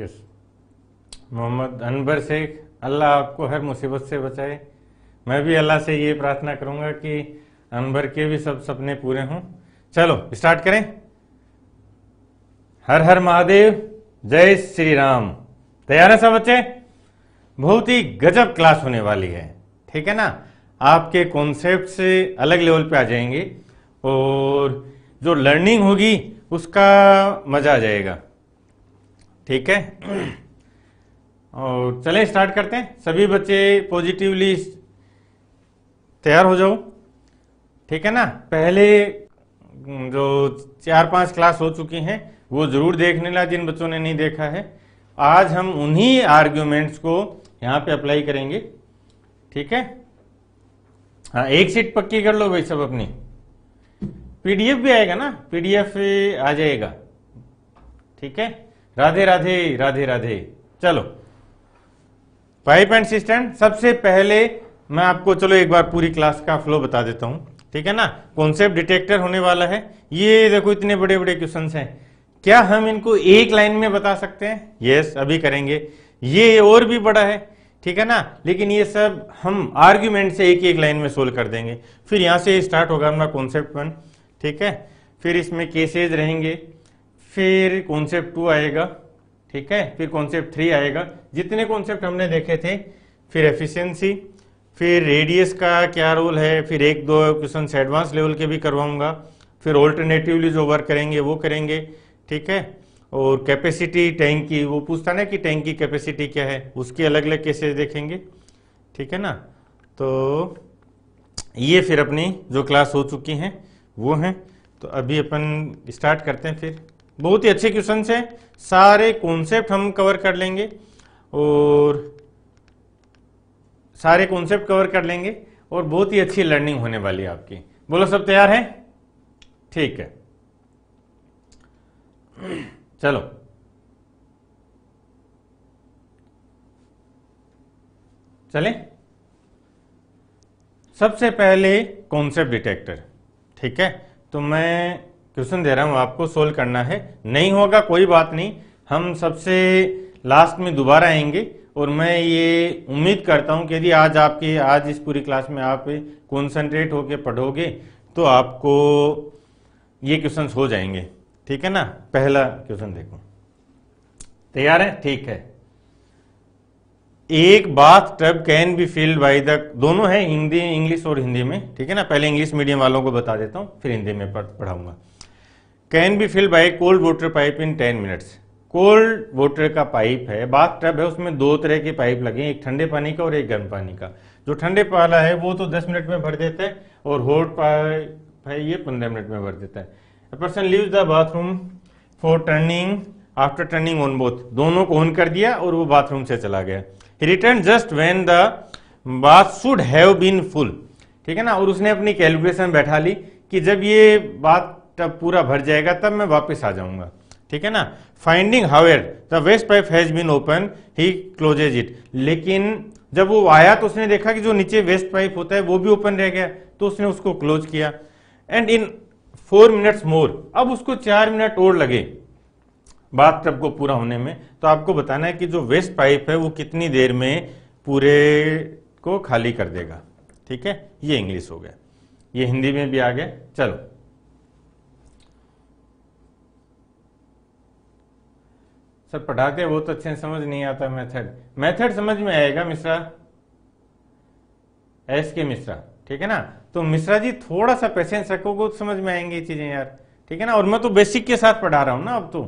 yes Mohammad Anbar Sheikh Allah आपको हर मुसीबत से बचाए मैं भी अल्लाह से ये प्रार्थना करूंगा कि अनबर के भी सब सपने पूरे हों चलो स्टार्ट करें हर हर महादेव जय श्री राम तैयार है सब बच्चे बहुत ही गजब क्लास होने वाली है ठीक है ना आपके कॉन्सेप्ट से अलग लेवल पे आ जाएंगे और जो लर्निंग होगी उसका मजा आ जाएगा ठीक है और चले स्टार्ट करते हैं सभी बच्चे पॉजिटिवली तैयार हो जाओ ठीक है ना पहले जो चार पांच क्लास हो चुकी हैं वो जरूर देखने ला जिन बच्चों ने नहीं देखा है आज हम उन्हीं आर्ग्यूमेंट्स को यहाँ पे अप्लाई करेंगे ठीक है हाँ एक सीट पक्की कर लो भाई सब अपनी पीडीएफ भी आएगा ना पीडीएफ आ जाएगा ठीक है राधे राधे राधे राधे चलो पाइप एंड सिस्टम सबसे पहले मैं आपको चलो एक बार पूरी क्लास का फ्लो बता देता हूं ठीक है ना कॉन्सेप्ट डिटेक्टर होने वाला है ये देखो इतने बड़े बड़े क्वेश्चन हैं क्या हम इनको एक लाइन में बता सकते हैं यस अभी करेंगे ये और भी बड़ा है ठीक है ना लेकिन ये सब हम आर्ग्यूमेंट से एक एक लाइन में सोल्व कर देंगे फिर यहां से स्टार्ट होगा हमारा कॉन्सेप्ट वन ठीक है फिर इसमें केसेज रहेंगे फिर कॉन्सेप्ट टू आएगा ठीक है फिर कॉन्सेप्ट थ्री आएगा जितने कॉन्सेप्ट हमने देखे थे फिर एफिशिएंसी फिर रेडियस का क्या रोल है फिर एक दो क्वेश्चन एडवांस लेवल के भी करवाऊंगा फिर ऑल्टरनेटिवली जो वर्क करेंगे वो करेंगे ठीक है और कैपेसिटी टैंक की वो पूछता ना कि टैंक की कैपेसिटी क्या है उसके अलग अलग केसेस देखेंगे ठीक है ना तो ये फिर अपनी जो क्लास हो चुकी हैं वो हैं तो अभी अपन स्टार्ट करते हैं फिर बहुत ही अच्छे क्वेश्चन है सारे कॉन्सेप्ट हम कवर कर लेंगे और सारे कॉन्सेप्ट कवर कर लेंगे और बहुत ही अच्छी लर्निंग होने वाली है आपकी बोलो सब तैयार है ठीक है चलो चले सबसे पहले कॉन्सेप्ट डिटेक्टर ठीक है तो मैं क्वेश्चन दे रहा हूं आपको सोल्व करना है नहीं होगा कोई बात नहीं हम सबसे लास्ट में दोबारा आएंगे और मैं ये उम्मीद करता हूं कि यदि आज आपके आज इस पूरी क्लास में आप कॉन्सेंट्रेट होकर पढ़ोगे तो आपको ये क्वेश्चन हो जाएंगे ठीक है ना पहला क्वेश्चन देखो तैयार है ठीक है एक बात tub can be filled by the दोनों है हिंदी इंग्लिश और हिंदी में ठीक है ना पहले इंग्लिश मीडियम वालों को बता देता हूं फिर हिंदी में पढ़ाऊंगा can be filled by cold water pipe in ten minutes cold water का पाइप है बाथ टब है उसमें दो तरह के पाइप लगे एक ठंडे पानी का और एक गर्म पानी का जो ठंडे वाला है वो तो 10 मिनट में भर देता है और होट पाइप है ये 15 मिनट में भर देता है person leave the bathroom for turning after turning on both दोनों को ऑन कर दिया और वो बाथरूम से चला गया return just when the bath should have been full ठीक है ना और उसने अपनी कैलकुलेशन बैठा ली कि जब ये बात तब पूरा भर जाएगा तब मैं वापस आ जाऊंगा ठीक है ना finding however the waste pipe has been open he closes it लेकिन जब वो आया तो उसने देखा कि जो नीचे वेस्ट पाइप होता है वो भी ओपन रह गया तो उसने उसको क्लोज किया and in four minutes more अब उसको चार मिनट और लगे बाथटब को पूरा होने में तो आपको बताना है कि जो वेस्ट पाइप है वो कितनी देर में पूरे को खाली कर देगा ठीक है ये इंग्लिश हो गया ये हिंदी में भी आ गया चलो सर पढ़ाते बहुत तो अच्छे हैं समझ नहीं आता मेथड मेथड समझ में आएगा मिश्रा एस के मिश्रा ठीक है ना तो मिश्रा जी थोड़ा सा पेशेंस रखोगे तो समझ में आएंगे चीजें यार ठीक है ना और मैं तो बेसिक के साथ पढ़ा रहा हूं ना अब तो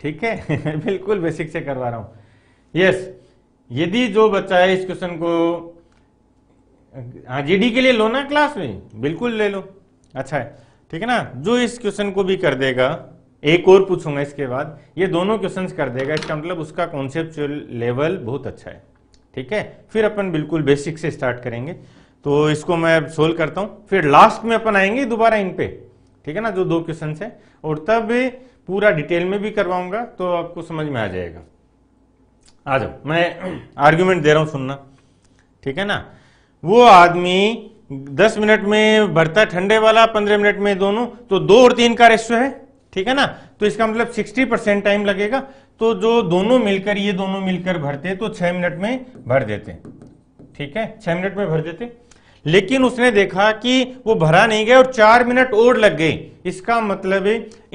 ठीक है बिल्कुल बेसिक से करवा रहा हूं यस यदि जो बच्चा है इस क्वेश्चन को हाँ जी के लिए लो ना क्लास में बिल्कुल ले लो अच्छा है ठीक है ना जो इस क्वेश्चन को भी कर देगा एक और पूछूंगा इसके बाद ये दोनों क्वेश्चन कर देगा इसका मतलब उसका कॉन्सेप्चुअल लेवल बहुत अच्छा है ठीक है फिर अपन बिल्कुल बेसिक से स्टार्ट करेंगे तो इसको मैं सोल्व करता हूँ फिर लास्ट में अपन आएंगे दोबारा इन पे ठीक है ना जो दो क्वेश्चन है और तब पूरा डिटेल में भी करवाऊंगा तो आपको समझ में आ जाएगा आ जाओ मैं आर्ग्यूमेंट दे रहा हूं सुनना ठीक है ना वो आदमी दस मिनट में भरता ठंडे वाला पंद्रह मिनट में दोनों तो दो और तीन का रेशियो है ठीक है ना तो इसका मतलब 60 परसेंट टाइम लगेगा तो जो दोनों मिलकर ये दोनों मिलकर भरते तो छह मिनट में भर देते ठीक है छह मिनट में भर देते लेकिन उसने देखा कि वो भरा नहीं गया और चार मिनट और लग गए इसका मतलब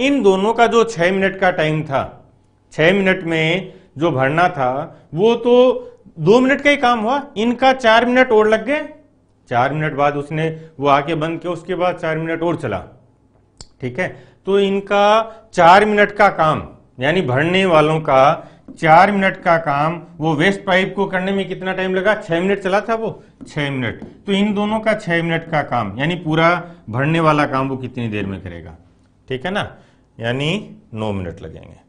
इन दोनों का जो छह मिनट का टाइम था छह मिनट में जो भरना था वो तो दो मिनट का ही काम हुआ इनका चार मिनट और लग गए चार मिनट बाद उसने वो आके बंद किया उसके बाद चार मिनट और चला ठीक है तो इनका चार मिनट का काम यानी भरने वालों का चार मिनट का काम वो वेस्ट पाइप को करने में कितना टाइम लगा छह मिनट चला था वो छह मिनट तो इन दोनों का छह मिनट का काम यानी पूरा भरने वाला काम वो कितनी देर में करेगा ठीक है ना यानी नौ मिनट लगेंगे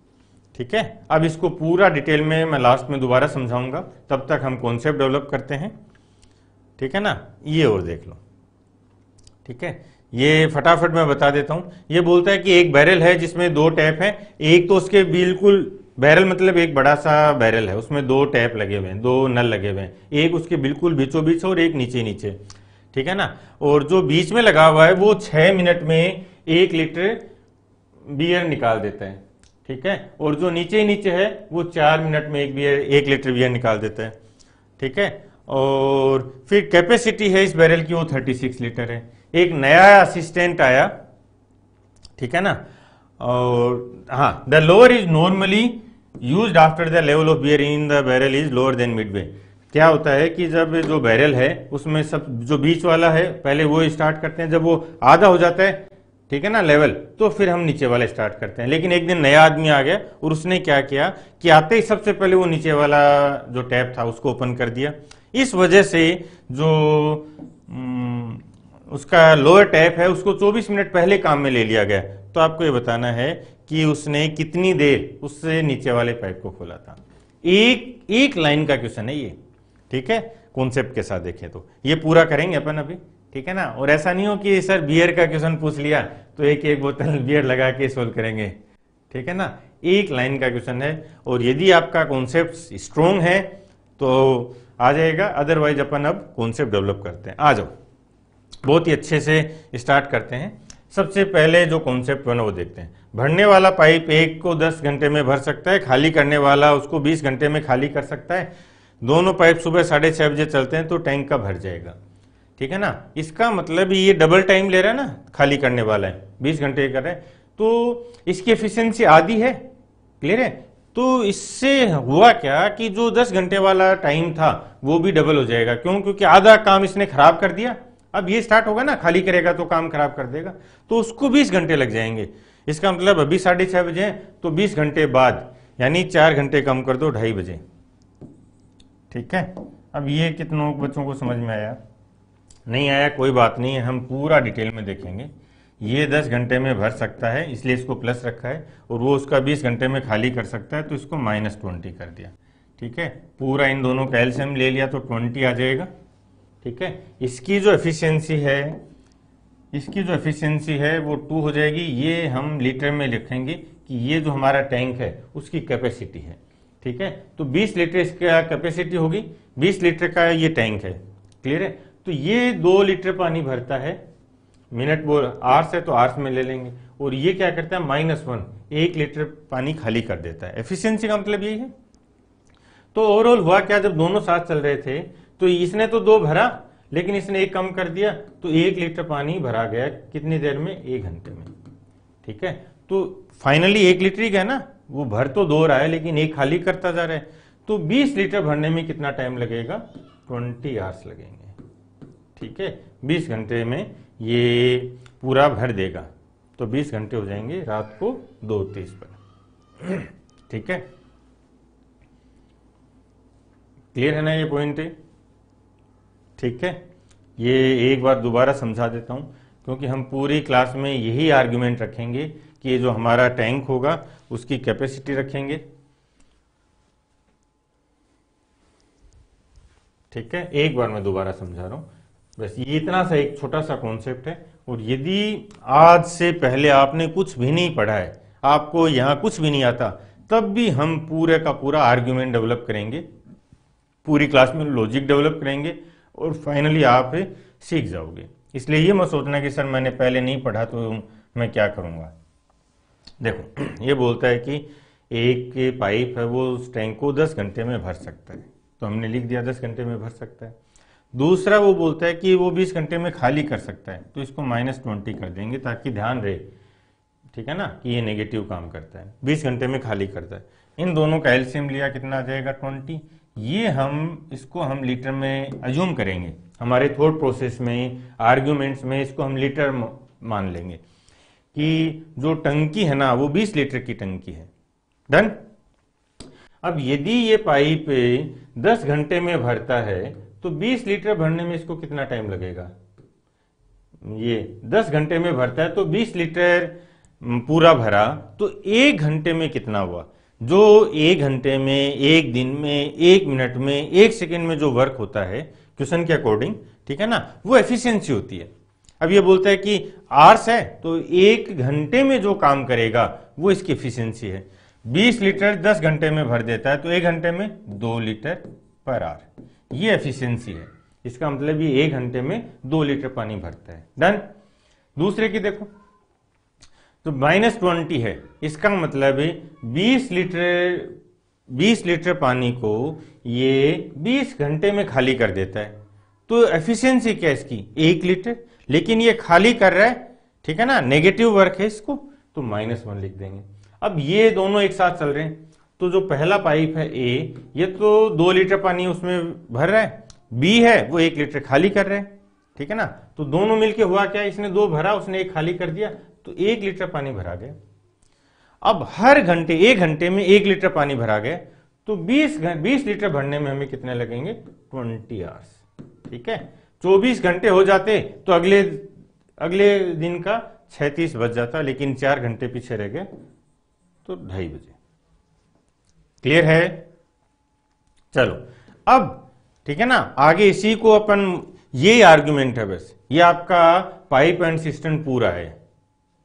ठीक है अब इसको पूरा डिटेल में मैं लास्ट में दोबारा समझाऊंगा तब तक हम कॉन्सेप्ट डेवलप करते हैं ठीक है ना ये और देख लो ठीक है ये फटाफट मैं बता देता हूं ये बोलता है कि एक बैरल है जिसमें दो टैप हैं एक तो उसके बिल्कुल बैरल मतलब एक बड़ा सा बैरल है उसमें दो टैप लगे हुए हैं दो नल लगे हुए हैं एक उसके बिल्कुल बीचों बीच और एक नीचे नीचे ठीक है ना और जो बीच में लगा हुआ है वो छह मिनट में एक लीटर बियर निकाल देता है ठीक है और जो नीचे ही नीचे है वो चार मिनट में एक बियर एक लीटर बियर निकाल देता है ठीक है और फिर कैपेसिटी है इस बैरल की वो 36 लीटर है एक नया असिस्टेंट आया ठीक है ना और हाँ the lower is normally use after the level of beer in the barrel is lower than midway क्या होता है कि जब जो बैरल है उसमें सब जो बीच वाला है पहले वो स्टार्ट करते हैं जब वो आधा हो जाता है ठीक है ना लेवल तो फिर हम नीचे वाला स्टार्ट करते हैं लेकिन एक दिन नया आदमी आ गया और उसने क्या किया कि आते ही सबसे पहले वो नीचे वाला जो टैप था उसको ओपन कर दिया इस वजह से जो उसका लोअर टैप है उसको 24 मिनट पहले काम में ले लिया गया तो आपको ये बताना है कि उसने कितनी देर उससे नीचे वाले पाइप को खोला था एक एक लाइन का क्वेश्चन है ये ठीक है कॉन्सेप्ट के साथ देखें तो ये पूरा करेंगे अपन अभी ठीक है ना और ऐसा नहीं हो कि सर बियर का क्वेश्चन पूछ लिया तो एक एक बोतल बियर लगा के सोल्व करेंगे ठीक है ना एक लाइन का क्वेश्चन है और यदि आपका कॉन्सेप्ट स्ट्रोंग है तो आ जाएगा अदरवाइज अपन अब कॉन्सेप्ट डेवलप करते हैं आ जाओ बहुत ही अच्छे से स्टार्ट करते हैं सबसे पहले जो कॉन्सेप्ट बना वो देखते हैं भरने वाला पाइप एक को 10 घंटे में भर सकता है खाली करने वाला उसको 20 घंटे में खाली कर सकता है दोनों पाइप सुबह साढ़े छः बजे चलते हैं तो टैंक का भर जाएगा ठीक है ना इसका मतलब ये डबल टाइम ले रहा है ना खाली करने वाला है बीस घंटे कर रहे हैं तो इसकी एफिशियंसी आधी है क्लियर है तो इससे हुआ क्या कि जो दस घंटे वाला टाइम था वो भी डबल हो जाएगा क्यों क्योंकि आधा काम इसने खराब कर दिया अब ये स्टार्ट होगा ना खाली करेगा तो काम खराब कर देगा तो उसको बीस घंटे लग जाएंगे इसका मतलब अभी साढ़े छह बजे तो बीस घंटे बाद यानी चार घंटे कम कर दो ढाई बजे ठीक है अब ये कितनों बच्चों को समझ में आया नहीं आया कोई बात नहीं है हम पूरा डिटेल में देखेंगे ये दस घंटे में भर सकता है इसलिए इसको प्लस रखा है और वो उसका बीस घंटे में खाली कर सकता है तो इसको माइनस ट्वेंटी कर दिया ठीक है पूरा इन दोनों का ले लिया तो ट्वेंटी आ जाएगा ठीक है इसकी जो एफिशिएंसी है इसकी जो एफिशिएंसी है वो टू हो जाएगी ये हम लीटर में लिखेंगे कि ये जो हमारा टैंक है उसकी कैपेसिटी है ठीक है तो 20 लीटर इसका कैपेसिटी होगी 20 लीटर का ये टैंक है क्लियर है तो ये दो लीटर पानी भरता है मिनट बोल आर्स है तो आर्स में ले लेंगे और ये क्या करता है माइनस वन एक लीटर पानी खाली कर देता है एफिशिएंसी का मतलब यही है तो ओवरऑल हुआ क्या जब दोनों साथ चल रहे थे तो इसने तो दो भरा लेकिन इसने एक कम कर दिया तो एक लीटर पानी भरा गया कितनी देर में एक घंटे में ठीक है तो फाइनली एक लीटर ही गया ना वो भर तो दो रहा है लेकिन एक खाली करता जा रहा है तो 20 लीटर भरने में कितना टाइम लगेगा 20 आवर्स लगेंगे ठीक है 20 घंटे में ये पूरा भर देगा तो 20 घंटे हो जाएंगे रात को दो तीस पर ठीक है क्लियर है ना ये पॉइंट ठीक है ये एक बार दोबारा समझा देता हूँ क्योंकि हम पूरी क्लास में यही आर्ग्यूमेंट रखेंगे कि ये जो हमारा टैंक होगा उसकी कैपेसिटी रखेंगे ठीक है एक बार मैं दोबारा समझा रहा हूँ बस ये इतना सा एक छोटा सा कॉन्सेप्ट है और यदि आज से पहले आपने कुछ भी नहीं पढ़ा है आपको यहां कुछ भी नहीं आता तब भी हम पूरे का पूरा आर्ग्यूमेंट डेवलप करेंगे पूरी क्लास में लॉजिक डेवलप करेंगे और फाइनली आप सीख जाओगे इसलिए ये मत सोचना कि सर मैंने पहले नहीं पढ़ा तो मैं क्या करूंगा देखो ये बोलता है कि एक पाइप है वो उस टैंक को दस घंटे में भर सकता है तो हमने लिख दिया दस घंटे में भर सकता है दूसरा वो बोलता है कि वो बीस घंटे में खाली कर सकता है तो इसको माइनस ट्वेंटी कर देंगे ताकि ध्यान रहे ठीक है ना कि ये नेगेटिव काम करता है बीस घंटे में खाली करता है इन दोनों का एल्सियम लिया कितना आ जाएगा ट्वेंटी ये हम इसको हम लीटर में अज्यूम करेंगे हमारे थॉट प्रोसेस में आर्ग्यूमेंट्स में इसको हम लीटर मान लेंगे कि जो टंकी है ना वो 20 लीटर की टंकी है डन अब यदि ये पाइप 10 घंटे में भरता है तो 20 लीटर भरने में इसको कितना टाइम लगेगा ये 10 घंटे में भरता है तो 20 लीटर पूरा भरा तो एक घंटे में कितना हुआ जो एक घंटे में एक दिन में एक मिनट में एक सेकेंड में जो वर्क होता है क्वेश्चन के अकॉर्डिंग ठीक है ना वो एफिशियंसी होती है अब ये बोलता है कि आर्स है तो एक घंटे में जो काम करेगा वो इसकी एफिशियंसी है 20 लीटर 10 घंटे में भर देता है तो एक घंटे में दो लीटर पर आर ये एफिशियंसी है इसका मतलब ये एक घंटे में दो लीटर पानी भरता है डन दूसरे की देखो तो माइनस ट्वेंटी है इसका मतलब है बीस लीटर बीस लीटर पानी को ये बीस घंटे में खाली कर देता है तो एफिशिएंसी क्या इसकी एक लीटर लेकिन ये खाली कर रहा है ठीक है ना नेगेटिव वर्क है इसको तो माइनस वन लिख देंगे अब ये दोनों एक साथ चल रहे हैं तो जो पहला पाइप है ए ये तो दो लीटर पानी उसमें भर रहा है बी है वो एक लीटर खाली कर रहे हैं ठीक है ना तो दोनों मिलके हुआ क्या इसने दो भरा उसने एक खाली कर दिया तो एक लीटर पानी भरा गया अब हर घंटे एक घंटे में एक लीटर पानी भरा गया तो 20 20 लीटर भरने में हमें कितने लगेंगे 20 आवर्स ठीक है 24 घंटे हो जाते तो अगले अगले दिन का 36 बज जाता लेकिन चार घंटे पीछे रह गए तो ढाई बजे क्लियर है चलो अब ठीक है ना आगे इसी को अपन ये आर्ग्यूमेंट है बस ये आपका पाइप एंड सिस्टम पूरा है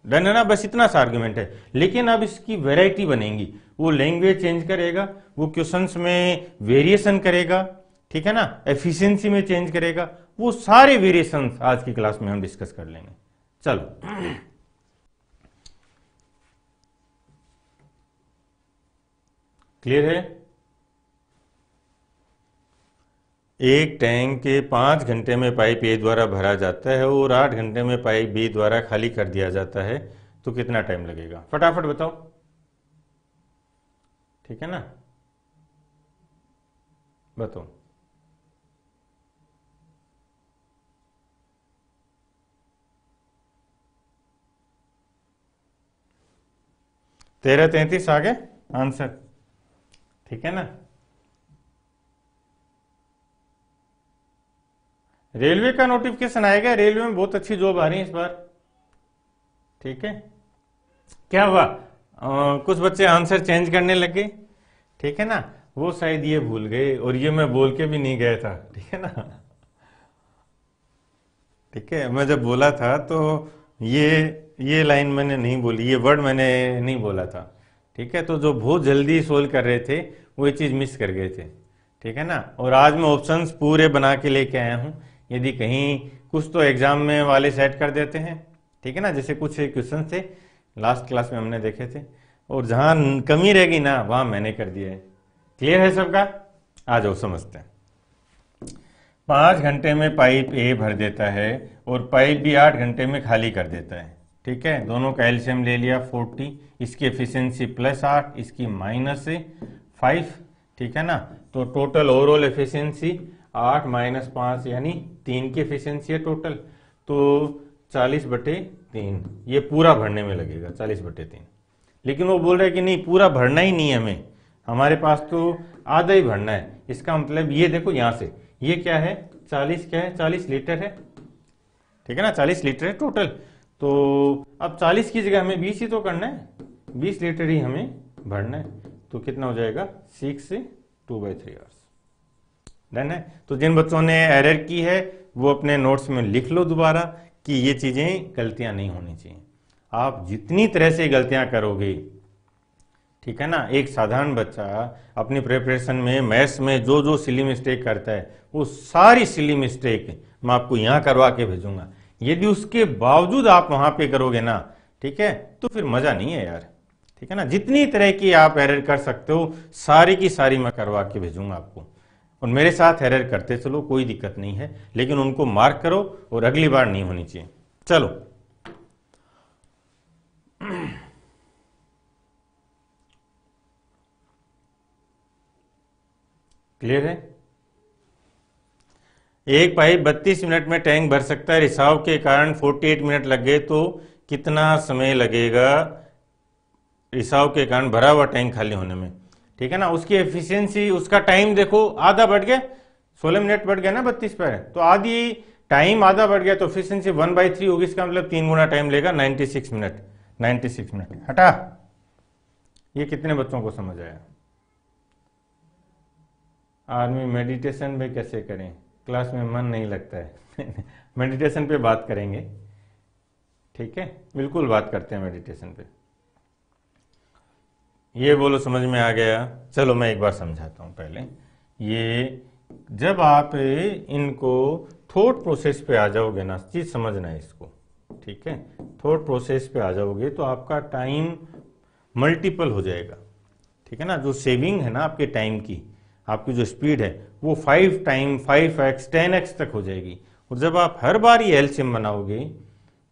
डन है ना बस इतना सा आर्ग्यूमेंट है लेकिन अब इसकी वेराइटी बनेगी वो लैंग्वेज चेंज करेगा वो क्वेश्चन में वेरिएशन करेगा ठीक है ना एफिशियंसी में चेंज करेगा वो सारे वेरिएशन आज की क्लास में हम डिस्कस कर लेंगे चलो क्लियर है एक टैंक के पाँच घंटे में पाइप ए द्वारा भरा जाता है और आठ घंटे में पाइप बी द्वारा खाली कर दिया जाता है तो कितना टाइम लगेगा फटाफट बताओ ठीक है ना बताओ तेरह तैंतीस आगे आंसर ठीक है ना रेलवे का नोटिफिकेशन आएगा रेलवे में बहुत अच्छी जॉब आ रही है इस बार ठीक है क्या हुआ आ, कुछ बच्चे आंसर चेंज करने लगे ठीक है ना वो शायद ये भूल गए और ये मैं बोल के भी नहीं गया था ठीक है ना ठीक है मैं जब बोला था तो ये ये लाइन मैंने नहीं बोली ये वर्ड मैंने नहीं बोला था ठीक है तो जो बहुत जल्दी सोल्व कर रहे थे वो ये चीज मिस कर गए थे ठीक है ना और आज मैं ऑप्शंस पूरे बना के लेके आया हूँ यदि कहीं कुछ तो एग्जाम में वाले सेट कर देते हैं ठीक है ना जैसे कुछ क्वेश्चन थे लास्ट क्लास में हमने देखे थे और जहां कमी रहेगी ना वहां मैंने कर दिया है क्लियर है सबका आ जाओ समझते हैं पांच घंटे में पाइप ए भर देता है और पाइप भी आठ घंटे में खाली कर देता है ठीक है दोनों का एल्शियम ले लिया फोर्टी इसकी एफिशिएंसी प्लस आठ इसकी माइनस फाइव ठीक है ना तो टोटल ओवरऑल एफिशिएंसी आठ माइनस पांच यानी तीन की एफिशिएंसी है टोटल तो चालीस बटे तीन ये पूरा भरने में लगेगा चालीस बटे तीन लेकिन वो बोल रहे हैं कि नहीं पूरा भरना ही नहीं है हमें हमारे पास तो आधा ही भरना है इसका मतलब ये देखो यहां से ये क्या है चालीस क्या है चालीस लीटर है ठीक है ना चालीस लीटर है टोटल तो अब चालीस की जगह हमें बीस ही तो करना है बीस लीटर ही हमें भरना है तो कितना हो जाएगा six two by three hours done है तो जिन बच्चों ने एरर की है वो अपने नोट्स में लिख लो दोबारा कि ये चीज़ें गलतियां नहीं होनी चाहिए आप जितनी तरह से गलतियां करोगे ठीक है ना एक साधारण बच्चा अपनी प्रिपरेशन में मैथ्स में जो जो सिली मिस्टेक करता है वो सारी सिली मिस्टेक मैं आपको यहां करवा के भेजूंगा यदि उसके बावजूद आप वहां पे करोगे ना ठीक है तो फिर मज़ा नहीं है यार ठीक है ना जितनी तरह की आप एरर कर सकते हो सारी की सारी मैं करवा के भेजूंगा आपको और मेरे साथ एरर करते चलो कोई दिक्कत नहीं है लेकिन उनको मार्क करो और अगली बार नहीं होनी चाहिए चलो क्लियर है एक पाइप 32 मिनट में टैंक भर सकता है रिसाव के कारण 48 मिनट लग गए तो कितना समय लगेगा रिसाव के कारण भरा हुआ टैंक खाली होने में ठीक है ना उसकी एफिशिएंसी उसका टाइम देखो आधा बढ़ गया सोलह मिनट बढ़ गया ना बत्तीस पर तो आधी टाइम आधा बढ़ गया तो एफिशिएंसी वन बाई थ्री होगी इसका मतलब तीन गुना टाइम लेगा ninety six minute ninety six minute हटा ये कितने बच्चों को समझ आया आदमी मेडिटेशन में कैसे करें क्लास में मन नहीं लगता है मेडिटेशन पे बात करेंगे ठीक है बिल्कुल बात करते हैं मेडिटेशन पे ये बोलो समझ में आ गया चलो मैं एक बार समझाता हूँ पहले ये जब आप इनको थोट प्रोसेस पे आ जाओगे ना चीज समझना है इसको ठीक है थोट प्रोसेस पे आ जाओगे तो आपका टाइम मल्टीपल हो जाएगा ठीक है ना जो सेविंग है ना आपके टाइम की आपकी जो स्पीड है वो five time five X ten X तक हो जाएगी और जब आप हर बार ये एल्शियम बनाओगे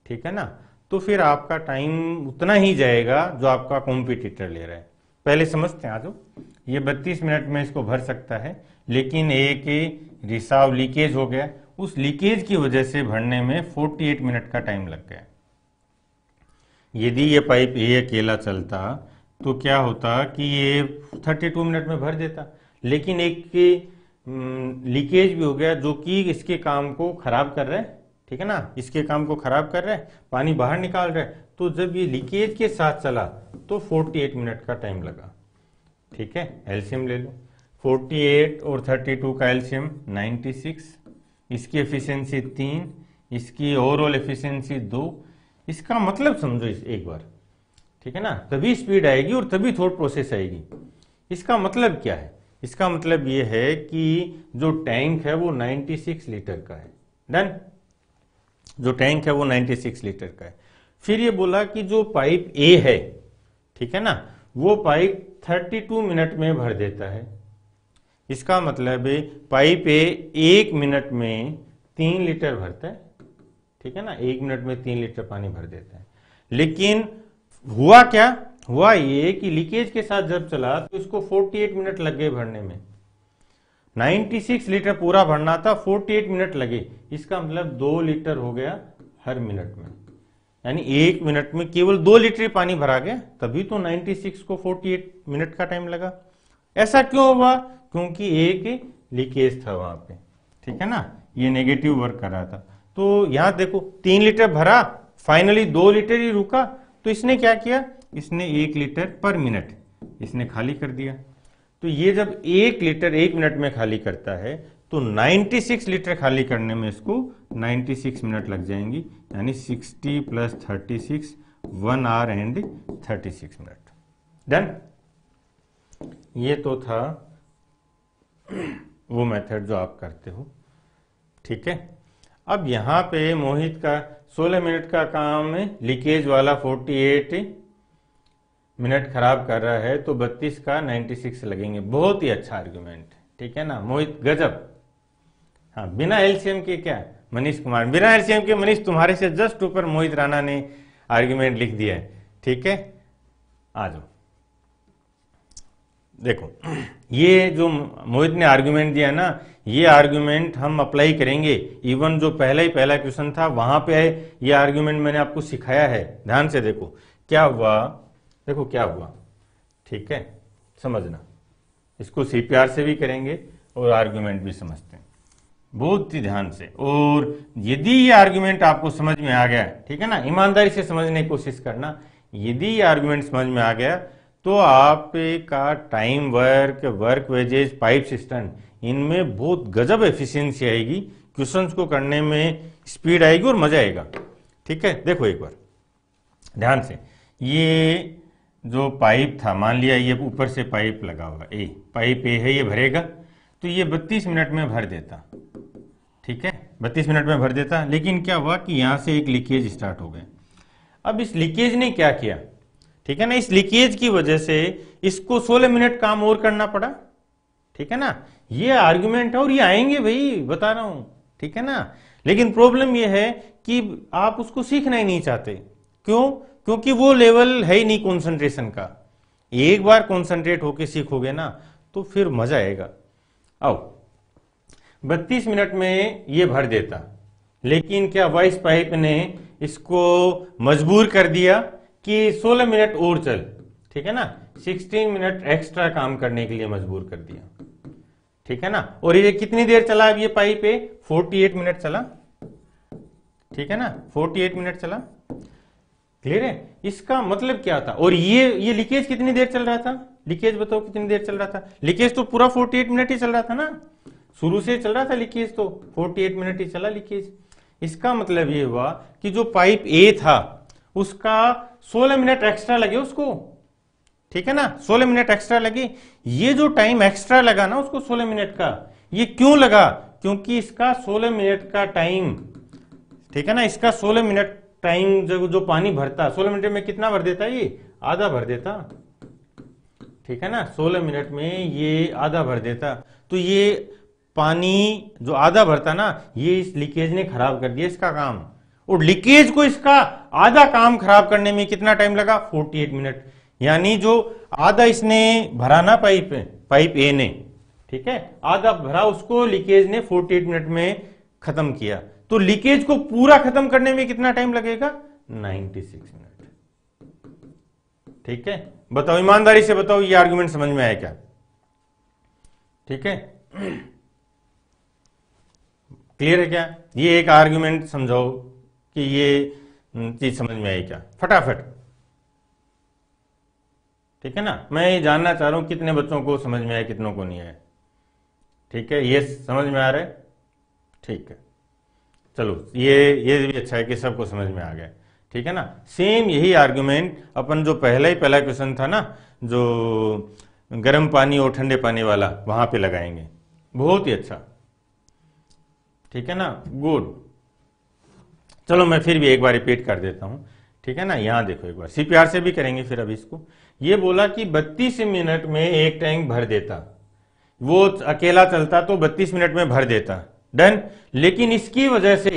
ठीक है ना तो फिर आपका टाइम उतना ही जाएगा जो आपका कॉम्पिटिटर ले रहा है पहले समझते हैं आज ये 32 मिनट में इसको भर सकता है लेकिन एक रिसाव लीकेज हो गया उस लीकेज की वजह से भरने में 48 मिनट का टाइम लग गया यदि ये पाइप ए अकेला चलता तो क्या होता कि ये 32 मिनट में भर देता लेकिन एक लीकेज भी हो गया जो कि इसके काम को खराब कर रहा है ठीक है ना इसके काम को खराब कर रहे हैं पानी बाहर निकाल रहे तो जब ये लीकेज के साथ चला तो 48 मिनट का टाइम लगा ठीक है एल्शियम ले लो 48 और 32 का एल्शियम 96 इसकी एफिशिएंसी तीन इसकी ओवरऑल एफिशिएंसी दो इसका मतलब समझो इस एक बार ठीक है ना तभी स्पीड आएगी और तभी थोड़ प्रोसेस आएगी इसका मतलब क्या है इसका मतलब ये है कि जो टैंक है वो 96 लीटर का है डन जो टैंक है वो 96 लीटर का है फिर ये बोला कि जो पाइप ए है ठीक है ना वो पाइप 32 मिनट में भर देता है इसका मतलब है पाइप ए एक मिनट में तीन लीटर भरता है ठीक है ना एक मिनट में तीन लीटर पानी भर देता है लेकिन हुआ क्या हुआ ये कि लीकेज के साथ जब चला तो इसको 48 मिनट लग गए भरने में 96 लीटर पूरा भरना था 48 मिनट लगे इसका मतलब दो लीटर हो गया हर मिनट में यानी एक मिनट में केवल दो लीटर पानी भरा गया तभी तो 96 को 48 मिनट का टाइम लगा ऐसा क्यों हुआ क्योंकि एक लीकेज था वहां पे ठीक है ना ये नेगेटिव वर्क कर रहा था तो यहां देखो तीन लीटर भरा फाइनली दो लीटर ही रुका तो इसने क्या किया इसने एक लीटर पर मिनट इसने खाली कर दिया तो ये जब एक लीटर एक मिनट में खाली करता है तो 96 लीटर खाली करने में इसको 96 मिनट लग जाएंगी यानी 60 plus 36 one hour and 36 minute done ये तो था वो मेथड जो आप करते हो ठीक है अब यहां पे मोहित का 16 मिनट का काम लीकेज वाला 48 मिनट खराब कर रहा है तो बत्तीस का 96 सिक्स लगेंगे बहुत ही अच्छा आर्ग्यूमेंट ठीक है ना मोहित गजब हाँ बिना एलसीएम के क्या मनीष कुमार बिना एलसीएम के मनीष तुम्हारे से जस्ट ऊपर मोहित राणा ने आर्ग्यूमेंट लिख दिया है ठीक है आ जाओ देखो ये जो मोहित ने आर्ग्यूमेंट दिया ना ये आर्ग्यूमेंट हम अप्लाई करेंगे इवन जो पहला ही पहला क्वेश्चन था वहां पे है ये आर्ग्यूमेंट मैंने आपको सिखाया है ध्यान से देखो क्या हुआ देखो क्या हुआ ठीक है समझना इसको सीपीआर से भी करेंगे और आर्गुमेंट भी समझते हैं बहुत ही ध्यान से और यदि ये आर्गुमेंट आपको समझ में आ गया ठीक है ना ईमानदारी से समझने की कोशिश करना यदि ये आर्गुमेंट समझ में आ गया तो आपका time work work wages pipe system इनमें बहुत गजब एफिशिएंसी आएगी क्वेश्चंस को करने में स्पीड आएगी और मजा आएगा ठीक है देखो एक बार ध्यान से ये जो पाइप था मान लिया ये ऊपर से पाइप लगा हुआ ए पाइप ए है ये भरेगा तो ये 32 मिनट में भर देता ठीक है 32 मिनट में भर देता लेकिन क्या हुआ कि यहां से एक लीकेज स्टार्ट हो गए अब इस लीकेज ने क्या किया ठीक है ना इस लीकेज की वजह से इसको 16 मिनट काम और करना पड़ा ठीक है ना ये आर्ग्यूमेंट है और ये आएंगे भाई बता रहा हूं ठीक है ना लेकिन प्रॉब्लम यह है कि आप उसको सीखना ही नहीं चाहते क्यों क्योंकि वो लेवल है ही नहीं कॉन्सेंट्रेशन का एक बार कॉन्सेंट्रेट होके सीखोगे ना तो फिर मजा आएगा आओ बत्तीस मिनट में ये भर देता लेकिन क्या वाइस पाइप ने इसको मजबूर कर दिया कि 16 मिनट और चल ठीक है ना 16 मिनट एक्स्ट्रा काम करने के लिए मजबूर कर दिया ठीक है ना और ये कितनी देर चला अब ये पाइप है 48 मिनट चला ठीक है ना 48 मिनट चला क्लियर है इसका मतलब क्या था और ये ये लीकेज कितनी देर चल रहा था लीकेज बताओ कितनी देर चल रहा था लीकेज तो पूरा 48 मिनट ही चल रहा था ना शुरू से चल रहा था लीकेज तो 48 मिनट ही चला लीकेज इसका मतलब ये हुआ कि जो पाइप ए था उसका 16 मिनट एक्स्ट्रा लगे उसको ठीक है ना 16 मिनट एक्स्ट्रा लगे ये जो टाइम एक्स्ट्रा लगा ना उसको सोलह मिनट का ये क्यों लगा क्योंकि इसका सोलह मिनट का टाइम ठीक है ना इसका सोलह मिनट टाइम जब जो पानी भरता सोलह मिनट में कितना भर देता ये आधा भर देता ठीक है ना सोलह मिनट में ये आधा भर देता तो ये पानी जो आधा भरता ना ये इस लीकेज ने खराब कर दिया इसका काम और लीकेज को इसका आधा काम खराब करने में कितना टाइम लगा 48 मिनट यानी जो आधा इसने भरा ना पाइप पाइप ए ने ठीक है आधा भरा उसको लीकेज ने 48 मिनट में खत्म किया तो लीकेज को पूरा खत्म करने में कितना टाइम लगेगा 96 मिनट ठीक है बताओ ईमानदारी से बताओ ये आर्गुमेंट समझ में आया क्या ठीक है क्लियर है क्या ये एक आर्गुमेंट समझाओ कि ये हम्म, चीज समझ में आई क्या फटाफट ठीक है ना मैं ये जानना चाह रहा हूं कितने बच्चों को समझ में आया कितनों को नहीं आया ठीक है ये समझ में आ रहा है ठीक है चलो ये ये भी अच्छा है कि सबको समझ में आ गया ठीक है ना सेम यही आर्ग्यूमेंट अपन जो पहला ही पहला क्वेश्चन था ना जो गर्म पानी और ठंडे पानी वाला वहां पे लगाएंगे बहुत ही अच्छा ठीक है ना गुड चलो मैं फिर भी एक बार रिपीट कर देता हूं ठीक है ना यहां देखो एक बार सीपीआर से भी करेंगे फिर अभी इसको ये बोला कि 32 मिनट में एक टैंक भर देता वो अकेला चलता तो 32 मिनट में भर देता डन लेकिन इसकी वजह से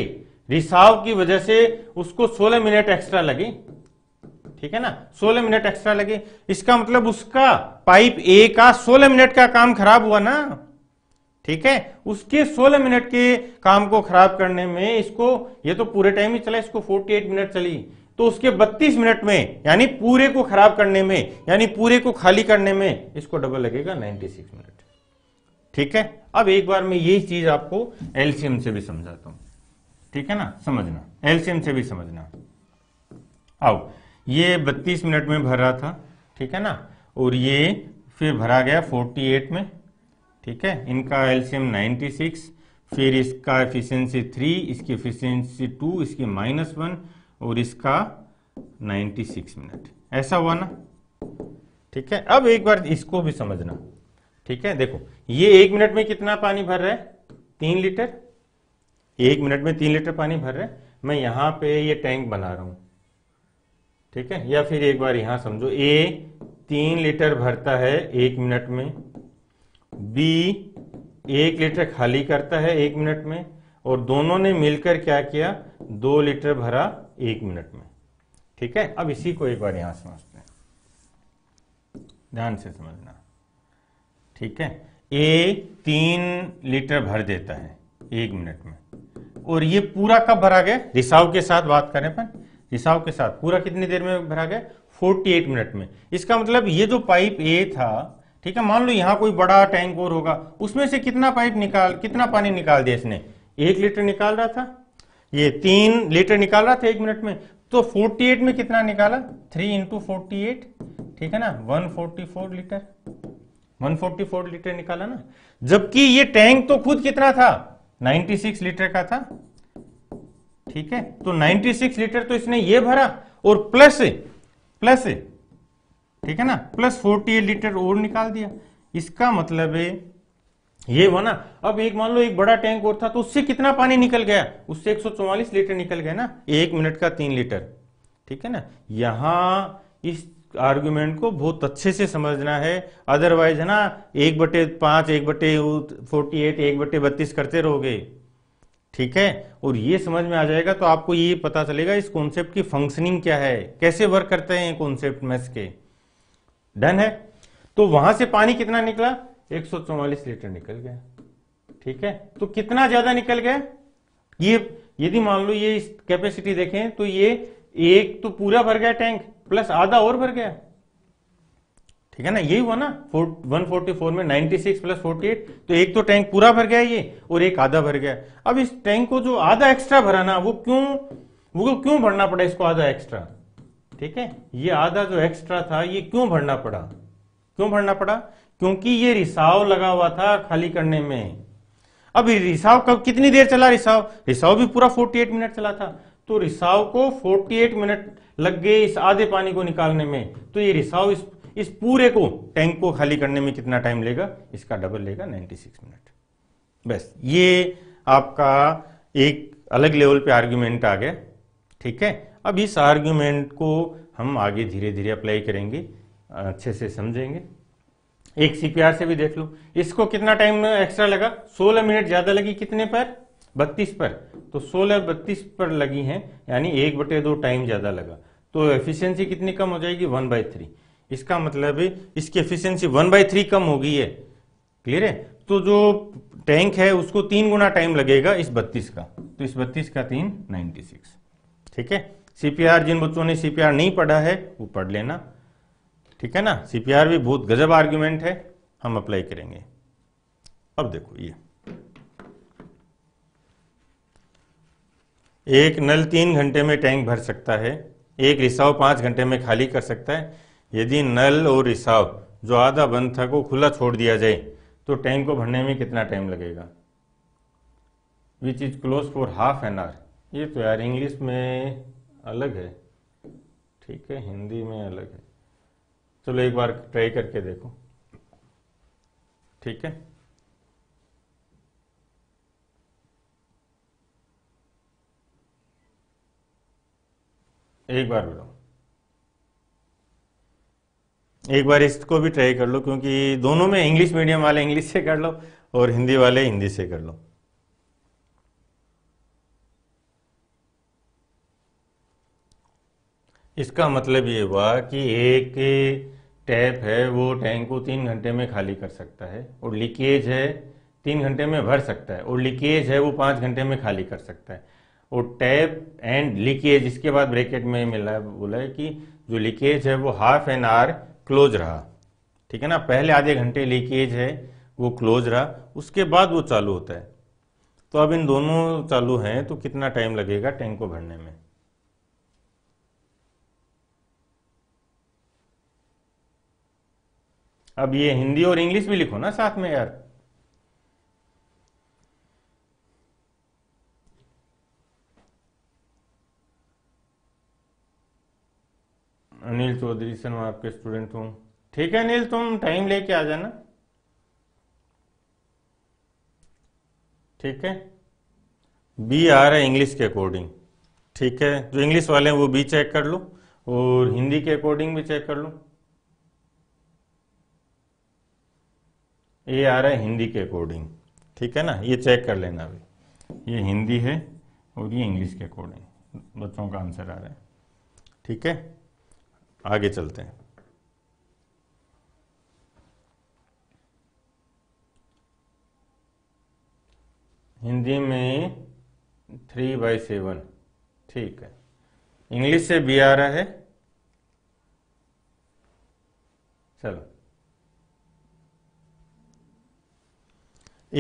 रिसाव की वजह से उसको 16 मिनट एक्स्ट्रा लगे ठीक है ना 16 मिनट एक्स्ट्रा लगे इसका मतलब उसका पाइप ए का 16 मिनट का काम खराब हुआ ना ठीक है उसके 16 मिनट के काम को खराब करने में इसको ये तो पूरे टाइम ही चला इसको 48 मिनट चली तो उसके 32 मिनट में यानी पूरे को खराब करने में यानी पूरे को खाली करने में इसको डबल लगेगा नाइनटी मिनट ठीक है अब एक बार मैं यही चीज आपको एलसीएम से भी समझाता हूं ठीक है ना समझना एलसीएम से भी समझना आओ ये 32 मिनट में भर रहा था ठीक है ना और ये फिर भरा गया 48 में ठीक है इनका एलसीएम 96 फिर इसका एफिशिएंसी 3 इसकी एफिशिएंसी 2 इसकी माइनस वन और इसका 96 मिनट ऐसा हुआ ना ठीक है अब एक बार इसको भी समझना ठीक है देखो ये एक मिनट में कितना पानी भर रहा है तीन लीटर एक मिनट में तीन लीटर पानी भर रहा है मैं यहां पे ये टैंक बना रहा हूं ठीक है या फिर एक बार यहां समझो ए तीन लीटर भरता है एक मिनट में बी एक लीटर खाली करता है एक मिनट में और दोनों ने मिलकर क्या किया दो लीटर भरा एक मिनट में ठीक है अब इसी को एक बार यहां समझते हैं ध्यान से समझना ठीक है ए तीन लीटर भर देता है एक मिनट में और ये पूरा कब भरा गया रिसाव के साथ बात करें अपन रिसाव के साथ पूरा कितनी देर में भरा गया 48 मिनट में इसका मतलब ये जो पाइप ए था ठीक है मान लो यहां कोई बड़ा टैंक और होगा उसमें से कितना पाइप निकाल कितना पानी निकाल दिया इसने एक लीटर निकाल रहा था ये तीन लीटर निकाल रहा था एक मिनट में तो 48 में कितना निकाला थ्री इंटू ठीक है ना 144 लीटर 144 लीटर निकाला ना जबकि ये टैंक तो खुद कितना था 96 लीटर का था ठीक है तो 96 लीटर तो इसने ये भरा और प्लस प्लस ठीक है ना प्लस 48 लीटर और निकाल दिया इसका मतलब है ये हुआ ना अब एक मान लो एक बड़ा टैंक और था तो उससे कितना पानी निकल गया उससे 144 लीटर निकल गया ना एक मिनट का तीन लीटर ठीक है ना यहां इस आर्ग्यूमेंट को बहुत अच्छे से समझना है अदरवाइज है ना एक बटे पांच एक बटे फोर्टी एट एक बटे बत्तीस करते रहोगे ठीक है और ये समझ में आ जाएगा तो आपको ये पता चलेगा इस कॉन्सेप्ट की फंक्शनिंग क्या है कैसे वर्क करते हैं कॉन्सेप्ट मैथ्स के डन है तो वहां से पानी कितना निकला एक लीटर निकल गया ठीक है तो कितना ज्यादा निकल गया ये यदि मान लो ये कैपेसिटी देखें तो ये एक तो पूरा भर गया टैंक प्लस आधा और भर गया ठीक है ना यही हुआ ना फोर, 144 में 96 प्लस 48 तो एक तो टैंक पूरा भर गया ये और एक आधा भर गया अब इस टैंक को जो आधा एक्स्ट्रा भरा ना वो क्यों वो क्यों भरना पड़ा इसको आधा एक्स्ट्रा ठीक है ये आधा जो एक्स्ट्रा था ये क्यों भरना पड़ा क्यों भरना पड़ा क्योंकि ये रिसाव लगा हुआ था खाली करने में अब रिसाव कब कितनी देर चला रिसाव रिसाव भी पूरा 48 मिनट चला था तो रिसाव को 48 मिनट लग गए इस आधे पानी को निकालने में तो ये रिसाव इस इस पूरे को टैंक को खाली करने में कितना टाइम लेगा इसका डबल लेगा 96 मिनट बस ये आपका एक अलग लेवल पे आर्ग्यूमेंट आ गया ठीक है अब इस आर्ग्यूमेंट को हम आगे धीरे धीरे अप्लाई करेंगे अच्छे से समझेंगे एक सीपीआर से भी देख लो इसको कितना टाइम एक्स्ट्रा लगा 16 मिनट ज्यादा लगी कितने पर बत्तीस पर तो सोलह बत्तीस पर लगी हैं यानी एक बटे दो टाइम ज़्यादा लगा तो एफिशिएंसी कितनी कम हो जाएगी वन बाई थ्री इसका मतलब है इसकी एफिशिएंसी वन बाई थ्री कम हो गई है क्लियर है तो जो टैंक है उसको तीन गुना टाइम लगेगा इस बत्तीस का तो इस बत्तीस का तीन नाइनटी सिक्स ठीक है सीपीआर जिन बच्चों ने सीपीआर नहीं पढ़ा है वो पढ़ लेना ठीक है ना सीपीआर भी बहुत गजब आर्ग्यूमेंट है हम अप्लाई करेंगे अब देखो ये एक नल तीन घंटे में टैंक भर सकता है एक रिसाव पाँच घंटे में खाली कर सकता है यदि नल और रिसाव जो आधा बंद था को खुला छोड़ दिया जाए तो टैंक को भरने में कितना टाइम लगेगा which is close for half an hour ये तो यार इंग्लिश में अलग है ठीक है हिंदी में अलग है चलो एक बार ट्राई करके देखो ठीक है एक बार बोलो एक बार इसको भी ट्राई कर लो क्योंकि दोनों में इंग्लिश मीडियम वाले इंग्लिश से कर लो और हिंदी वाले हिंदी से कर लो इसका मतलब ये हुआ कि एक टैप है वो टैंक को तीन घंटे में खाली कर सकता है और लीकेज है तीन घंटे में भर सकता है और लीकेज है वो पांच घंटे में खाली कर सकता है वो टैप एंड लीकेज इसके बाद ब्रैकेट में मिला है बोला है कि जो लीकेज है वो हाफ एन आवर क्लोज रहा ठीक है ना पहले आधे घंटे लीकेज है वो क्लोज रहा उसके बाद वो चालू होता है तो अब इन दोनों चालू हैं तो कितना टाइम लगेगा टैंक को भरने में अब ये हिंदी और इंग्लिश भी लिखो ना साथ में यार अनिल चौधरी से मैं आपके स्टूडेंट हूँ ठीक है अनिल तुम टाइम लेके आ जाना ठीक है बी आ रहा है इंग्लिश के अकॉर्डिंग ठीक है जो इंग्लिश वाले हैं वो बी चेक कर लो और हिंदी के अकॉर्डिंग भी चेक कर लो ए आ रहा है हिंदी के अकॉर्डिंग ठीक है ना ये चेक कर लेना अभी ये हिंदी है और ये इंग्लिश के अकॉर्डिंग बच्चों का आंसर आ रहा है ठीक है आगे चलते हैं हिंदी में थ्री बाई सेवन ठीक है इंग्लिश से बी आ रहा है चलो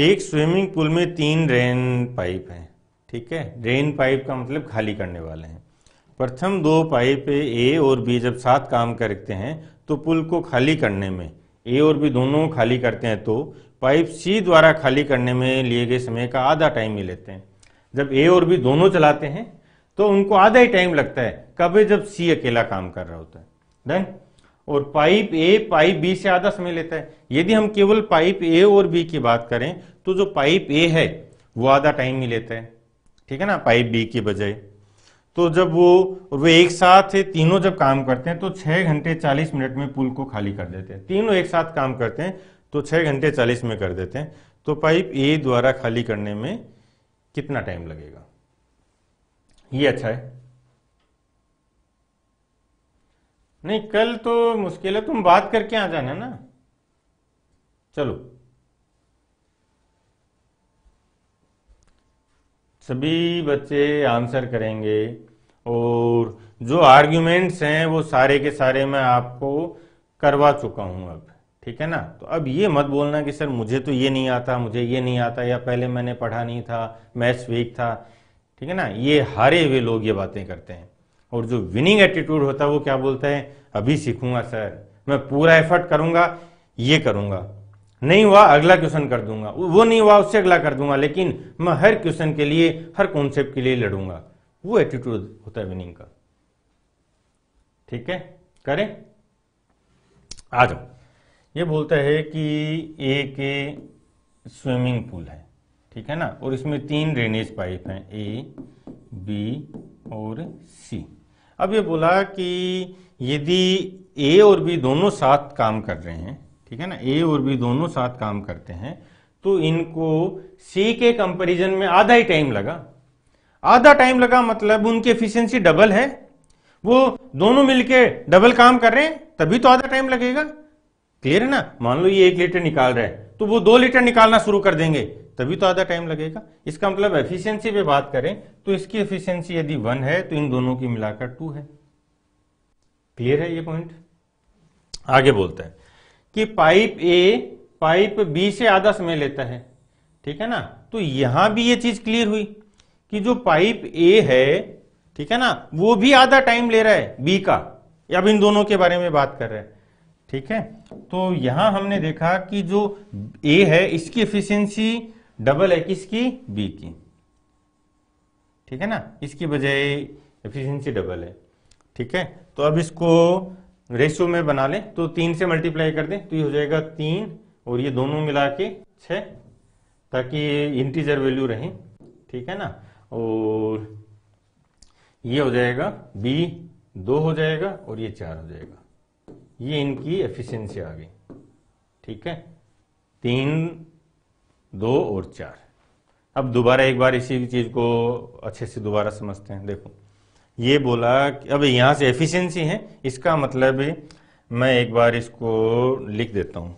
एक स्विमिंग पूल में तीन ड्रेन पाइप हैं ठीक है ड्रेन पाइप का मतलब खाली करने वाले हैं प्रथम दो पाइप ए और बी जब साथ काम करते हैं तो पुल को खाली करने में ए और बी दोनों खाली करते हैं तो पाइप सी द्वारा खाली करने में लिए गए समय का आधा टाइम ही लेते हैं जब ए और बी दोनों चलाते हैं तो उनको आधा ही टाइम लगता है कभी जब सी अकेला काम कर रहा होता है देन और पाइप ए पाइप बी से आधा समय लेता है यदि हम केवल पाइप ए और बी की बात करें तो जो पाइप ए है वो आधा टाइम ही लेता है ठीक है ना पाइप बी के बजाय तो जब वो वे एक साथ तीनों जब काम करते हैं तो छह घंटे चालीस मिनट में पुल को खाली कर देते हैं तीनों एक साथ काम करते हैं तो छह घंटे चालीस में कर देते हैं तो पाइप ए द्वारा खाली करने में कितना टाइम लगेगा ये अच्छा है नहीं कल तो मुश्किल है तुम बात करके आ जाना ना चलो सभी बच्चे आंसर करेंगे और जो आर्ग्यूमेंट्स हैं वो सारे के सारे मैं आपको करवा चुका हूं अब ठीक है ना तो अब ये मत बोलना कि सर मुझे तो ये नहीं आता मुझे ये नहीं आता या पहले मैंने पढ़ा नहीं था मैथ्स वीक था ठीक है ना ये हारे हुए लोग ये बातें करते हैं और जो विनिंग एटीट्यूड होता है वो क्या बोलता है अभी सीखूंगा सर मैं पूरा एफर्ट करूंगा ये करूंगा नहीं हुआ अगला क्वेश्चन कर दूंगा वो नहीं हुआ उससे अगला कर दूंगा लेकिन मैं हर क्वेश्चन के लिए हर कॉन्सेप्ट के लिए लड़ूंगा वो एटीट्यूड होता है विनिंग का ठीक है करें आ जाओ ये बोलता है कि एक स्विमिंग पूल है ठीक है ना और इसमें तीन ड्रेनेज पाइप हैं ए बी और सी अब ये बोला कि यदि ए और बी दोनों साथ काम कर रहे हैं ठीक है ना ए और बी दोनों साथ काम करते हैं तो इनको सी के कंपैरिजन में आधा ही टाइम लगा आधा टाइम लगा मतलब उनकी एफिशिएंसी डबल है वो दोनों मिलके डबल काम कर रहे हैं तभी तो आधा टाइम लगेगा क्लियर है ना मान लो ये एक लीटर निकाल रहा है तो वो दो लीटर निकालना शुरू कर देंगे तभी तो आधा टाइम लगेगा इसका मतलब एफिशिएंसी पे बात करें तो इसकी एफिशिएंसी यदि वन है तो इन दोनों की मिलाकर टू है क्लियर है ये पॉइंट आगे बोलता है कि पाइप ए पाइप बी से आधा समय लेता है ठीक है ना तो यहां भी ये चीज क्लियर हुई कि जो पाइप ए है ठीक है ना वो भी आधा टाइम ले रहा है बी का अब इन दोनों के बारे में बात कर रहे हैं ठीक है तो यहां हमने देखा कि जो ए है इसकी एफिशिएंसी डबल है किसकी बी की ठीक है ना इसकी बजाय एफिशिएंसी डबल है ठीक है तो अब इसको रेशियो में बना लें तो तीन से मल्टीप्लाई कर दें तो ये हो जाएगा तीन और ये दोनों मिला के छ ताकि ये इंटीजर वैल्यू रहे ठीक है ना और ये हो जाएगा बी दो हो जाएगा और ये चार हो जाएगा ये इनकी एफिशिएंसी आ गई ठीक है तीन दो और चार अब दोबारा एक बार इसी चीज को अच्छे से दोबारा समझते हैं देखो ये बोला कि अब यहां से एफिशिएंसी है इसका मतलब मैं एक बार इसको लिख देता हूं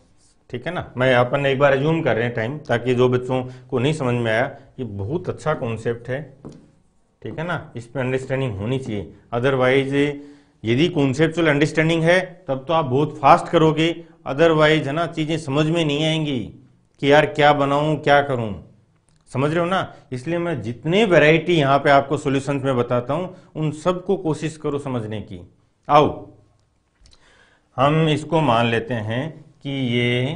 ठीक है ना मैं अपन एक बार एज्यूम कर रहे हैं टाइम ताकि जो बच्चों को नहीं समझ में आया ये बहुत अच्छा कॉन्सेप्ट है ठीक है ना इस पर अंडरस्टैंडिंग होनी चाहिए अदरवाइज यदि कॉन्सेप्चुअल अंडरस्टैंडिंग है तब तो आप बहुत फास्ट करोगे अदरवाइज है ना चीज़ें समझ में नहीं आएंगी कि यार क्या बनाऊं क्या करूं समझ रहे हो ना इसलिए मैं जितने वैरायटी यहां पे आपको सोल्यूशन में बताता हूं उन सबको कोशिश करो समझने की आओ हम इसको मान लेते हैं कि ये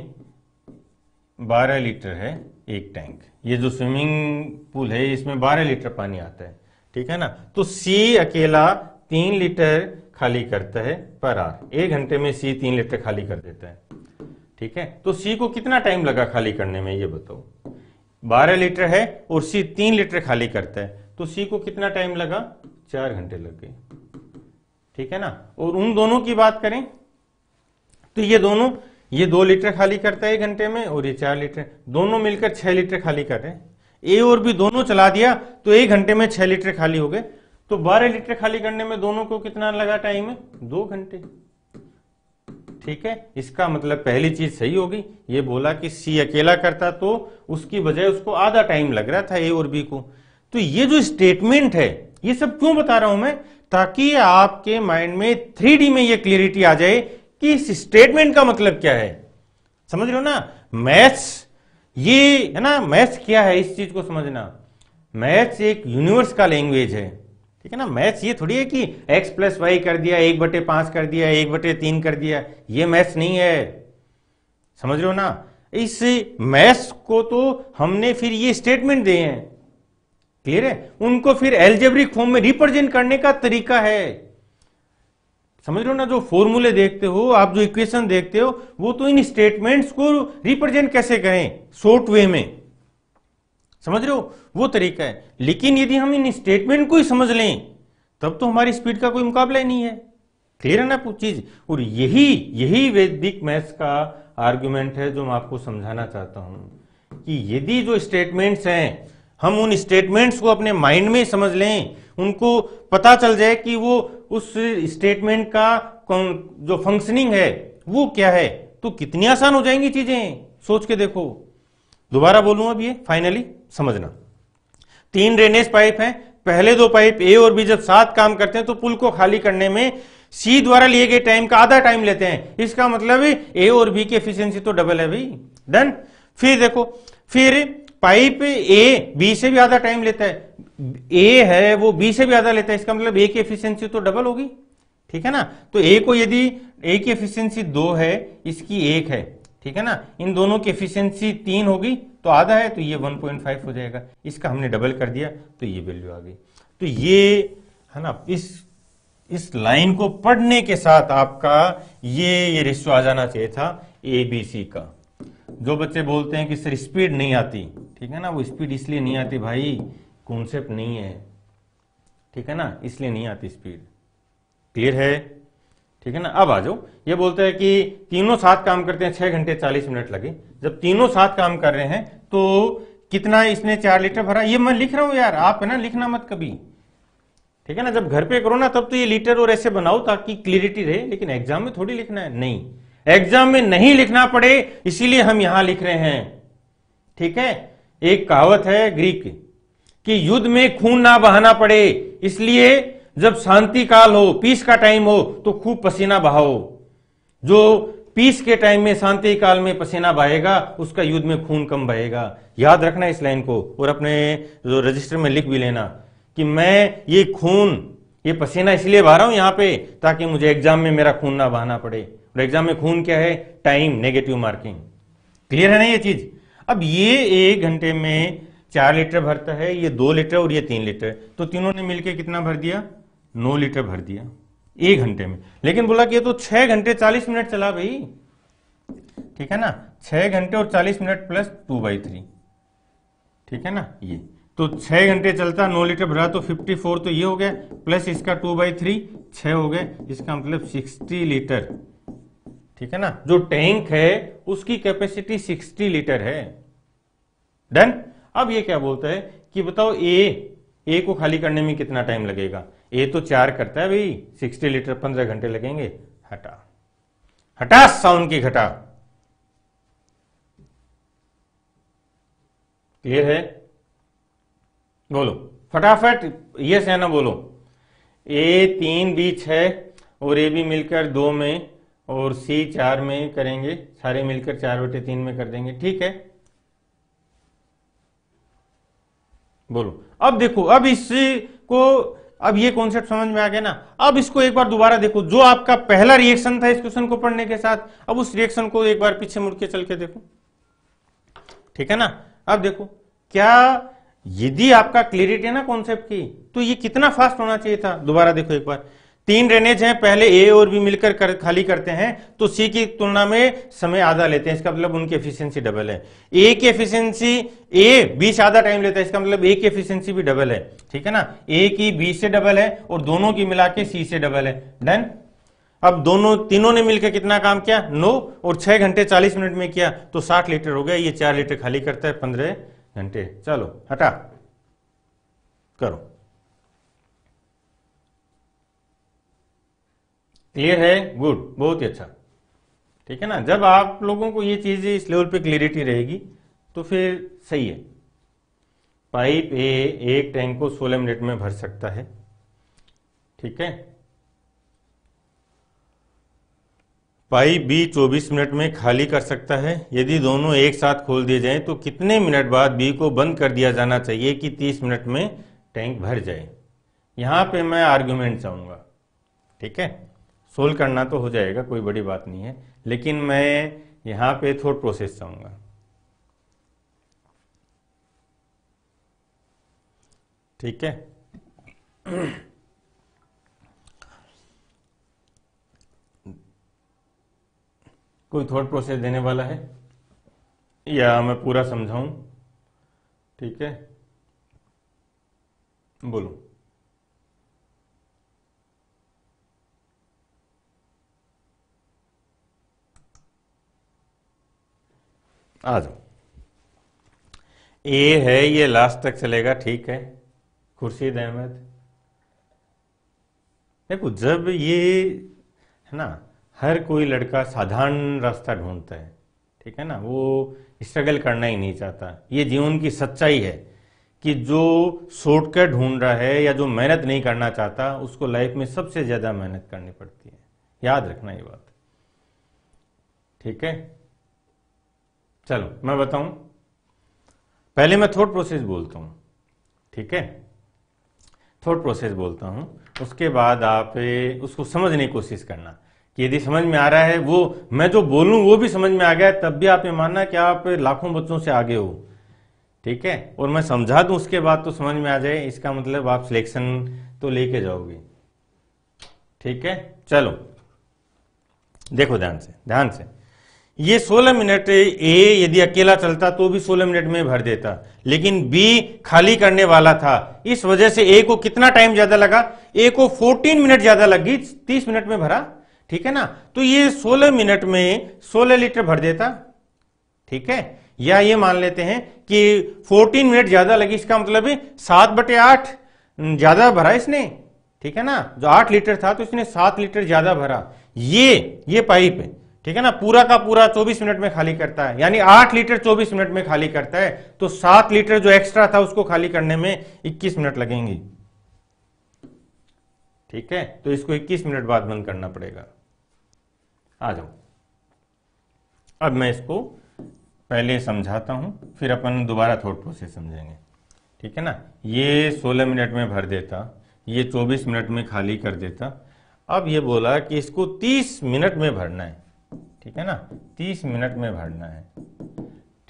12 लीटर है एक टैंक ये जो स्विमिंग पूल है इसमें 12 लीटर पानी आता है ठीक है ना तो सी अकेला तीन लीटर खाली करता है पर आर एक घंटे में सी तीन लीटर खाली कर देता है ठीक है तो सी को कितना टाइम लगा खाली करने में ये बताओ 12 लीटर है और सी तीन लीटर खाली करता है तो सी को कितना टाइम लगा चार घंटे लग गए ठीक है ना और उन दोनों की बात करें तो ये दोनों ये दो लीटर खाली करता है एक घंटे में और ये चार लीटर दोनों मिलकर छह लीटर खाली कर रहे हैं ए और भी दोनों चला दिया तो एक घंटे में छह लीटर खाली हो गए तो बारह लीटर खाली करने में दोनों को कितना लगा टाइम है दो घंटे ठीक है इसका मतलब पहली चीज सही होगी ये बोला कि सी अकेला करता तो उसकी बजाय उसको आधा टाइम लग रहा था ए और बी को तो ये जो स्टेटमेंट है ये सब क्यों बता रहा हूं मैं ताकि आपके माइंड में थ्री में ये क्लियरिटी आ जाए कि इस स्टेटमेंट का मतलब क्या है समझ रहे हो ना मैथ्स ये है ना मैथ्स क्या है इस चीज को समझना मैथ्स एक यूनिवर्स का लैंग्वेज है ठीक है ना मैथ्स ये थोड़ी है कि x प्लस वाई कर दिया एक बटे पांच कर दिया एक बटे तीन कर दिया ये मैथ्स नहीं है समझ लो ना इस मैथ्स को तो हमने फिर ये स्टेटमेंट दिए हैं क्लियर है उनको फिर एल्जेब्रिक फॉर्म में रिप्रेजेंट करने का तरीका है समझ रहे हो ना जो फॉर्मूले देखते हो आप जो इक्वेशन देखते हो वो तो इन स्टेटमेंट्स को रिप्रेजेंट कैसे करें शॉर्ट वे में समझ रहे हो वो तरीका है लेकिन यदि हम इन स्टेटमेंट को ही समझ लें तब तो हमारी स्पीड का कोई मुकाबला ही नहीं है क्लियर है ना कुछ चीज और यही यही वैदिक मैथ्स का आर्ग्यूमेंट है जो मैं आपको समझाना चाहता हूं कि यदि जो स्टेटमेंट्स हैं हम उन स्टेटमेंट्स को अपने माइंड में समझ लें उनको पता चल जाए कि वो उस स्टेटमेंट का जो फंक्शनिंग है वो क्या है तो कितनी आसान हो जाएंगी चीजें सोच के देखो दोबारा बोलूं अब ये फाइनली समझना तीन ड्रेनेज पाइप हैं पहले दो पाइप ए और बी जब साथ काम करते हैं तो पुल को खाली करने में सी द्वारा लिए गए टाइम का आधा टाइम लेते हैं इसका मतलब ए और बी की एफिशिएंसी तो डबल है भाई डन फिर देखो फिर पाइप ए बी से भी आधा टाइम लेता है ए है वो बी से भी आधा लेता है इसका मतलब ए की एफिशिएंसी तो डबल होगी ठीक है ना तो ए को यदि ए की एफिशिएंसी दो है इसकी एक है ठीक है ना इन दोनों की एफिशिएंसी तीन गई तो आधा है तो ये 1.5 हो जाएगा इसका हमने डबल कर दिया तो ये वैल्यू आ गई तो ये है ना इस इस लाइन को पढ़ने के साथ आपका ये ये रिश्व आ जाना चाहिए था ए बी सी का जो बच्चे बोलते हैं कि सर स्पीड नहीं आती ठीक है ना वो स्पीड इसलिए नहीं आती भाई कॉन्सेप्ट नहीं है ठीक है ना इसलिए नहीं आती स्पीड क्लियर है ठीक है ना अब आ जाओ ये बोलते हैं कि तीनों साथ काम करते हैं छह घंटे चालीस मिनट लगे जब तीनों साथ काम कर रहे हैं तो कितना इसने चार लीटर भरा ये मैं लिख रहा हूं यार आप है ना लिखना मत कभी ठीक है ना जब घर पे करो ना तब तो ये लीटर और ऐसे बनाओ ताकि क्लियरिटी रहे लेकिन एग्जाम में थोड़ी लिखना है नहीं एग्जाम में नहीं लिखना पड़े इसीलिए हम यहां लिख रहे हैं ठीक है एक कहावत है ग्रीक कि युद्ध में खून ना बहाना पड़े इसलिए जब शांति काल हो पीस का टाइम हो तो खूब पसीना बहाओ जो पीस के टाइम में शांति काल में पसीना बहेगा उसका युद्ध में खून कम बहेगा याद रखना इस लाइन को और अपने जो रजिस्टर में लिख भी लेना कि मैं ये खून ये पसीना इसलिए बहा रहा हूं यहां पे ताकि मुझे एग्जाम में मेरा खून ना बहाना पड़े और एग्जाम में खून क्या है टाइम नेगेटिव मार्किंग क्लियर है ना ये चीज अब ये एक घंटे में चार लीटर भरता है ये दो लीटर और ये तीन लीटर तो तीनों ने मिलकर कितना भर दिया नौ लीटर भर दिया एक घंटे में लेकिन बोला कि ये तो छह घंटे चालीस मिनट चला भाई ठीक है ना छह घंटे और चालीस minute plus two by three ठीक है ना ये तो छह घंटे चलता नौ लीटर भरा तो फिफ्टी फोर तो ये हो गया प्लस इसका टू बाई थ्री छ हो गए इसका मतलब सिक्सटी लीटर ठीक है ना जो टैंक है उसकी कैपेसिटी सिक्सटी लीटर है डन अब ये क्या बोलता है कि बताओ ए ए को खाली करने में कितना टाइम लगेगा ए तो चार करता है भाई सिक्सटी लीटर पंद्रह घंटे लगेंगे हटा हटा साउंड की घटा क्लियर है बोलो फटाफट ये है ना बोलो ए तीन बी छ और ए भी मिलकर दो में और सी चार में करेंगे सारे मिलकर चार बटे तीन में कर देंगे ठीक है बोलो अब देखो अब को अब ये कॉन्सेप्ट समझ में आ गया ना अब इसको एक बार दोबारा देखो जो आपका पहला रिएक्शन था इस क्वेश्चन को पढ़ने के साथ अब उस रिएक्शन को एक बार पीछे मुड़ के चल के देखो ठीक है ना अब देखो क्या यदि आपका क्लियरिटी है ना कॉन्सेप्ट की तो ये कितना फास्ट होना चाहिए था दोबारा देखो एक बार तीन ड्रेनेज हैं पहले ए और बी मिलकर कर, खाली करते हैं तो सी की तुलना में समय आधा लेते हैं इसका मतलब उनकी एफिशिएंसी डबल है ए की एफिशिएंसी ए बी से आधा टाइम लेता है इसका मतलब ए की एफिशिएंसी भी डबल है ठीक है ना ए की बी से डबल है और दोनों की मिला के सी से डबल है डन अब दोनों तीनों ने मिलकर कितना काम किया नो और छह घंटे चालीस मिनट में किया तो साठ लीटर हो गया ये चार लीटर खाली करता है पंद्रह घंटे चलो हटा करो क्लियर है गुड बहुत ही अच्छा ठीक है ना जब आप लोगों को ये चीज इस लेवल पे क्लियरिटी रहेगी तो फिर सही है पाइप ए एक टैंक को 16 मिनट में भर सकता है ठीक है पाइप बी 24 मिनट में खाली कर सकता है यदि दोनों एक साथ खोल दिए जाएं तो कितने मिनट बाद बी को बंद कर दिया जाना चाहिए कि 30 मिनट में टैंक भर जाए यहां पे मैं आर्ग्यूमेंट चाहूंगा ठीक है सोल्व करना तो हो जाएगा कोई बड़ी बात नहीं है लेकिन मैं यहां पे थोड़ा प्रोसेस चाहूंगा ठीक है कोई थॉट प्रोसेस देने वाला है या मैं पूरा समझाऊं ठीक है बोलू आ जाओ ए है ये लास्ट तक चलेगा ठीक है खुर्शीद अहमद देखो जब ये है ना हर कोई लड़का साधारण रास्ता ढूंढता है ठीक है ना वो स्ट्रगल करना ही नहीं चाहता ये जीवन की सच्चाई है कि जो शॉर्टकट ढूंढ रहा है या जो मेहनत नहीं करना चाहता उसको लाइफ में सबसे ज्यादा मेहनत करनी पड़ती है याद रखना ये बात ठीक है चलो मैं बताऊं पहले मैं थॉट प्रोसेस बोलता हूं ठीक है थॉट प्रोसेस बोलता हूं उसके बाद आप उसको समझने की कोशिश करना कि यदि समझ में आ रहा है वो मैं जो बोलूं वो भी समझ में आ गया तब भी आप ये मानना कि आप लाखों बच्चों से आगे हो ठीक है और मैं समझा दूं उसके बाद तो समझ में आ जाए इसका मतलब आप सिलेक्शन तो लेके जाओगे ठीक है चलो देखो ध्यान से ध्यान से ये 16 मिनट ए यदि अकेला चलता तो भी 16 मिनट में भर देता लेकिन बी खाली करने वाला था इस वजह से ए को कितना टाइम ज्यादा लगा ए को 14 मिनट ज्यादा लगी 30 मिनट में भरा ठीक है ना तो ये 16 मिनट में 16 लीटर भर देता ठीक है या ये मान लेते हैं कि 14 मिनट ज्यादा लगी इसका मतलब सात बटे आठ ज्यादा भरा इसने ठीक है ना जो आठ लीटर था तो इसने सात लीटर ज्यादा भरा ये ये पाइप है ठीक है ना पूरा का पूरा 24 मिनट में खाली करता है यानी 8 लीटर 24 मिनट में खाली करता है तो 7 लीटर जो एक्स्ट्रा था उसको खाली करने में 21 मिनट लगेंगे ठीक है तो इसको 21 मिनट बाद बंद करना पड़ेगा आ जाओ अब मैं इसको पहले समझाता हूं फिर अपन दोबारा थॉट प्रोसेस समझेंगे ठीक है ना ये 16 मिनट में भर देता ये 24 मिनट में खाली कर देता अब ये बोला कि इसको 30 मिनट में भरना है ठीक है ना तीस मिनट में भरना है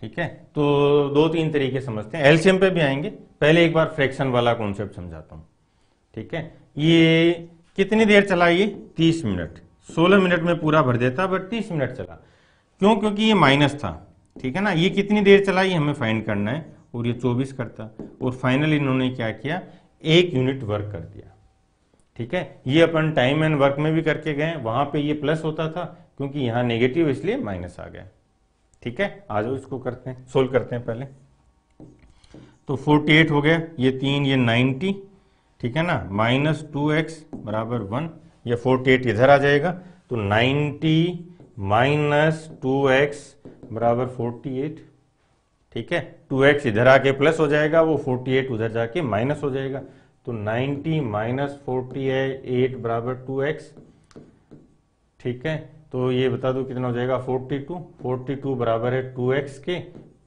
ठीक है तो दो तीन तरीके समझते हैं एल्शियम पे भी आएंगे पहले एक बार फ्रैक्शन वाला कॉन्सेप्ट समझाता हूं ठीक है ये कितनी देर चला ये तीस मिनट सोलह मिनट में पूरा भर देता बट तीस मिनट चला क्यों क्योंकि ये माइनस था ठीक है ना ये कितनी देर चला ये हमें फाइंड करना है और ये चौबीस करता और फाइनल इन्होंने क्या किया एक यूनिट वर्क कर दिया ठीक है ये अपन टाइम एंड वर्क में भी करके गए वहां पे ये प्लस होता था क्योंकि यहां नेगेटिव इसलिए माइनस आ गया ठीक है आ जाओ इसको करते हैं सोल्व करते हैं पहले तो 48 हो गया ये तीन ये 90 ठीक है ना माइनस टू एक्स बराबर वन या एट इधर आ जाएगा तो 90 माइनस टू एक्स बराबर फोर्टी एट ठीक है टू एक्स इधर आके प्लस हो जाएगा वो 48 उधर जाके माइनस हो जाएगा तो 90 माइनस फोर्टी एट बराबर टू एक्स ठीक है तो ये बता दो कितना हो जाएगा 42 42 बराबर है 2x के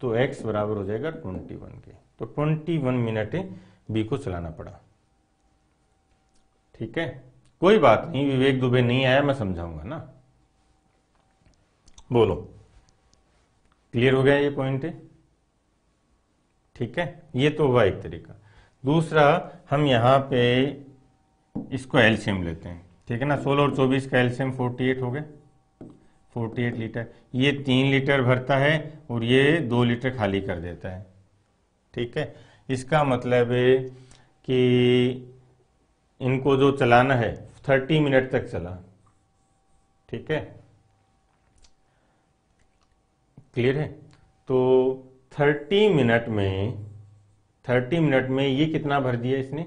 तो x बराबर हो जाएगा 21 के तो 21 मिनट बी को चलाना पड़ा ठीक है कोई बात नहीं विवेक दुबे नहीं आया मैं समझाऊंगा ना बोलो क्लियर हो गया ये पॉइंट ठीक है ये तो हुआ एक तरीका दूसरा हम यहां पे इसको एल्शियम लेते हैं ठीक है ना सोलह और चौबीस का एल्शियम फोर्टी एट हो गया फोर्टी एट लीटर ये तीन लीटर भरता है और ये दो लीटर खाली कर देता है ठीक है इसका मतलब है कि इनको जो चलाना है थर्टी मिनट तक चला ठीक है क्लियर है तो थर्टी मिनट में थर्टी मिनट में ये कितना भर दिया इसने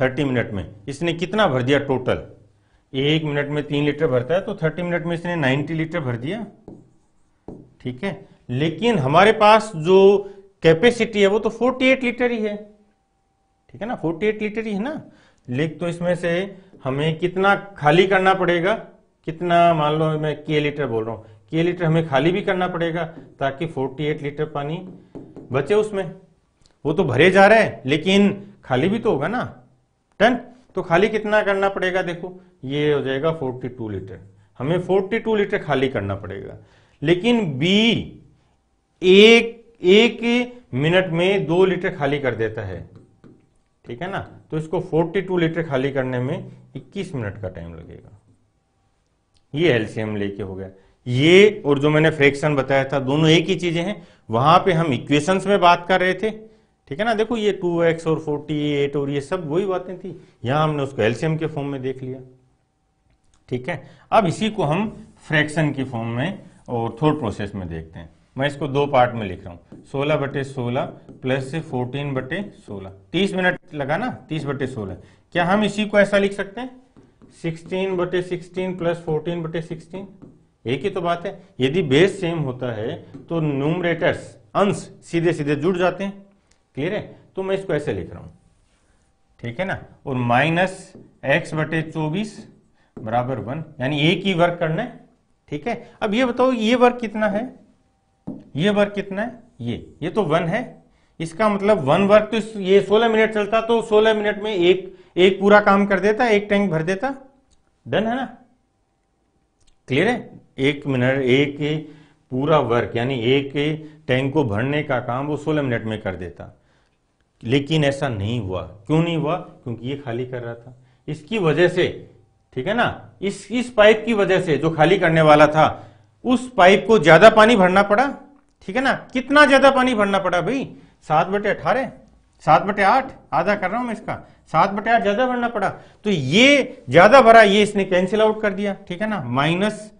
थर्टी मिनट में इसने कितना भर दिया टोटल एक मिनट में तीन लीटर भरता है तो थर्टी मिनट में इसने नाइन्टी लीटर भर दिया ठीक है लेकिन हमारे पास जो कैपेसिटी है वो तो फोर्टी एट लीटर ही है ठीक है ना फोर्टी एट लीटर ही है ना लेकिन तो इसमें से हमें कितना खाली करना पड़ेगा कितना मान लो मैं के लीटर बोल रहा हूं के लीटर हमें खाली भी करना पड़ेगा ताकि फोर्टी एट लीटर पानी बचे उसमें वो तो भरे जा रहे हैं लेकिन खाली भी तो होगा ना टन तो खाली कितना करना पड़ेगा देखो ये हो जाएगा 42 लीटर हमें 42 लीटर खाली करना पड़ेगा लेकिन बी एक एक मिनट में दो लीटर खाली कर देता है ठीक है ना तो इसको 42 लीटर खाली करने में 21 मिनट का टाइम लगेगा ये एलसीएम लेके हो गया ये और जो मैंने फ्रैक्शन बताया था दोनों एक ही चीजें हैं वहां पे हम इक्वेशंस में बात कर रहे थे ठीक है ना देखो ये टू एक्स और फोर्टी एट और ये सब वही बातें थी यहां हमने उसको एल्सियम के फॉर्म में देख लिया ठीक है अब इसी को हम फ्रैक्शन की फॉर्म में और थोड़ प्रोसेस में देखते हैं मैं इसको दो पार्ट में लिख रहा हूं सोलह बटे सोलह प्लस फोर्टीन बटे सोलह तीस मिनट लगा ना तीस बटे सोलह क्या हम इसी को ऐसा लिख सकते हैं सिक्सटीन बटे सिक्सटीन प्लस फोर्टीन बटे सिक्सटीन एक ही तो बात है यदि बेस सेम होता है तो न्यूमरेटर्स अंश सीधे सीधे जुड़ जाते हैं क्लियर है तो मैं इसको ऐसे लिख रहा हूं ठीक है ना और माइनस एक्स बटे चौबीस बराबर वन यानी एक ही वर्क करना है ठीक है अब ये बताओ ये वर्क कितना है ये वर्क कितना है ये ये तो वन है इसका मतलब वन वर्क तो ये सोलह मिनट चलता तो सोलह मिनट में एक एक पूरा काम कर देता एक टैंक भर देता डन है ना क्लियर है एक मिनट एक पूरा वर्क यानी एक टैंक को भरने का काम वो सोलह मिनट में कर देता लेकिन ऐसा नहीं हुआ क्यों नहीं हुआ क्योंकि ये खाली कर रहा था इसकी वजह से ठीक है ना इस इस पाइप की वजह से जो खाली करने वाला था उस पाइप को ज्यादा पानी भरना पड़ा ठीक है ना कितना ज्यादा पानी भरना पड़ा भाई सात बटे अठारह सात बटे आठ आधा कर रहा हूं मैं इसका सात बटे आठ ज्यादा भरना पड़ा तो ये ज्यादा भरा ये इसने कैंसिल आउट कर दिया ठीक है ना माइनस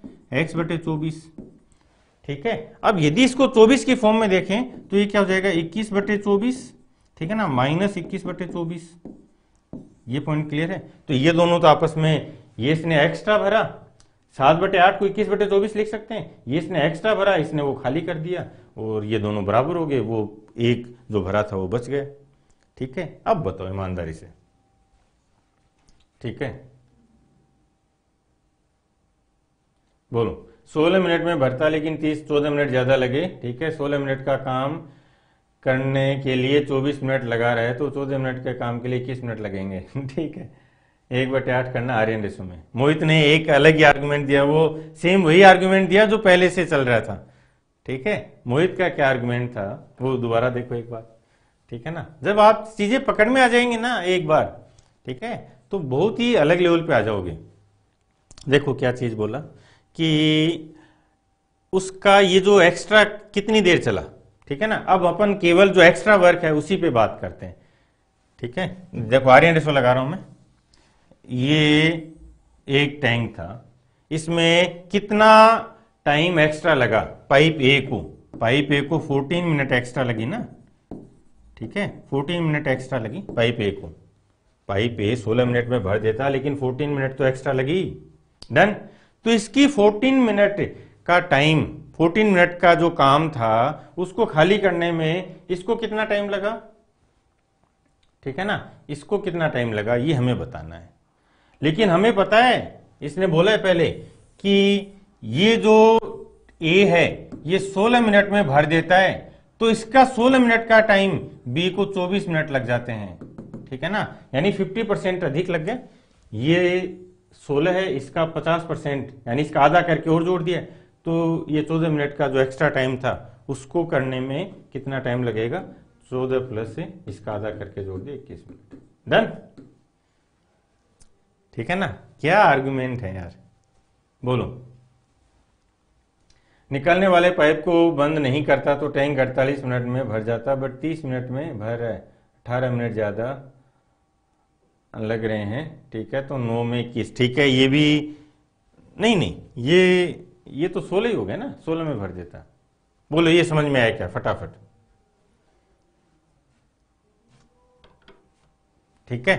एक्स बटे चौबीस ठीक है अब यदि इसको चौबीस की फॉर्म में देखें तो ये क्या हो जाएगा इक्कीस बटे चौबीस ठीक है ना माइनस इक्कीस बटे चौबीस ये पॉइंट क्लियर है तो ये दोनों तो आपस में ये इसने एक्स्ट्रा भरा सात बटे आठ को इक्कीस बटे चौबीस लिख सकते हैं ये इसने एक्स्ट्रा भरा इसने वो खाली कर दिया और ये दोनों बराबर हो गए वो एक जो भरा था वो बच गए ठीक है अब बताओ ईमानदारी से ठीक है बोलो सोलह मिनट में भरता लेकिन तीस चौदह मिनट ज्यादा लगे ठीक है सोलह मिनट का काम करने के लिए 24 मिनट लगा रहे तो 14 मिनट के काम के लिए इक्कीस मिनट लगेंगे ठीक है एक बटे आठ करना आर्यन रेशो में मोहित ने एक अलग ही आर्ग्यूमेंट दिया वो सेम वही आर्ग्यूमेंट दिया जो पहले से चल रहा था ठीक है मोहित का क्या आर्ग्यूमेंट था वो दोबारा देखो एक बार ठीक है ना जब आप चीजें पकड़ में आ जाएंगे ना एक बार ठीक है तो बहुत ही अलग लेवल पे आ जाओगे देखो क्या चीज बोला कि उसका ये जो एक्स्ट्रा कितनी देर चला ठीक है ना अब अपन केवल जो एक्स्ट्रा वर्क है उसी पे बात करते हैं ठीक है देखो आर्यन रेशो लगा रहा हूं मैं ये एक टैंक था इसमें कितना टाइम एक्स्ट्रा लगा पाइप ए को पाइप ए को 14 मिनट एक्स्ट्रा लगी ना ठीक है 14 मिनट एक्स्ट्रा लगी पाइप ए को पाइप ए 16 मिनट में भर देता लेकिन 14 मिनट तो एक्स्ट्रा लगी डन तो इसकी 14 मिनट का टाइम 14 मिनट का जो काम था उसको खाली करने में इसको कितना टाइम लगा ठीक है ना इसको कितना टाइम लगा ये हमें बताना है लेकिन हमें पता है इसने बोला है पहले कि ये जो ए है ये 16 मिनट में भर देता है तो इसका 16 मिनट का टाइम बी को 24 मिनट लग जाते हैं ठीक है ना यानी 50 परसेंट अधिक लग गए ये 16 है इसका 50 परसेंट यानी इसका आधा करके और जोड़ दिया तो ये चौदह मिनट का जो एक्स्ट्रा टाइम था उसको करने में कितना टाइम लगेगा चौदह प्लस से इसका आधा करके जोड़ दिया इक्कीस मिनट डन ठीक है ना क्या आर्गुमेंट है यार बोलो निकलने वाले पाइप को बंद नहीं करता तो टैंक अड़तालीस मिनट में भर जाता बट तीस मिनट में भर है अठारह मिनट ज़्यादा लग रहे हैं ठीक है तो नौ में इक्कीस ठीक है ये भी नहीं नहीं ये ये तो सोलह ही हो गया ना सोलह में भर देता बोलो ये समझ में आया क्या फटाफट ठीक है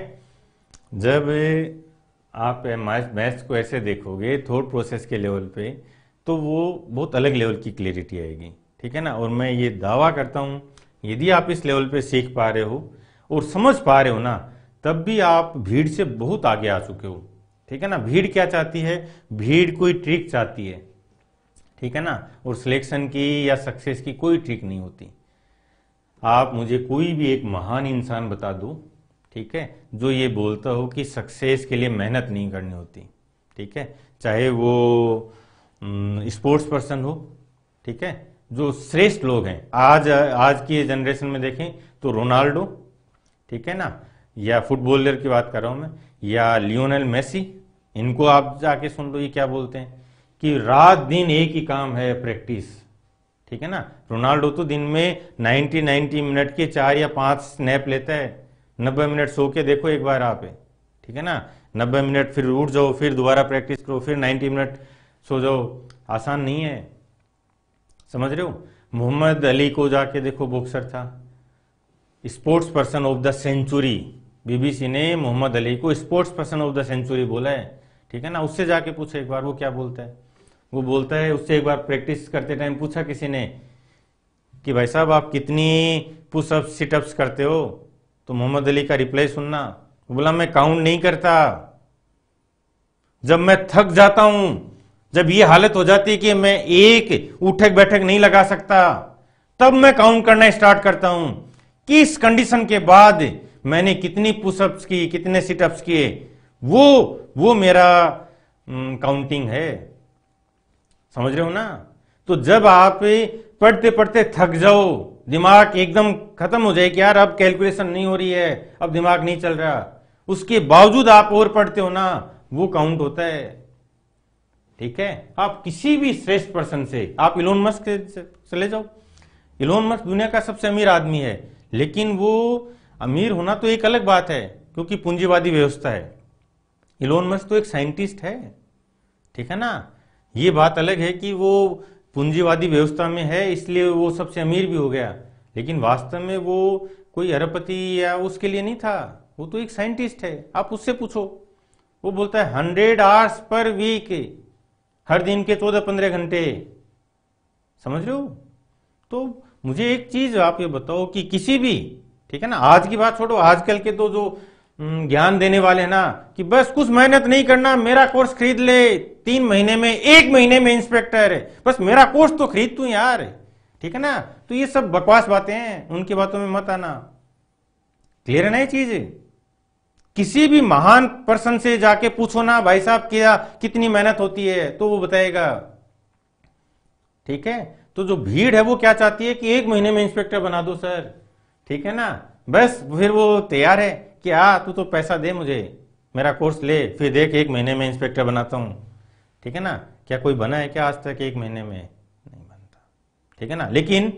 जब आप मैथ्स को ऐसे देखोगे थोड प्रोसेस के लेवल पे तो वो बहुत अलग लेवल की क्लियरिटी आएगी ठीक है ना और मैं ये दावा करता हूं यदि आप इस लेवल पे सीख पा रहे हो और समझ पा रहे हो ना तब भी आप भीड़ से बहुत आगे आ चुके हो ठीक है ना भीड़ क्या चाहती है भीड़ कोई ट्रिक चाहती है ठीक है ना और सिलेक्शन की या सक्सेस की कोई ट्रिक नहीं होती आप मुझे कोई भी एक महान इंसान बता दो ठीक है जो ये बोलता हो कि सक्सेस के लिए मेहनत नहीं करनी होती ठीक है चाहे वो स्पोर्ट्स पर्सन हो ठीक है जो श्रेष्ठ लोग हैं आज आज की जनरेशन में देखें तो रोनाल्डो ठीक है ना या फुटबॉलर की बात कर रहा हूं मैं या लियोनल मेसी इनको आप जाके सुन लो ये क्या बोलते हैं कि रात दिन एक ही काम है प्रैक्टिस ठीक है ना रोनाल्डो तो दिन में 90 90 मिनट के चार या पांच स्नैप लेता है 90 मिनट सो के देखो एक बार आप ठीक है ना 90 मिनट फिर उठ जाओ फिर दोबारा प्रैक्टिस करो फिर 90 मिनट सो जाओ आसान नहीं है समझ रहे हो मोहम्मद अली को जाके देखो बॉक्सर था sports person of the century BBC ने मोहम्मद अली को sports person of the century बोला है ठीक है ना उससे जाके पूछो एक बार वो क्या बोलता है वो बोलता है उससे एक बार प्रैक्टिस करते टाइम पूछा किसी ने कि भाई साहब आप कितनी पुशअप सिटअप्स करते हो तो मोहम्मद अली का रिप्लाई सुनना बोला मैं काउंट नहीं करता जब मैं थक जाता हूं जब ये हालत हो जाती है कि मैं एक उठक बैठक नहीं लगा सकता तब मैं काउंट करना स्टार्ट करता हूं किस कंडीशन के बाद मैंने कितनी पुशअप्स की कितने सिटअप्स किए वो वो मेरा काउंटिंग है समझ रहे हो ना तो जब आप पढ़ते पढ़ते थक जाओ दिमाग एकदम खत्म हो जाए कि यार अब कैलकुलेशन नहीं हो रही है अब दिमाग नहीं चल रहा उसके बावजूद आप और पढ़ते हो ना वो काउंट होता है ठीक है आप किसी भी श्रेष्ठ पर्सन से आप इलोन मस्क चले जाओ इलोन मस्क दुनिया का सबसे अमीर आदमी है लेकिन वो अमीर होना तो एक अलग बात है क्योंकि पूंजीवादी व्यवस्था है इलोन मस्क तो एक साइंटिस्ट है ठीक है ना ये बात अलग है कि वो पूंजीवादी व्यवस्था में है इसलिए वो सबसे अमीर भी हो गया लेकिन वास्तव में वो कोई अरबपति या उसके लिए नहीं था वो तो एक साइंटिस्ट है आप उससे पूछो वो बोलता है हंड्रेड आवर्स पर वीक हर दिन के चौदह पंद्रह घंटे समझ रहे हो तो मुझे एक चीज आप ये बताओ कि किसी भी ठीक है ना आज की बात छोड़ो आजकल के तो जो हम्म, ज्ञान देने वाले ना कि बस कुछ मेहनत नहीं करना मेरा कोर्स खरीद ले तीन महीने में एक महीने में इंस्पेक्टर है बस मेरा कोर्स तो खरीद तू यार ठीक है ना तो ये सब बकवास बातें हैं उनकी बातों में मत आना क्लियर है ना ये चीज किसी भी महान पर्सन से जाके पूछो ना भाई साहब क्या कितनी मेहनत होती है तो वो बताएगा ठीक है तो जो भीड़ है वो क्या चाहती है कि एक महीने में इंस्पेक्टर बना दो सर ठीक है ना बस फिर वो तैयार है कि आ हाँ, तू तो पैसा दे मुझे मेरा कोर्स ले फिर देख एक महीने में इंस्पेक्टर बनाता हूँ ठीक है ना क्या कोई बना है क्या आज तक एक महीने में नहीं बनता ठीक है ना लेकिन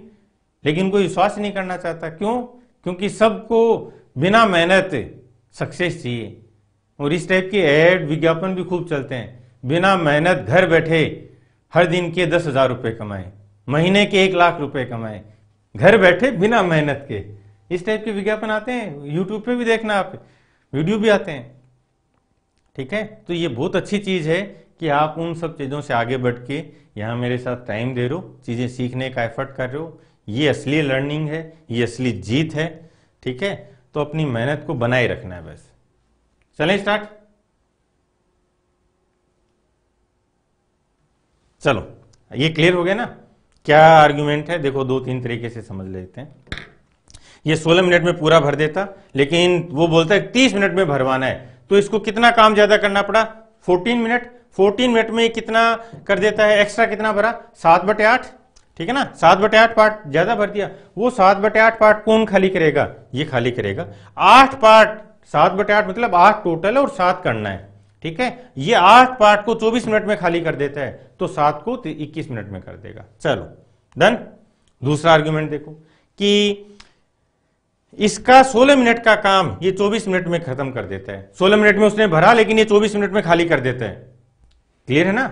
लेकिन कोई विश्वास नहीं करना चाहता क्यों क्योंकि सबको बिना मेहनत सक्सेस चाहिए और इस टाइप के एड विज्ञापन भी खूब चलते हैं बिना मेहनत घर बैठे हर दिन के दस हजार रुपये कमाए महीने के एक लाख रुपए कमाए घर बैठे बिना मेहनत के इस टाइप के विज्ञापन आते हैं यूट्यूब पे भी देखना आप वीडियो भी आते हैं ठीक है तो ये बहुत अच्छी चीज है कि आप उन सब चीजों से आगे बढ़ के यहाँ मेरे साथ टाइम दे रहे हो चीजें सीखने का एफर्ट कर रहे हो ये असली लर्निंग है ये असली जीत है ठीक है तो अपनी मेहनत को बनाए रखना है बस चले स्टार्ट चलो ये क्लियर हो गया ना क्या आर्ग्यूमेंट है देखो दो तीन तरीके से समझ लेते हैं ये 16 मिनट में पूरा भर देता लेकिन वो बोलता है 30 मिनट में भरवाना है तो इसको कितना काम ज्यादा करना पड़ा 14 मिनट 14 मिनट में कितना कर देता है एक्स्ट्रा कितना भरा सात बटे आठ ठीक है ना सात बटे आठ पार्ट ज्यादा भर दिया वो सात बटे आठ पार्ट कौन खाली करेगा ये खाली करेगा आठ पार्ट सात बटे आठ मतलब आठ टोटल और सात करना है ठीक है ये आठ पार्ट को चौबीस मिनट में खाली कर देता है तो सात को तो इक्कीस मिनट में कर देगा चलो डन दूसरा आर्ग्यूमेंट देखो कि इसका 16 मिनट का काम ये 24 मिनट में खत्म कर देता है 16 मिनट में उसने भरा लेकिन ये 24 मिनट में खाली कर देता है क्लियर है ना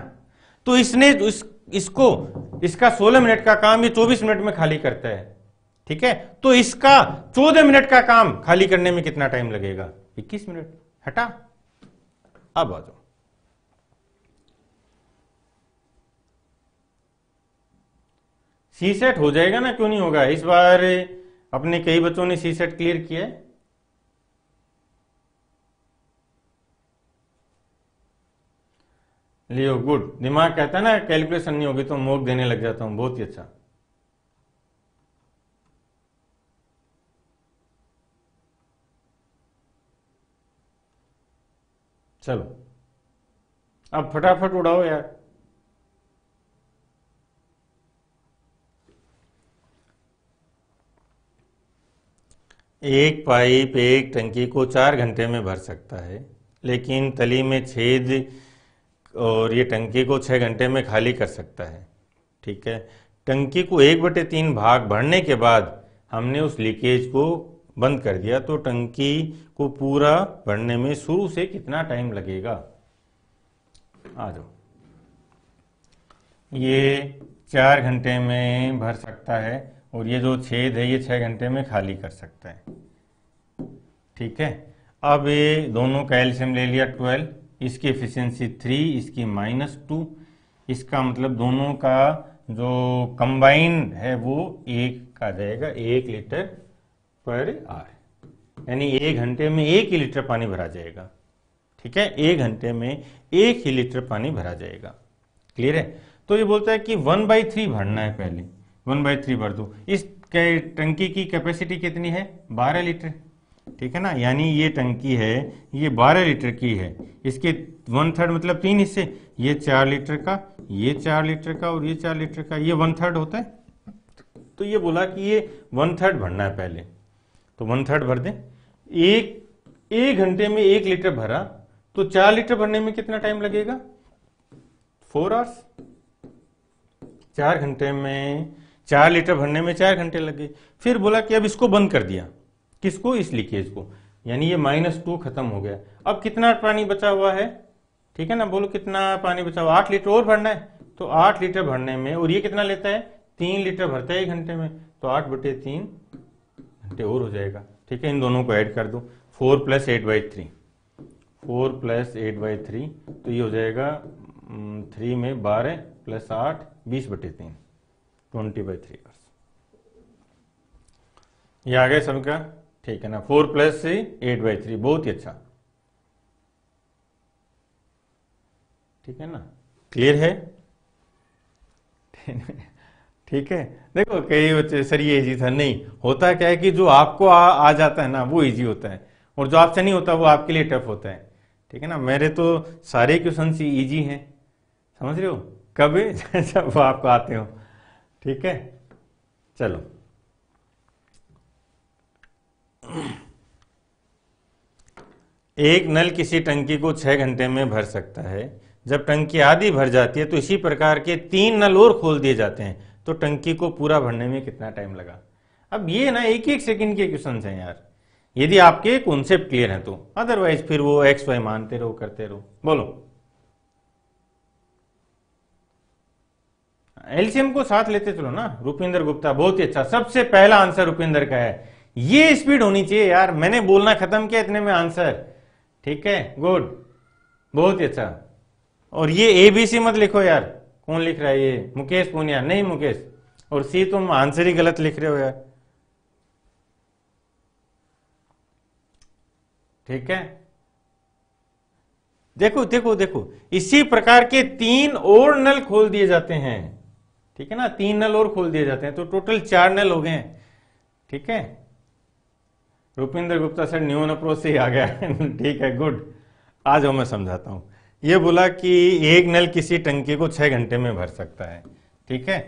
तो इसने इस, इसको इसका 16 मिनट का काम ये 24 मिनट में खाली करता है ठीक है तो इसका 14 मिनट का काम खाली करने में कितना टाइम लगेगा 21 मिनट हटा अब आ जाओ सी सेट हो जाएगा ना क्यों नहीं होगा इस बार अपने कई बच्चों ने सी सेट क्लियर किया है लियो गुड दिमाग कहता है ना कैलकुलेशन नहीं होगी तो मोक देने लग जाता हूं बहुत ही अच्छा चलो अब फटाफट उड़ाओ यार एक पाइप एक टंकी को चार घंटे में भर सकता है लेकिन तली में छेद और ये टंकी को छः घंटे में खाली कर सकता है ठीक है टंकी को एक बटे तीन भाग भरने के बाद हमने उस लीकेज को बंद कर दिया तो टंकी को पूरा भरने में शुरू से कितना टाइम लगेगा आ जाओ ये चार घंटे में भर सकता है और ये जो छेद है ये छः घंटे में खाली कर सकते हैं ठीक है अब ये दोनों का एल्शियम ले लिया ट्वेल्व इसकी एफिशिएंसी थ्री इसकी माइनस टू इसका मतलब दोनों का जो कंबाइंड है वो एक का जाएगा एक लीटर पर आर यानी एक घंटे में एक ही लीटर पानी भरा जाएगा ठीक है एक घंटे में एक ही लीटर पानी भरा जाएगा क्लियर है तो ये बोलता है कि वन बाई थ्री भरना है पहले वन बाई थ्री भर दो इस टंकी की कैपेसिटी कितनी है बारह लीटर ठीक है ना यानी ये टंकी है ये बारह लीटर की है इसके वन थर्ड मतलब तीन हिस्से ये चार लीटर का ये चार लीटर का और ये चार लीटर का ये वन थर्ड होता है तो ये बोला कि ये वन थर्ड भरना है पहले तो वन थर्ड भर दें एक एक घंटे में एक लीटर भरा तो चार लीटर भरने में कितना टाइम लगेगा फोर आवर्स चार घंटे में चार लीटर भरने में चार घंटे लग गए फिर बोला कि अब इसको बंद कर दिया किसको इस लीकेज को यानी ये माइनस टू खत्म हो गया अब कितना पानी बचा हुआ है ठीक है ना बोलो कितना पानी बचा हुआ आठ लीटर और भरना है तो आठ लीटर भरने में और ये कितना लेता है तीन लीटर भरता है एक घंटे में तो आठ बटे तीन घंटे और हो जाएगा ठीक है इन दोनों को ऐड कर दो four plus eight by three four plus eight by three तो ये हो जाएगा थ्री हम्म, में बारह प्लस आठ बीस बटे तीन ट्वेंटी बाई थ्री आवर्स ये आ गए सबका ठीक है ना four plus C eight by three बहुत ही अच्छा ठीक है ना क्लियर है ठीक है देखो कई बच्चे सर ये इजी था नहीं होता क्या है कि जो आपको आ, आ जाता है ना वो इजी होता है और जो आपसे नहीं होता वो आपके लिए टफ होता है ठीक है ना मेरे तो सारे क्वेश्चन इजी हैं समझ रहे हो कभी जब वो आपको आते हो ठीक है चलो एक नल किसी टंकी को छह घंटे में भर सकता है जब टंकी आधी भर जाती है तो इसी प्रकार के तीन नल और खोल दिए जाते हैं तो टंकी को पूरा भरने में कितना टाइम लगा अब ये ना एक एक सेकंड के क्वेश्चन हैं यार यदि आपके कॉन्सेप्ट क्लियर हैं तो अदरवाइज फिर वो एक्स वाई मानते रहो करते रहो बोलो एलसीएम को साथ लेते चलो ना रूपिंदर गुप्ता बहुत ही अच्छा सबसे पहला आंसर रूपिंदर का है ये स्पीड होनी चाहिए यार मैंने बोलना खत्म किया इतने में आंसर ठीक है गुड बहुत ही अच्छा और ये एबीसी मत लिखो यार कौन लिख रहा है ये मुकेश पुनिया नहीं मुकेश और सी तुम आंसर ही गलत लिख रहे हो यार ठीक है देखो देखो देखो इसी प्रकार के तीन और नल खोल दिए जाते हैं ठीक है ना तीन नल और खोल दिए जाते हैं तो टोटल चार नल हो गए हैं ठीक है Rupinder Gupta sir new approach से ही आ गया ठीक है गुड आज मैं समझाता हूं ये बोला कि एक नल किसी टंकी को छह घंटे में भर सकता है ठीक है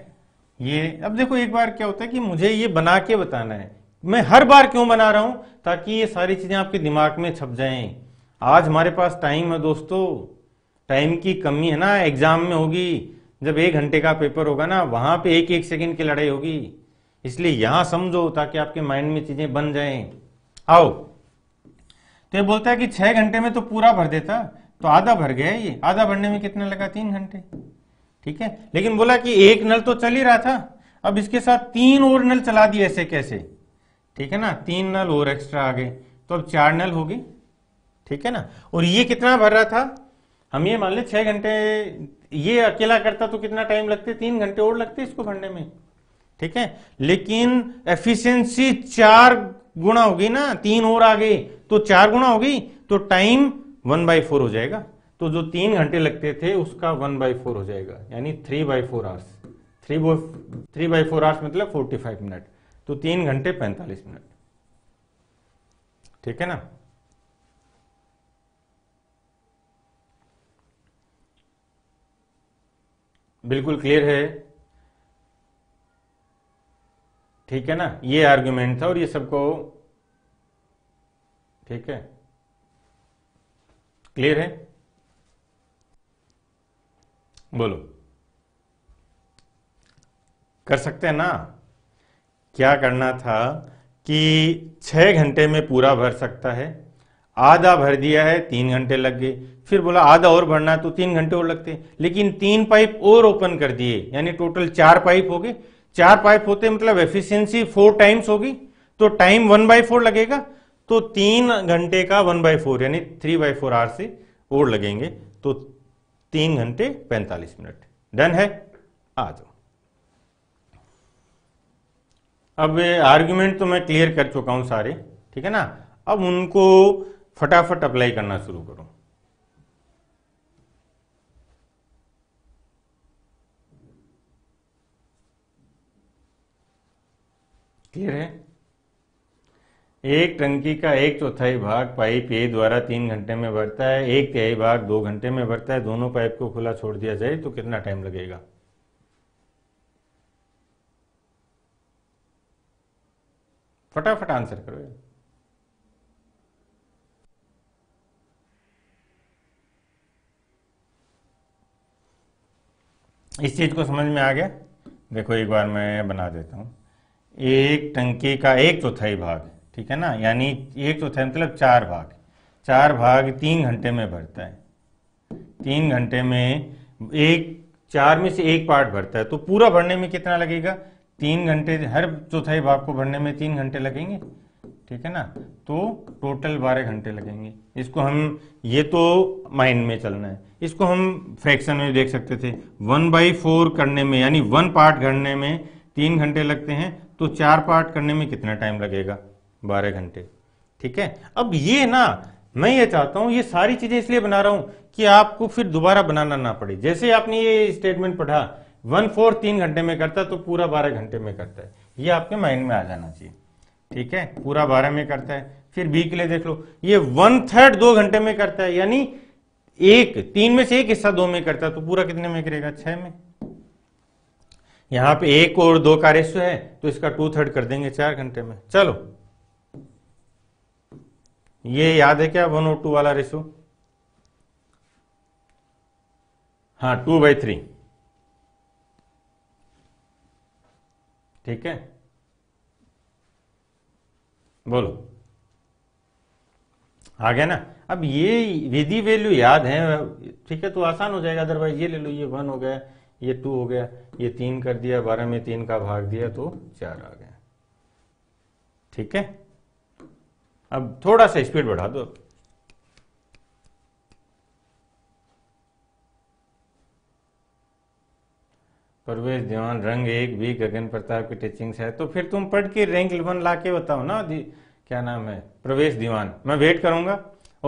ये अब देखो एक बार क्या होता है कि मुझे ये बना के बताना है मैं हर बार क्यों बना रहा हूं ताकि ये सारी चीजें आपके दिमाग में छप जाएं आज हमारे पास टाइम है दोस्तों टाइम की कमी है ना एग्जाम में होगी जब एक घंटे का पेपर होगा ना वहां पे एक एक सेकंड की लड़ाई होगी इसलिए यहां समझो ताकि आपके माइंड में चीजें बन जाएं आओ तो ये बोलता है कि छह घंटे में तो पूरा भर देता तो आधा भर गया ये आधा भरने में कितना लगा तीन घंटे ठीक है लेकिन बोला कि एक नल तो चल ही रहा था अब इसके साथ तीन और नल चला दिए ऐसे कैसे ठीक है ना तीन नल और एक्स्ट्रा आ गए तो अब चार नल होगी ठीक है ना और ये कितना भर रहा था हम ये मान ले छह घंटे ये अकेला करता तो कितना टाइम लगते तीन घंटे और लगते इसको भरने में ठीक है लेकिन एफिशिएंसी चार गुणा होगी ना तीन और आगे तो चार गुणा होगी तो टाइम वन बाई फोर हो जाएगा तो जो तीन घंटे लगते थे उसका वन बाई फोर हो जाएगा यानी three by four hours three three by four hours मतलब फोर्टी फाइव मिनट तो तीन घंटे पैंतालीस मिनट ठीक है ना बिल्कुल क्लियर है ठीक है ना ये आर्ग्यूमेंट था और ये सबको ठीक है क्लियर है बोलो कर सकते हैं ना क्या करना था कि छह घंटे में पूरा भर सकता है आधा भर दिया है तीन घंटे लग गए फिर बोला आधा और भरना तो तीन घंटे और लगते लेकिन तीन पाइप और ओपन कर दिए यानी टोटल चार पाइप हो गए चार पाइप होते मतलब एफिशिएंसी फोर टाइम्स होगी तो टाइम वन बाई फोर लगेगा तो तीन घंटे का वन बाई फोर यानी थ्री बाई फोर आर से और लगेंगे तो तीन घंटे पैंतालीस मिनट डन है आ जाओ अब आर्ग्यूमेंट तो मैं क्लियर कर चुका हूं सारे ठीक है ना अब उनको फटाफट अप्लाई करना शुरू करूं क्लियर है एक टंकी का एक चौथाई भाग पाइप ए द्वारा तीन घंटे में भरता है एक तिहाई भाग दो घंटे में भरता है दोनों पाइप को खुला छोड़ दिया जाए तो कितना टाइम लगेगा फटाफट आंसर करो इस चीज को समझ में आ गया देखो एक बार मैं बना देता हूं एक टंकी का एक चौथाई तो भाग ठीक है ना यानी एक चौथाई तो मतलब चार भाग चार भाग तीन घंटे में भरता है तीन घंटे में एक चार में से एक पार्ट भरता है तो पूरा भरने में कितना लगेगा तीन घंटे हर चौथाई भाग को भरने में तीन घंटे लगेंगे ठीक है ना तो टोटल बारह घंटे लगेंगे इसको हम ये तो माइंड में चलना है इसको हम फ्रैक्शन में देख सकते थे वन बाई फोर करने में यानी वन पार्ट करने में तीन घंटे लगते हैं तो चार पार्ट करने में कितना टाइम लगेगा बारह घंटे ठीक है अब ये ना मैं ये चाहता हूं ये सारी चीजें इसलिए बना रहा हूं कि आपको फिर दोबारा बनाना ना पड़े जैसे आपने ये स्टेटमेंट पढ़ा वन फोर तीन घंटे में करता है तो पूरा बारह घंटे में करता है ये आपके माइंड में आ जाना चाहिए ठीक है पूरा बारह में करता है फिर बी के लिए देख लो ये वन थर्ड दो घंटे में करता है यानी एक तीन में से एक हिस्सा दो में करता है तो पूरा कितने में करेगा छह में यहां पे एक और दो का रेशो है तो इसका टू थर्ड कर देंगे चार घंटे में चलो ये याद है क्या वन और टू वाला रेशो हाँ टू बाई थ्री ठीक है बोलो आ गया ना अब ये विधि वैल्यू याद है ठीक है तो आसान हो जाएगा अदरवाइज ये ले लो ये वन हो गया ये टू हो गया ये तीन कर दिया बारह में तीन का भाग दिया तो चार आ गया ठीक है अब थोड़ा सा स्पीड बढ़ा दो परवेश दीवान रंग एक भी गगन प्रताप की टीचिंग से है तो फिर तुम पढ़ के रैंक इलेवन ला के बताओ ना क्या नाम है प्रवेश दीवान मैं वेट करूंगा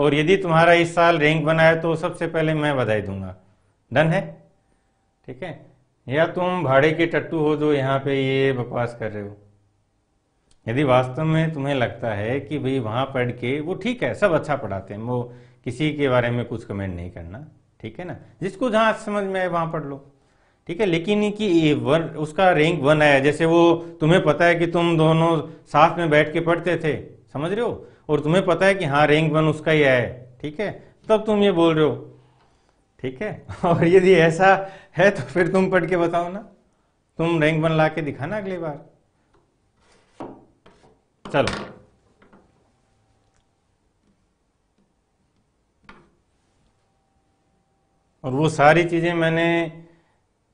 और यदि तुम्हारा इस साल रैंक बनाया तो सबसे पहले मैं बधाई दूंगा डन है ठीक है या तुम भाड़े के टट्टू हो जो यहाँ पे ये बकवास कर रहे हो यदि वास्तव में तुम्हें लगता है कि भाई वहां पढ़ के वो ठीक है सब अच्छा पढ़ाते हैं वो किसी के बारे में कुछ कमेंट नहीं करना ठीक है ना जिसको जहां समझ में आए वहां पढ़ लो ठीक है लेकिन कि वन उसका रैंक वन आया जैसे वो तुम्हें पता है कि तुम दोनों साथ में बैठ के पढ़ते थे समझ रहे हो और तुम्हें पता है कि हाँ रैंक वन उसका ही आया है ठीक है तब तुम ये बोल रहे हो ठीक है और यदि ऐसा है तो फिर तुम पढ़ के बताओ ना तुम रैंक वन ला के दिखाना अगली बार चलो और वो सारी चीजें मैंने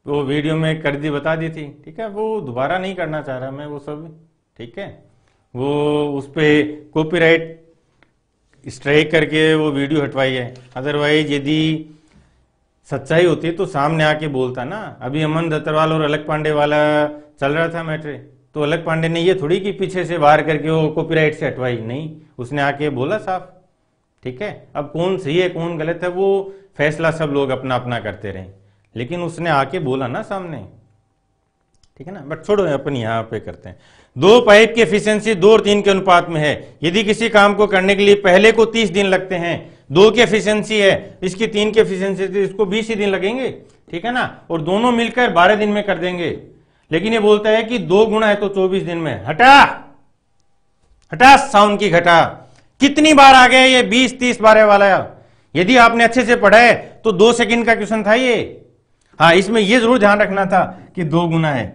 वो वीडियो में कर दी बता दी थी ठीक है वो दोबारा नहीं करना चाह रहा मैं वो सब ठीक है वो उस पर कॉपी स्ट्राइक करके वो वीडियो हटवाई है अदरवाइज यदि सच्चाई होती तो सामने आके बोलता ना अभी अमन दत्तरवाल और अलग पांडे वाला चल रहा था मैटर तो अलग पांडे ने ये थोड़ी कि पीछे से बाहर करके वो कॉपीराइट से हटवाई नहीं उसने आके बोला साफ ठीक है अब कौन सही है कौन गलत है वो फैसला सब लोग अपना अपना करते रहे लेकिन उसने आके बोला ना सामने ठीक है ना बट छोड़ो अपन यहां पे करते हैं दो पाइप की एफिशिएंसी दो और तीन के अनुपात में है यदि किसी काम को करने के लिए पहले को तीस दिन लगते हैं दो की एफिशिएंसी है इसकी तीन की एफिशिएंसी थी तो इसको बीस ही दिन लगेंगे ठीक है ना और दोनों मिलकर बारह दिन में कर देंगे लेकिन ये बोलता है कि दो गुणा है तो चौबीस दिन में हटा हटा साउंड की घटा कितनी बार आ गया ये बीस तीस बारह वाला यदि आपने अच्छे से पढ़ा है तो दो सेकंड का क्वेश्चन था ये हाँ इसमें यह जरूर ध्यान रखना था कि दो गुना है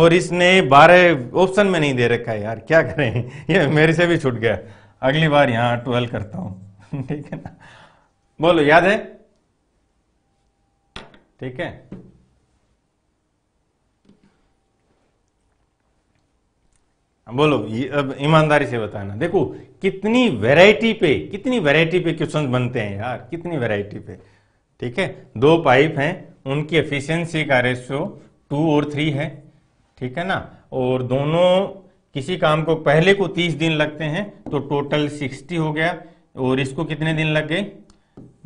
और इसने बारह ऑप्शन में नहीं दे रखा है यार क्या करें ये मेरे से भी छूट गया अगली बार यहां ट्वेल्व करता हूं ठीक है ना बोलो याद है ठीक है बोलो अब ईमानदारी से बताना देखो कितनी वैरायटी पे कितनी वैरायटी पे क्वेश्चन बनते हैं यार कितनी वैरायटी पे ठीक है दो पाइप हैं उनकी एफिशिएंसी का रेशियो टू और थ्री है ठीक है ना और दोनों किसी काम को पहले को तीस दिन लगते हैं तो टोटल सिक्सटी हो गया और इसको कितने दिन लग गए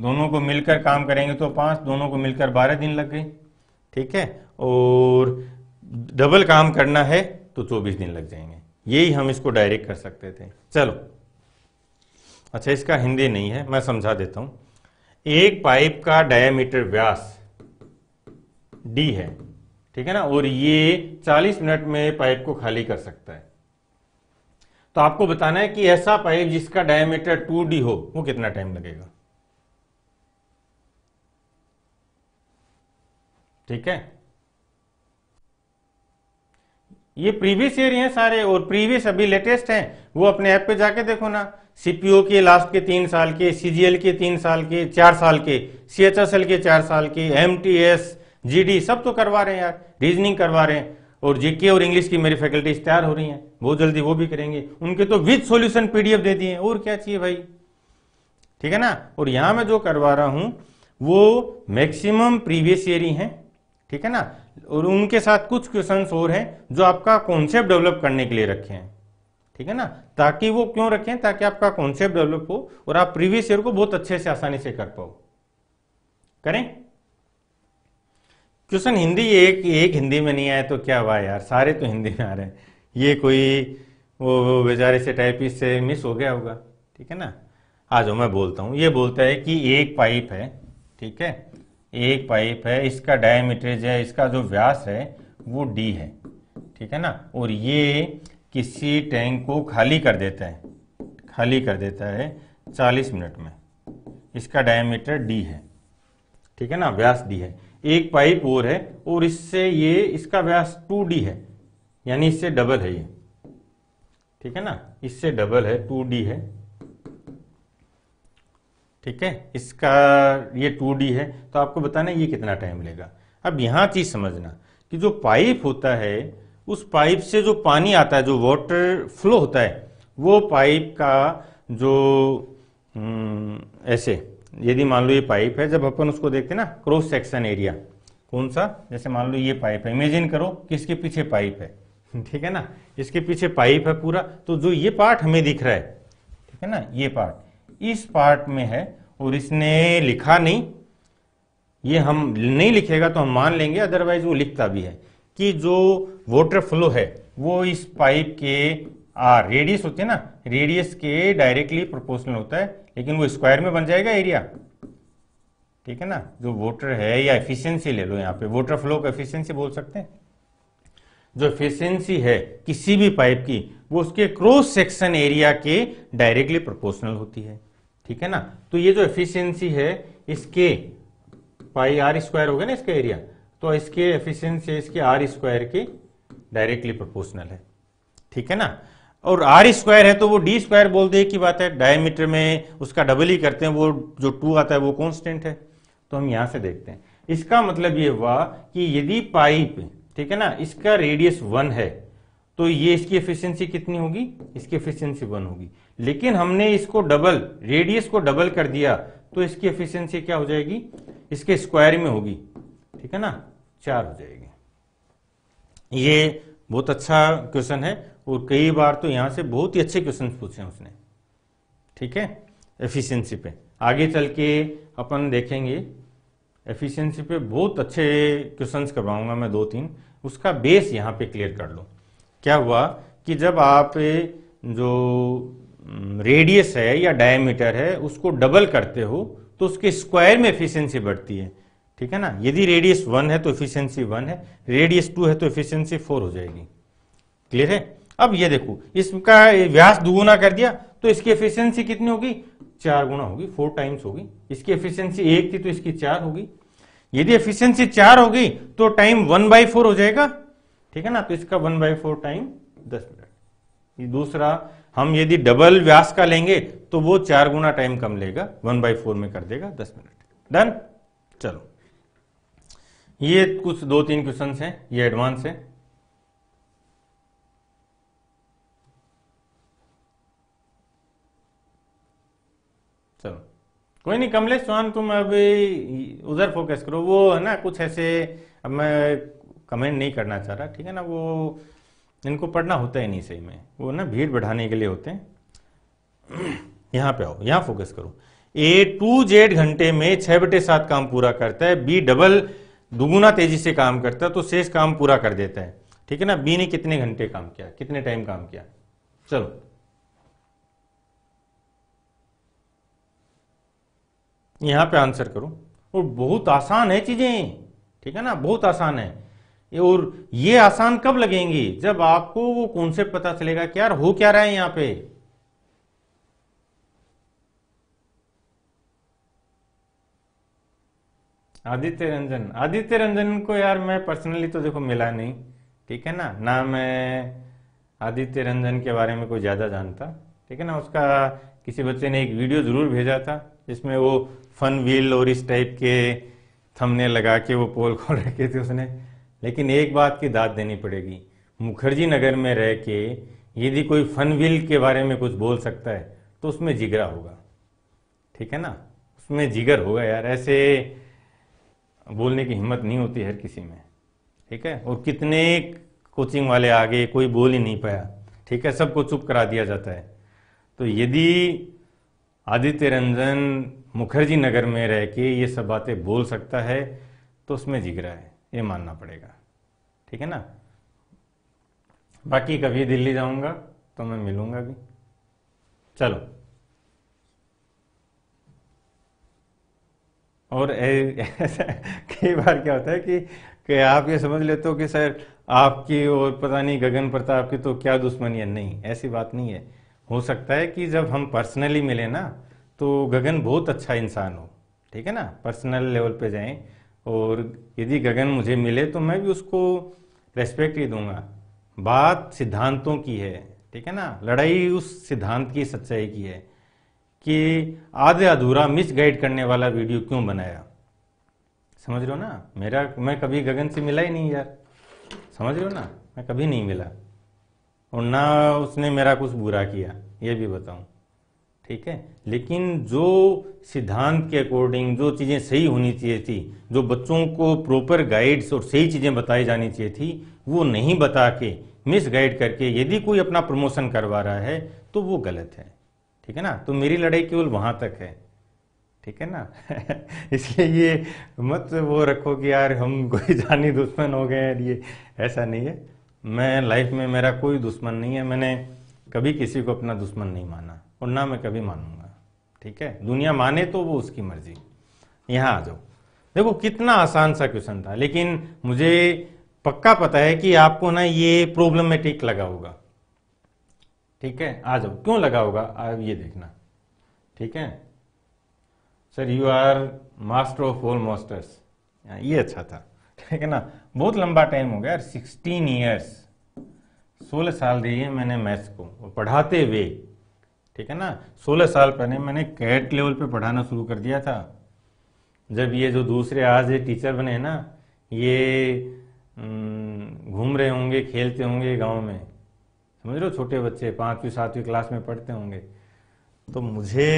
दोनों को मिलकर काम करेंगे तो पांच दोनों को मिलकर बारह दिन लग गए ठीक है और डबल काम करना है तो चौबीस दिन लग जाएंगे यही हम इसको डायरेक्ट कर सकते थे चलो अच्छा इसका हिंदी नहीं है मैं समझा देता हूं एक पाइप का डायमीटर व्यास डी है ठीक है ना और ये 40 मिनट में पाइप को खाली कर सकता है तो आपको बताना है कि ऐसा पाइप जिसका डायमीटर 2D हो वो कितना टाइम लगेगा ठीक है ये प्रीवियस ईयर हैं सारे और प्रीवियस अभी लेटेस्ट हैं वो अपने ऐप पे जाके देखो ना सीपीओ के लास्ट के तीन साल के सीजीएल के तीन साल के चार साल के सीएचएसएल के चार साल के एमटीएस जीडी सब तो करवा रहे हैं यार रीजनिंग करवा रहे हैं और जीके और इंग्लिश की मेरी फैकल्टीज तैयार हो रही हैं बहुत जल्दी वो भी करेंगे उनके तो विद सॉल्यूशन पीडीएफ दे दिए और क्या चाहिए भाई ठीक है ना और यहां मैं जो करवा रहा हूं वो मैक्सिमम प्रीवियस ईयर ही है ठीक है ना और उनके साथ कुछ क्वेश्चन और हैं जो आपका कॉन्सेप्ट डेवलप करने के लिए रखे हैं ठीक है ना ताकि वो क्यों रखें ताकि आपका कॉन्सेप्ट डेवलप हो और आप प्रीवियस ईयर को बहुत अच्छे से आसानी से कर पाओ करें क्वेश्चन हिंदी एक एक हिंदी में नहीं आए तो क्या हुआ यार सारे तो हिंदी में आ रहे हैं ये कोई वो बेचारे से टाइपिस से मिस हो गया होगा ठीक है ना आ जाओ मैं बोलता हूँ ये बोलता है कि एक पाइप है ठीक है एक पाइप है इसका डायमीटर जो है इसका जो व्यास है वो डी है ठीक है ना और ये किसी टैंक को खाली कर देता है खाली कर देता है 40 मिनट में इसका डायमीटर डी है ठीक है ना व्यास डी है एक पाइप और है और इससे ये इसका व्यास टू डी है यानी इससे डबल है ये ठीक है ना इससे डबल है टू डी है ठीक है इसका ये टू डी है तो आपको बताना ये कितना टाइम लेगा अब यहां चीज समझना कि जो पाइप होता है उस पाइप से जो पानी आता है जो वाटर फ्लो होता है वो पाइप का जो हम्म, ऐसे यदि मान लो ये पाइप है जब अपन उसको देखते ना क्रॉस सेक्शन एरिया कौन सा जैसे मान लो ये पाइप है इमेजिन करो कि इसके पीछे पाइप है ठीक है ना इसके पीछे पाइप है पूरा तो जो ये पार्ट हमें दिख रहा है ठीक है ना ये पार्ट इस पार्ट में है और इसने लिखा नहीं ये हम नहीं लिखेगा तो हम मान लेंगे अदरवाइज वो लिखता भी है कि जो वाटर फ्लो है वो इस पाइप के आर रेडियस होते हैं ना रेडियस के डायरेक्टली प्रोपोर्शनल होता है लेकिन वो स्क्वायर में बन जाएगा एरिया ठीक है ना जो वोटर है या एफिशिएंसी ले लो यहाँ पे वोटर फ्लो को एफिशिएंसी बोल सकते हैं जो एफिशिएंसी है किसी भी पाइप की वो उसके क्रॉस सेक्शन एरिया के डायरेक्टली प्रोपोर्शनल होती है ठीक है ना तो ये जो एफिशिएंसी है इसके पाई आर स्क्वायर हो गया ना इसका एरिया तो इसके एफिशियंसी इसके आर स्क्वायर के डायरेक्टली प्रोपोर्शनल है ठीक है ना और आर स्क्वायर है तो वो डी स्क्वायर बोल दे की बात है डायमीटर में उसका डबल ही करते हैं वो जो टू आता है वो कॉन्स्टेंट है तो हम यहां से देखते हैं इसका मतलब ये हुआ कि यदि पाइप ठीक है ना इसका रेडियस वन है तो ये इसकी एफिशिएंसी कितनी होगी इसकी एफिशिएंसी वन होगी लेकिन हमने इसको डबल रेडियस को डबल कर दिया तो इसकी एफिशिएंसी क्या हो जाएगी इसके स्क्वायर में होगी ठीक है ना चार हो जाएगी ये बहुत अच्छा क्वेश्चन है और कई बार तो यहाँ से बहुत ही अच्छे क्वेश्चन पूछे उसने ठीक है एफिशिएंसी पे आगे चल के अपन देखेंगे एफिशिएंसी पे बहुत अच्छे क्वेश्चंस करवाऊंगा मैं दो तीन उसका बेस यहाँ पे क्लियर कर लो क्या हुआ कि जब आप जो रेडियस है या डायमीटर है उसको डबल करते हो तो उसके स्क्वायर में एफिशिएंसी बढ़ती है ठीक है ना यदि रेडियस वन है तो एफिशिएंसी वन है रेडियस टू है तो एफिशिएंसी फोर हो जाएगी क्लियर है अब ये देखो इसका व्यास दुगुना कर दिया तो इसकी एफिशिएंसी कितनी होगी चार गुना होगी फोर टाइम्स होगी इसकी एफिशिएंसी एक थी तो इसकी चार होगी यदि एफिशिएंसी चार होगी तो टाइम वन बाई फोर हो जाएगा ठीक है ना तो इसका वन बाई फोर टाइम दस मिनट दूसरा हम यदि डबल व्यास का लेंगे तो वो चार गुना टाइम कम लेगा वन बाई फोर में कर देगा दस मिनट डन चलो ये कुछ दो तीन क्वेश्चन हैं ये एडवांस है कोई नहीं कमलेश चौहान तुम अभी उधर फोकस करो वो है ना कुछ ऐसे अब मैं कमेंट नहीं करना चाह रहा ठीक है ना वो इनको पढ़ना होता ही नहीं सही में वो ना भीड़ बढ़ाने के लिए होते हैं यहाँ पे आओ यहाँ फोकस करो ए टू जेड घंटे में छह बटे सात काम पूरा करता है बी डबल दुगुना तेजी से काम करता है तो शेष काम पूरा कर देता है ठीक है ना बी ने कितने घंटे काम किया कितने टाइम काम किया चलो यहाँ पे आंसर करो और बहुत आसान है चीजें ठीक है ना बहुत आसान है और ये आसान कब लगेंगी जब आपको वो कॉन्सेप्ट पता चलेगा कि यार हो क्या रहा है यहाँ पे आदित्य रंजन आदित्य रंजन को यार मैं पर्सनली तो देखो मिला नहीं ठीक है ना ना मैं आदित्य रंजन के बारे में कोई ज्यादा जानता ठीक है ना उसका किसी बच्चे ने एक वीडियो जरूर भेजा था जिसमें वो फन व्हील और इस टाइप के थमने लगा के वो पोल खोल रखे थे उसने लेकिन एक बात की दाद देनी पड़ेगी मुखर्जी नगर में रह के यदि कोई फन व्हील के बारे में कुछ बोल सकता है तो उसमें जिगरा होगा ठीक है ना उसमें जिगर होगा यार ऐसे बोलने की हिम्मत नहीं होती हर किसी में ठीक है और कितने कोचिंग वाले आगे कोई बोल ही नहीं पाया ठीक है सबको चुप करा दिया जाता है तो यदि आदित्य रंजन मुखर्जी नगर में रह के ये सब बातें बोल सकता है तो उसमें जिगरा है ये मानना पड़ेगा ठीक है ना बाकी कभी दिल्ली जाऊंगा तो मैं मिलूंगा भी चलो और ऐसा कई बार क्या होता है कि, कि आप ये समझ लेते हो कि सर आपकी और पता नहीं गगन प्रताप की तो क्या दुश्मनी है नहीं ऐसी बात नहीं है हो सकता है कि जब हम पर्सनली मिले ना तो गगन बहुत अच्छा इंसान हो ठीक है ना पर्सनल लेवल पे जाएं और यदि गगन मुझे मिले तो मैं भी उसको रेस्पेक्ट ही दूंगा बात सिद्धांतों की है ठीक है ना लड़ाई उस सिद्धांत की सच्चाई की है कि आधे अधूरा मिस गाइड करने वाला वीडियो क्यों बनाया समझ रहे हो ना मेरा मैं कभी गगन से मिला ही नहीं यार समझ रहे हो ना मैं कभी नहीं मिला और ना उसने मेरा कुछ बुरा किया ये भी बताऊं ठीक है लेकिन जो सिद्धांत के अकॉर्डिंग जो चीज़ें सही होनी चाहिए थी जो बच्चों को प्रॉपर गाइड्स और सही चीज़ें बताई जानी चाहिए थी वो नहीं बता के मिस गाइड करके यदि कोई अपना प्रमोशन करवा रहा है तो वो गलत है ठीक है ना तो मेरी लड़ाई केवल वहाँ तक है ठीक है ना इसलिए ये मत वो रखो कि यार हम कोई जानी दुश्मन हो गए यार ये ऐसा नहीं है मैं लाइफ में मेरा कोई दुश्मन नहीं है मैंने कभी किसी को अपना दुश्मन नहीं माना और ना मैं कभी मानूंगा ठीक है दुनिया माने तो वो उसकी मर्जी यहां आ जाओ देखो कितना आसान सा क्वेश्चन था लेकिन मुझे पक्का पता है कि आपको ना ये प्रॉब्लमेटिक लगा होगा ठीक है आ जाओ क्यों लगा होगा आप ये देखना ठीक है sir you are master of all masters ये अच्छा था ठीक है ना बहुत लंबा टाइम हो गया यार सिक्सटीन ईयर्स सोलह साल दिए मैंने मैथ्स को पढ़ाते हुए ठीक है ना 16 साल पहले मैंने कैट लेवल पे पढ़ाना शुरू कर दिया था जब ये जो दूसरे आज ये टीचर बने हैं ना ये घूम रहे होंगे खेलते होंगे गांव में समझ रहे हो छोटे बच्चे पाँचवीं सातवीं क्लास में पढ़ते होंगे तो मुझे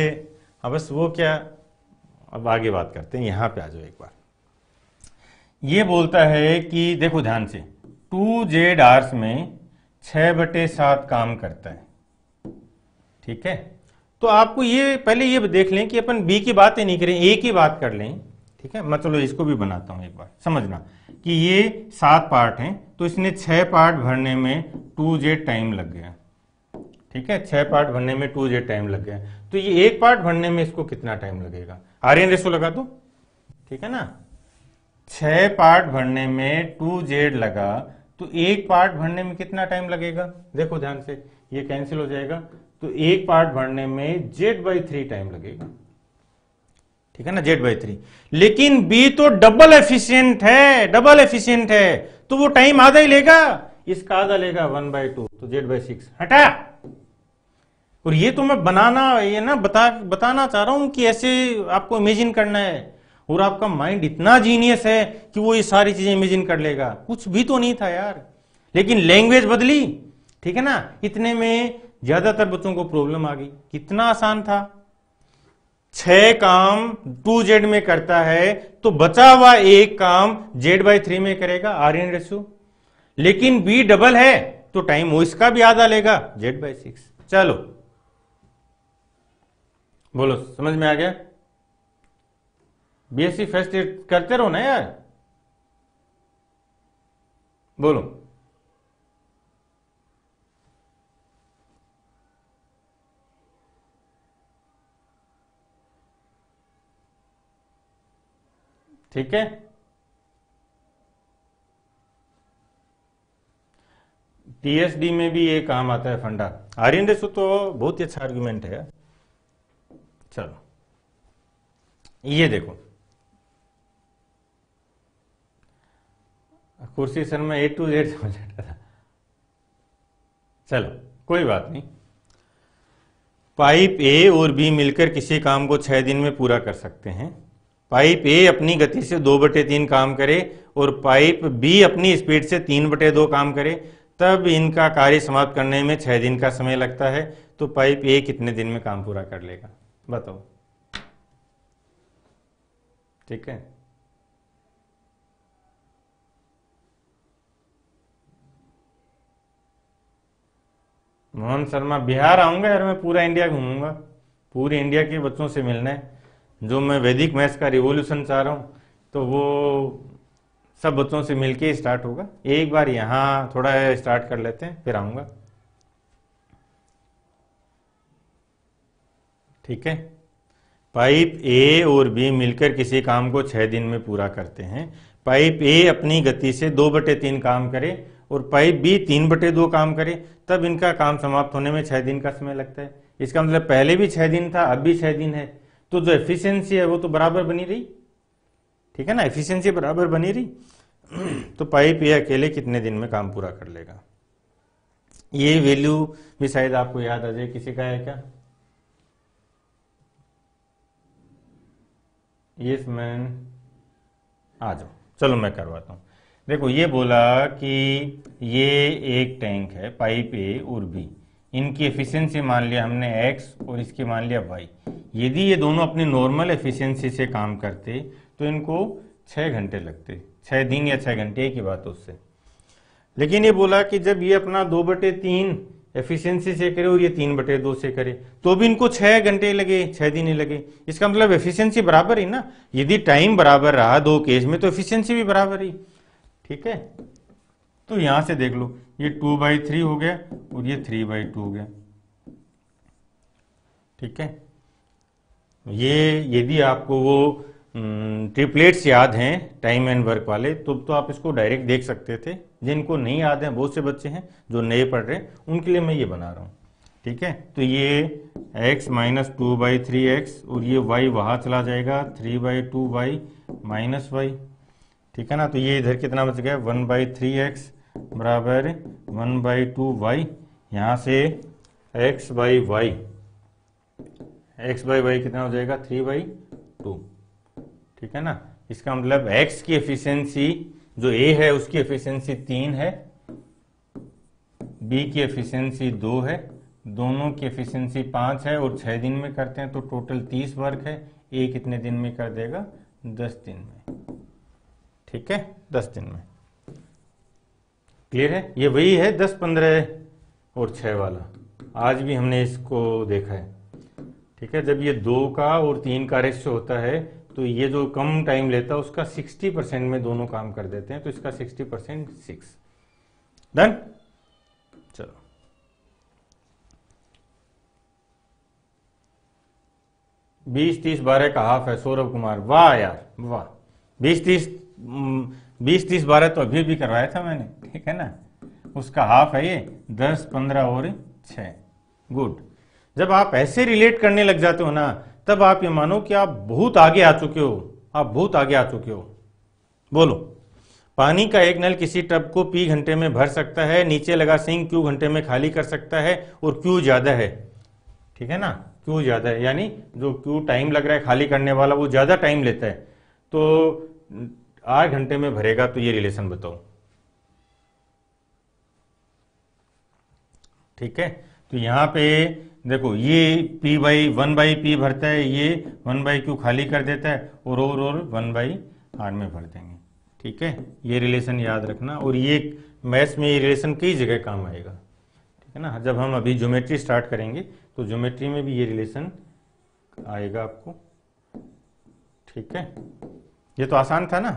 अब बस वो क्या अब आगे बात करते हैं यहाँ पे आ जाओ एक बार ये बोलता है कि देखो ध्यान से टू जेड आर्स में छः बटे सात काम करता है ठीक है तो आपको ये पहले ये देख लें कि अपन बी की बात ही नहीं करें ए की बात कर लें ठीक है मैं चलो इसको भी बनाता हूं एक बार समझना कि ये सात पार्ट हैं तो इसने छह पार्ट भरने में टू जे टाइम लग गया ठीक है छह पार्ट भरने में टू जे टाइम लग गया तो ये एक पार्ट भरने में इसको कितना टाइम लगेगा आर एन रेसो लगा दो ठीक है ना छः पार्ट भरने में टू जेड लगा तो एक पार्ट भरने में कितना टाइम लगेगा देखो ध्यान से ये कैंसिल हो जाएगा तो एक पार्ट भरने में जेड बाई थ्री टाइम लगेगा ठीक है ना जेड बाई थ्री लेकिन बी तो डबल एफिशिएंट है डबल एफिशिएंट है तो वो टाइम आधा ही लेगा इसका आधा लेगा वन बाई टू तो जेड बाई सिक्स हटा और ये तो मैं बनाना ये ना बता बताना चाह रहा हूं कि ऐसे आपको इमेजिन करना है और आपका माइंड इतना जीनियस है कि वो ये सारी चीजें इमेजिन कर लेगा कुछ भी तो नहीं था यार लेकिन लैंग्वेज बदली ठीक है ना इतने में ज्यादातर बच्चों को प्रॉब्लम आ गई कितना आसान था छह काम टू जेड में करता है तो बचा हुआ एक काम जेड बाई थ्री में करेगा आर एन लेकिन बी डबल है तो टाइम वो इसका भी याद आ लेगा जेड बाई सिक्स चलो बोलो समझ में आ गया बीएससी फर्स्ट ईयर करते रहो ना यार बोलो ठीक है टीएसडी में भी ये काम आता है फंडा आर्यन रेसो तो बहुत ही अच्छा आर्ग्यूमेंट है चलो ये देखो कुर्सी सर में ए टू जेड समझ जाता था चलो कोई बात नहीं पाइप ए और बी मिलकर किसी काम को छह दिन में पूरा कर सकते हैं पाइप ए अपनी गति से दो बटे तीन काम करे और पाइप बी अपनी स्पीड से तीन बटे दो काम करे तब इनका कार्य समाप्त करने में छः दिन का समय लगता है तो पाइप ए कितने दिन में काम पूरा कर लेगा बताओ ठीक है मोहन शर्मा बिहार आऊंगा यार मैं पूरा इंडिया घूमूंगा पूरे इंडिया के बच्चों से मिलना है जो मैं वैदिक मैथ्स का रिवोल्यूशन चाह रहा हूँ तो वो सब बच्चों से मिलके स्टार्ट होगा एक बार यहाँ थोड़ा स्टार्ट कर लेते हैं फिर आऊँगा ठीक है पाइप ए और बी मिलकर किसी काम को छह दिन में पूरा करते हैं पाइप ए अपनी गति से दो बटे तीन काम करे और पाइप बी तीन बटे दो काम करे तब इनका काम समाप्त होने में छह दिन का समय लगता है इसका मतलब पहले भी छह दिन था अब भी छह दिन है तो जो एफिशिएंसी है वो तो बराबर बनी रही ठीक है ना एफिशिएंसी बराबर बनी रही तो पाइप ये अकेले कितने दिन में काम पूरा कर लेगा ये वैल्यू भी शायद आपको याद आ जाए किसी का है क्या यस मैन आ जाओ चलो मैं करवाता हूं देखो ये बोला कि ये एक टैंक है पाइप ए और बी इनकी एफिशिएंसी मान लिया हमने एक्स और इसकी मान लिया वाई यदि ये दोनों अपने नॉर्मल एफिशिएंसी से काम करते तो इनको छः घंटे लगते छः दिन या छः घंटे की बात उससे लेकिन ये बोला कि जब ये अपना दो बटे तीन एफिशिएंसी से करे और ये तीन बटे दो से करे तो भी इनको छह घंटे लगे छह दिन ही लगे इसका मतलब एफिशियंसी बराबर ही ना यदि टाइम बराबर रहा दो केस में तो एफिशियंसी भी बराबर ही ठीक है तो यहां से देख लो ये टू बाई थ्री हो गया और ये थ्री बाई टू हो गया ठीक है ये यदि आपको वो ट्रिपलेट्स हम्म, याद हैं टाइम एंड वर्क वाले तो तो आप इसको डायरेक्ट देख सकते थे जिनको नहीं याद है बहुत से बच्चे हैं जो नए पढ़ रहे हैं उनके लिए मैं ये बना रहा हूं ठीक है तो ये x minus two by three X और ये y वहां चला जाएगा three by two Y minus Y ठीक है ना तो ये इधर कितना बच गया वन बाई थ्री एक्स बराबर वन बाई टू वाई यहाँ से X by Y X by Y कितना हो जाएगा थ्री बाई टू ठीक है ना इसका मतलब एक्स की एफिशिएंसी जो ए है उसकी एफिशिएंसी तीन है बी की एफिशिएंसी दो है दोनों की एफिशिएंसी पांच है और छह दिन में करते हैं तो टोटल तीस वर्क है ए कितने दिन में कर देगा दस दिन में ठीक है दस दिन में क्लियर है ये वही है दस पंद्रह और छह वाला आज भी हमने इसको देखा है ठीक है जब ये दो का और तीन का रेस्ट होता है तो ये जो कम टाइम लेता है उसका सिक्सटी परसेंट में दोनों काम कर देते हैं तो इसका सिक्सटी परसेंट सिक्स डन चलो बीस तीस बारह का हाफ है सौरभ कुमार वाह यार वाह बीस तीस हम्म, बीस तीस बारह तो अभी भी करवाया था मैंने ठीक है ना उसका हाफ है ये दस पंद्रह और छ गुड जब आप ऐसे रिलेट करने लग जाते हो ना तब आप ये मानो कि आप बहुत आगे आ चुके हो आप बहुत आगे आ चुके हो बोलो पानी का एक नल किसी टब को पी घंटे में भर सकता है नीचे लगा सिंह क्यू घंटे में खाली कर सकता है और क्यू ज्यादा है ठीक है ना क्यू ज्यादा है यानी जो क्यू टाइम लग रहा है खाली करने वाला वो ज्यादा टाइम लेता है तो आठ घंटे में भरेगा तो ये रिलेशन बताओ ठीक है तो यहाँ पे देखो ये p by one by P भरता है ये वन बाई क्यू खाली कर देता है और और और वन बाई आर में भर देंगे ठीक है ये रिलेशन याद रखना और ये मैथ्स में ये रिलेशन कई जगह काम आएगा ठीक है ना जब हम अभी ज्योमेट्री स्टार्ट करेंगे तो ज्योमेट्री में भी ये रिलेशन आएगा आपको ठीक है ये तो आसान था ना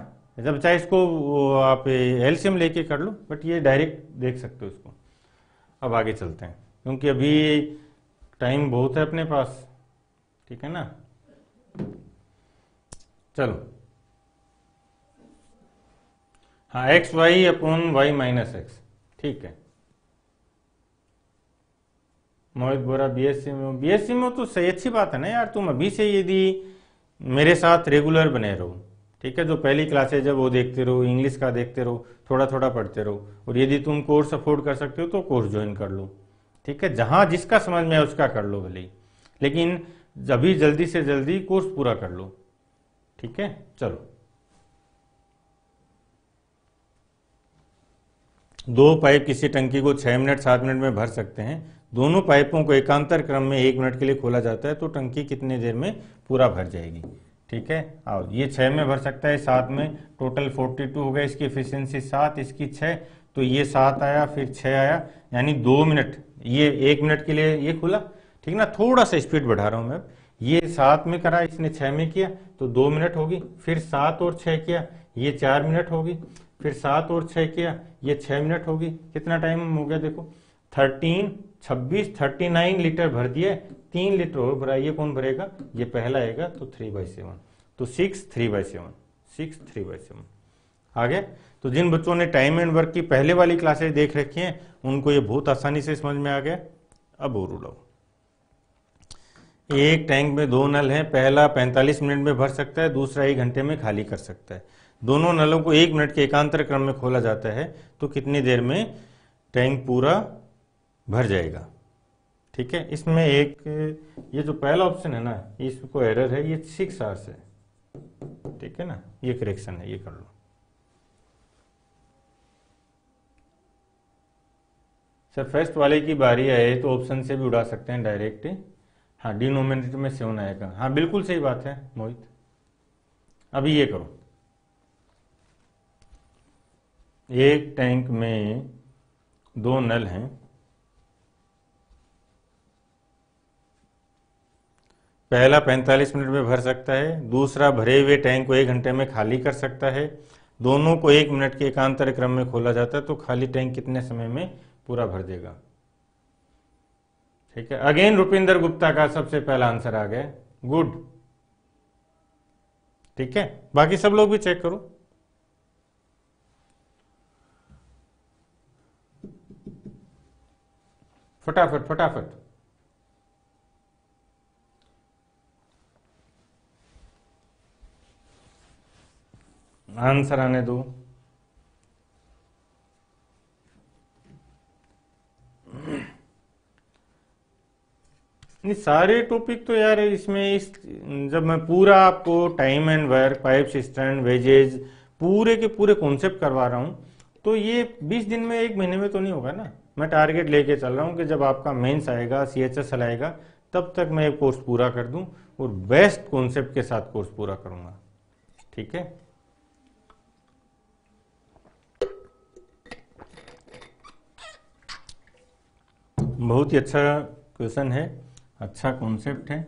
जब चाहे इसको आप एल्शियम लेके कर लो बट ये डायरेक्ट देख सकते हो इसको अब आगे चलते हैं क्योंकि अभी टाइम बहुत है अपने पास ठीक है ना चलो हाँ X Y upon Y minus X ठीक है मोहित बोरा बीएससी में बीएससी में तो सही अच्छी बात है ना यार तुम अभी से यदि मेरे साथ रेगुलर बने रहो ठीक है जो पहली क्लासेज है वो देखते रहो इंग्लिश का देखते रहो थोड़ा थोड़ा पढ़ते रहो और यदि तुम कोर्स अफोर्ड कर सकते हो तो कोर्स ज्वाइन कर लो ठीक है जहां जिसका समझ में आए उसका कर लो भले ही लेकिन अभी जल्दी से जल्दी कोर्स पूरा कर लो ठीक है चलो दो पाइप किसी टंकी को छह मिनट सात मिनट में भर सकते हैं दोनों पाइपों को एकांतर क्रम में एक मिनट के लिए खोला जाता है तो टंकी कितने देर में पूरा भर जाएगी ठीक है और ये छः में भर सकता है सात में टोटल फोर्टी टू हो गया इसकी एफिशिएंसी सात इसकी छः तो ये सात आया फिर छः आया यानी दो मिनट ये एक मिनट के लिए ये खुला ठीक ना थोड़ा सा स्पीड बढ़ा रहा हूँ मैं ये सात में करा इसने छः में किया तो दो मिनट होगी फिर सात और छः किया ये चार मिनट होगी फिर सात और छः किया ये छः मिनट होगी कितना टाइम हो गया देखो थर्टीन छब्बीस थर्टी नाइन लीटर भर दिए तीन लीटर हो भरा ये कौन भरेगा ये पहला आएगा तो थ्री बाई सेवन तो six three by seven six three by seven आगे तो जिन बच्चों ने टाइम एंड वर्क की पहले वाली क्लासेस देख रखी हैं उनको ये बहुत आसानी से समझ में आ गया अब और उड़ाओ एक टैंक में दो नल हैं पहला 45 मिनट में भर सकता है दूसरा एक घंटे में खाली कर सकता है दोनों नलों को एक मिनट के एकांतर क्रम में खोला जाता है तो कितनी देर में टैंक पूरा भर जाएगा ठीक है इसमें एक ये जो पहला ऑप्शन है ना इसको एरर है ये सिक्स आर्स है ठीक है ना ये करेक्शन है ये कर लो सर फर्स्ट वाले की बारी आए तो ऑप्शन से भी उड़ा सकते हैं डायरेक्ट हाँ डिनोमिनेटर में सेवन आएगा हाँ बिल्कुल सही बात है मोहित अभी ये करो एक टैंक में दो नल हैं पहला 45 मिनट में भर सकता है दूसरा भरे हुए टैंक को एक घंटे में खाली कर सकता है दोनों को एक मिनट के एकांतर क्रम में खोला जाता है तो खाली टैंक कितने समय में पूरा भर देगा ठीक है अगेन रुपिंदर गुप्ता का सबसे पहला आंसर आ गया गुड ठीक है बाकी सब लोग भी चेक करो फटाफट फटाफट आंसर आने दो सारे टॉपिक तो यार इसमें इस जब मैं पूरा आपको time and work pipe system wages पूरे के पूरे कॉन्सेप्ट करवा रहा हूं तो ये 20 दिन में एक महीने में तो नहीं होगा ना मैं टारगेट लेके चल रहा हूं कि जब आपका मेंस आएगा सी एच एस आएगा तब तक मैं कोर्स पूरा कर दूं और बेस्ट कॉन्सेप्ट के साथ कोर्स पूरा करूंगा ठीक है बहुत ही अच्छा क्वेश्चन है अच्छा कॉन्सेप्ट है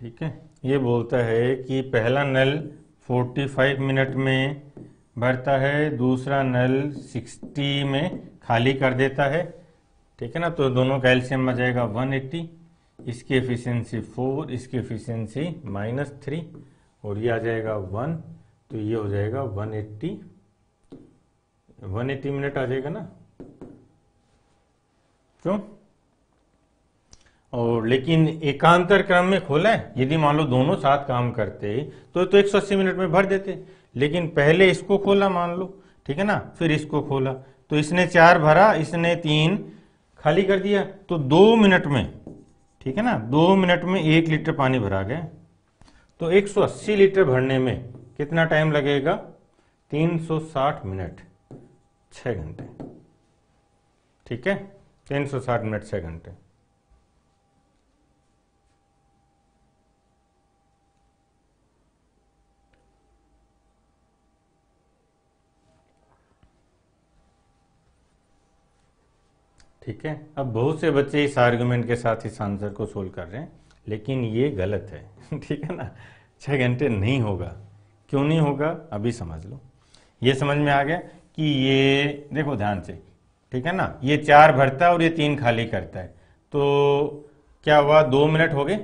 ठीक है ये बोलता है कि पहला नल 45 मिनट में भरता है दूसरा नल 60 में खाली कर देता है ठीक है ना तो दोनों का एल्शियम आ जाएगा 180 इसकी एफिशिएंसी 4 इसकी एफिशिएंसी माइनस थ्री और ये आ जाएगा 1 तो ये हो जाएगा 180 वन एटी मिनट आ जाएगा ना क्यों और लेकिन एकांतर क्रम में खोला है यदि मान लो दोनों साथ काम करते तो तो 180 मिनट में भर देते लेकिन पहले इसको खोला मान लो ठीक है ना फिर इसको खोला तो इसने चार भरा इसने तीन खाली कर दिया तो दो मिनट में ठीक है ना दो मिनट में एक लीटर पानी भरा गया तो 180 लीटर भरने में कितना टाइम लगेगा 360 मिनट छः घंटे ठीक है तीन सौ साठ मिनट छः घंटे ठीक है अब बहुत से बच्चे इस आर्गुमेंट के साथ इस आंसर को सोल्व कर रहे हैं लेकिन ये गलत है ठीक है ना छः घंटे नहीं होगा क्यों नहीं होगा अभी समझ लो ये समझ में आ गया कि ये देखो ध्यान से ठीक है ना ये चार भरता है और ये तीन खाली करता है तो क्या हुआ दो मिनट हो गए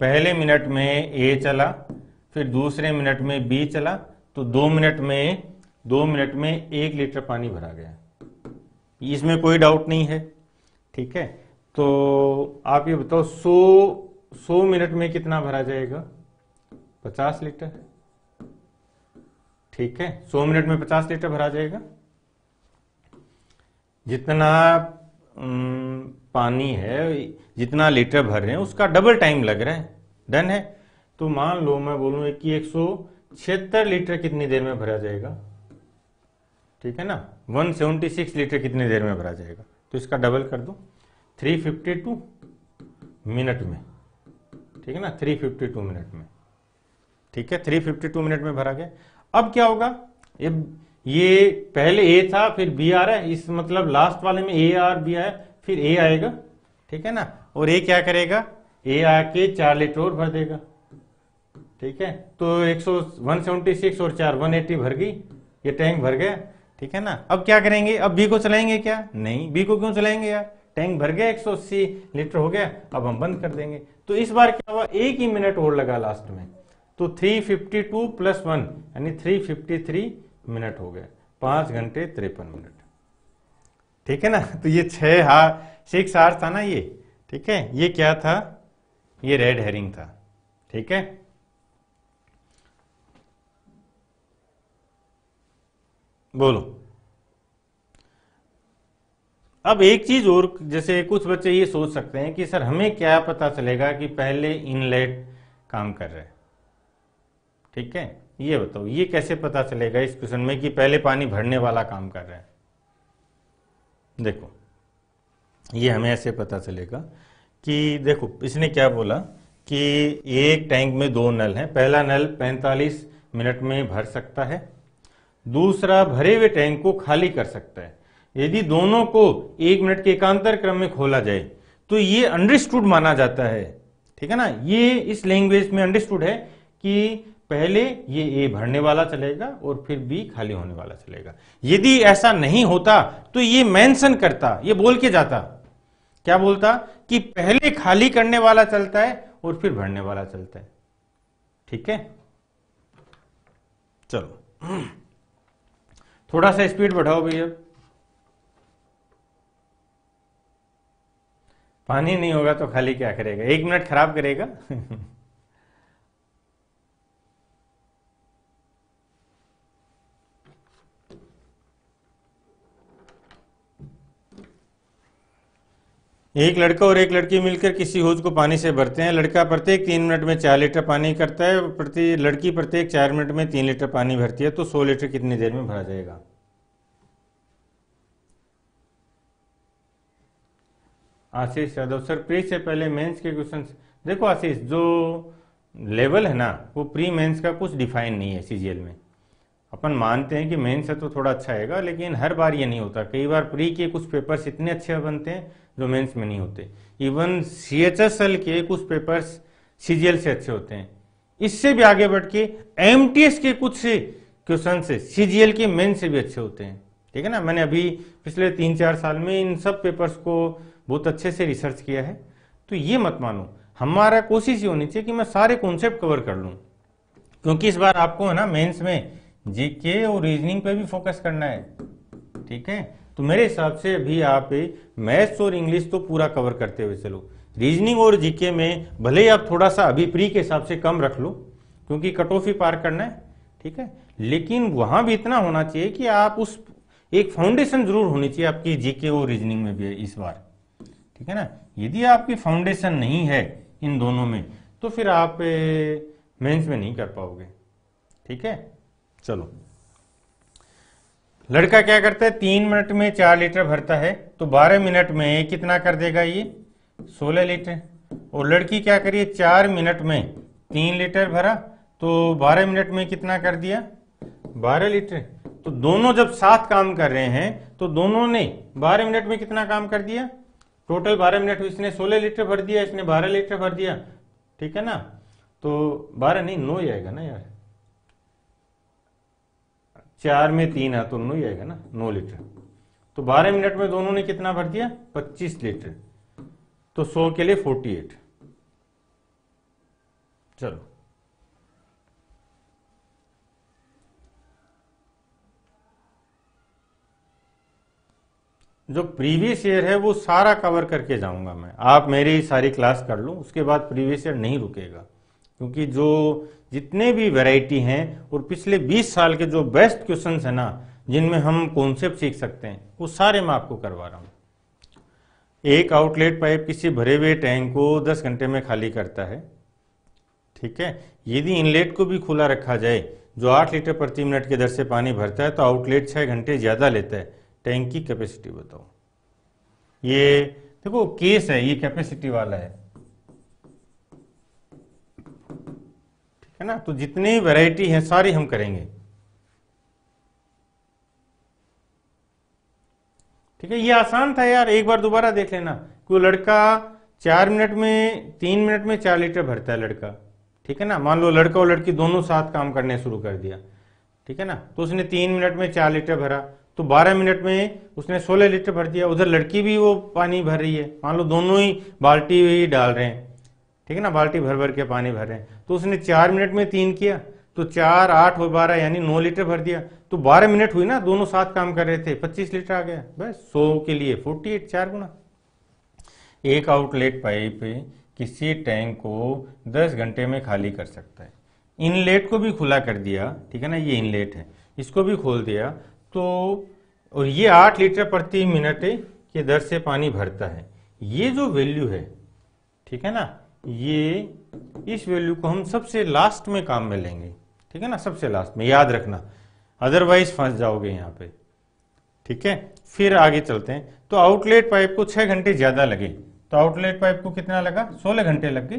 पहले मिनट में ए चला फिर दूसरे मिनट में बी चला तो दो मिनट में दो मिनट में एक लीटर पानी भरा गया इसमें कोई डाउट नहीं है ठीक है तो आप ये बताओ सौ सौ मिनट में कितना भरा जाएगा पचास लीटर ठीक है 100 मिनट में 50 लीटर भरा जाएगा जितना पानी है जितना लीटर भर रहे हैं उसका डबल टाइम लग रहा है डन है तो मान लो मैं बोलूँ कि एक सौ छिहत्तर लीटर कितनी देर में भरा जाएगा ठीक है ना 176 लीटर कितनी देर में भरा जाएगा तो इसका डबल कर दो 352 मिनट में ठीक है ना 352 मिनट में ठीक है 352 मिनट में भरा गया अब क्या होगा ये ये पहले ए था फिर बी आ रहा है इस मतलब लास्ट वाले में ए आर बी आया फिर ए आएगा ठीक है ना और ए क्या करेगा ए आके चार लीटर और भर देगा ठीक है तो 176 और चार 180 भर गई ये टैंक भर गया ठीक है ना अब क्या करेंगे अब बी को चलाएंगे क्या नहीं बी को क्यों चलाएंगे यार टैंक भर गया अस्सी लीटर हो गया अब हम बंद कर देंगे तो इस बार क्या हुआ एक ही मिनट और लगा लास्ट में तो 352 प्लस वन यानी थ्री मिनट हो गए पांच घंटे तिरपन मिनट ठीक है ना तो ये छह हार सिक्स हार था ना ये ठीक है ये क्या था ये रेड हेरिंग था ठीक है बोलो अब एक चीज और जैसे कुछ बच्चे ये सोच सकते हैं कि सर हमें क्या पता चलेगा कि पहले इनलेट काम कर रहे हैं ठीक है ये बताओ ये कैसे पता चलेगा इस क्वेश्चन में कि पहले पानी भरने वाला काम कर रहा है देखो ये हमें ऐसे पता चलेगा कि देखो इसने क्या बोला कि एक टैंक में दो नल हैं पहला नल 45 मिनट में भर सकता है दूसरा भरे हुए टैंक को खाली कर सकता है यदि दोनों को एक मिनट के एकांतर क्रम में खोला जाए तो ये अंडरस्टूड माना जाता है ठीक है ना ये इस लैंग्वेज में अंडरस्टूड है कि पहले ये ए भरने वाला चलेगा और फिर बी खाली होने वाला चलेगा यदि ऐसा नहीं होता तो ये मेंशन करता ये बोल के जाता क्या बोलता कि पहले खाली करने वाला चलता है और फिर भरने वाला चलता है ठीक है चलो थोड़ा सा स्पीड बढ़ाओ भैया पानी नहीं होगा तो खाली क्या करेगा एक मिनट खराब करेगा एक लड़का और एक लड़की मिलकर किसी हौज को पानी से भरते हैं लड़का प्रत्येक तीन मिनट में चार लीटर पानी करता है प्रति लड़की प्रत्येक चार मिनट में तीन लीटर पानी भरती है तो सौ लीटर कितनी देर में भरा जाएगा आशीष यादव सर प्री से पहले मेंस के क्वेश्चन देखो आशीष जो लेवल है ना वो प्री मेंस का कुछ डिफाइन नहीं है सीजीएल में अपन मानते हैं कि मेंस है तो थोड़ा अच्छा आएगा लेकिन हर बार ये नहीं होता कई बार प्री के कुछ पेपर्स इतने अच्छे बनते हैं डोमेन्स में नहीं होते even C H S L के कुछ पेपर्स सीजीएल से अच्छे होते हैं इससे भी आगे बढ़ के एम टी एस के कुछ क्वेश्चन से सीजीएल के मेन से भी अच्छे होते हैं ठीक है ना मैंने अभी पिछले तीन चार साल में इन सब पेपर्स को बहुत अच्छे से रिसर्च किया है तो ये मत मानो हमारा कोशिश ये होनी चाहिए कि मैं सारे कॉन्सेप्ट कवर कर लूँ क्योंकि इस बार आपको है ना मेंस में जीके और रीजनिंग पे भी फोकस करना है ठीक है तो मेरे हिसाब से अभी आप मैथ्स और इंग्लिश तो पूरा कवर करते हुए चलो रीजनिंग और जीके में भले ही आप थोड़ा सा अभी प्री के हिसाब से कम रख लो क्योंकि कट ऑफ ही पार करना है ठीक है लेकिन वहां भी इतना होना चाहिए कि आप उस एक फाउंडेशन जरूर होनी चाहिए आपकी जीके और रीजनिंग में भी इस बार ठीक है ना यदि आपकी फाउंडेशन नहीं है इन दोनों में तो फिर आप मेंस eh, में नहीं कर पाओगे ठीक है चलो लड़का क्या करता है तीन मिनट में चार लीटर भरता है तो बारह मिनट में कितना कर देगा ये सोलह लीटर और लड़की क्या करिए चार मिनट में तीन लीटर भरा तो बारह मिनट में कितना कर दिया बारह लीटर तो दोनों जब साथ काम कर रहे हैं तो दोनों ने बारह मिनट में कितना काम कर दिया टोटल बारह मिनट इसने सोलह लीटर भर दिया इसने बारह लीटर भर दिया ठीक है ना तो बारह नहीं नौ आएगा ना यार चार में तीन है तो नौ ही आएगा ना नौ लीटर तो बारह मिनट में दोनों ने कितना भर दिया पच्चीस लीटर तो सौ के लिए फोर्टी एट चलो जो प्रीवियस ईयर है वो सारा कवर करके जाऊंगा मैं आप मेरी सारी क्लास कर लो उसके बाद प्रीवियस ईयर नहीं रुकेगा क्योंकि जो जितने भी वैरायटी हैं और पिछले 20 साल के जो बेस्ट क्वेश्चन है ना जिनमें हम कॉन्सेप्ट सीख सकते हैं वो सारे मैं आपको करवा रहा हूँ एक आउटलेट पाइप किसी भरे हुए टैंक को 10 घंटे में खाली करता है ठीक है यदि इनलेट को भी खुला रखा जाए जो 8 लीटर प्रति मिनट की दर से पानी भरता है तो आउटलेट छह घंटे ज़्यादा लेता है टैंक की कैपेसिटी बताओ ये देखो केस है ये कैपेसिटी वाला है है ना तो जितनी वैरायटी है सारी हम करेंगे ठीक है ये आसान था यार एक बार दोबारा देख लेना कि लड़का चार मिनट में तीन मिनट में चार लीटर भरता है लड़का ठीक है ना मान लो लड़का और लड़की दोनों साथ काम करने शुरू कर दिया ठीक है ना तो उसने तीन मिनट में चार लीटर भरा तो बारह मिनट में उसने सोलह लीटर भर दिया उधर लड़की भी वो पानी भर रही है मान लो दोनों ही बाल्टी ही डाल रहे हैं ठीक है ना बाल्टी भर भर के पानी भरे तो उसने चार मिनट में तीन किया तो चार आठ और बारह यानी नौ लीटर भर दिया तो बारह मिनट हुई ना दोनों साथ काम कर रहे थे पच्चीस लीटर आ गया बस सौ के लिए फोर्टी एट चार गुना एक आउटलेट पाइप किसी टैंक को दस घंटे में खाली कर सकता है इनलेट को भी खुला कर दिया ठीक है ना ये इनलेट है इसको भी खोल दिया तो और ये आठ लीटर प्रति मिनट के दर से पानी भरता है ये जो वैल्यू है ठीक है ना ये इस वैल्यू को हम सबसे लास्ट में काम में लेंगे ठीक है ना सबसे लास्ट में याद रखना अदरवाइज फंस जाओगे यहां पे ठीक है फिर आगे चलते हैं तो आउटलेट पाइप को छह घंटे ज्यादा लगे तो आउटलेट पाइप को कितना लगा सोलह घंटे लग गए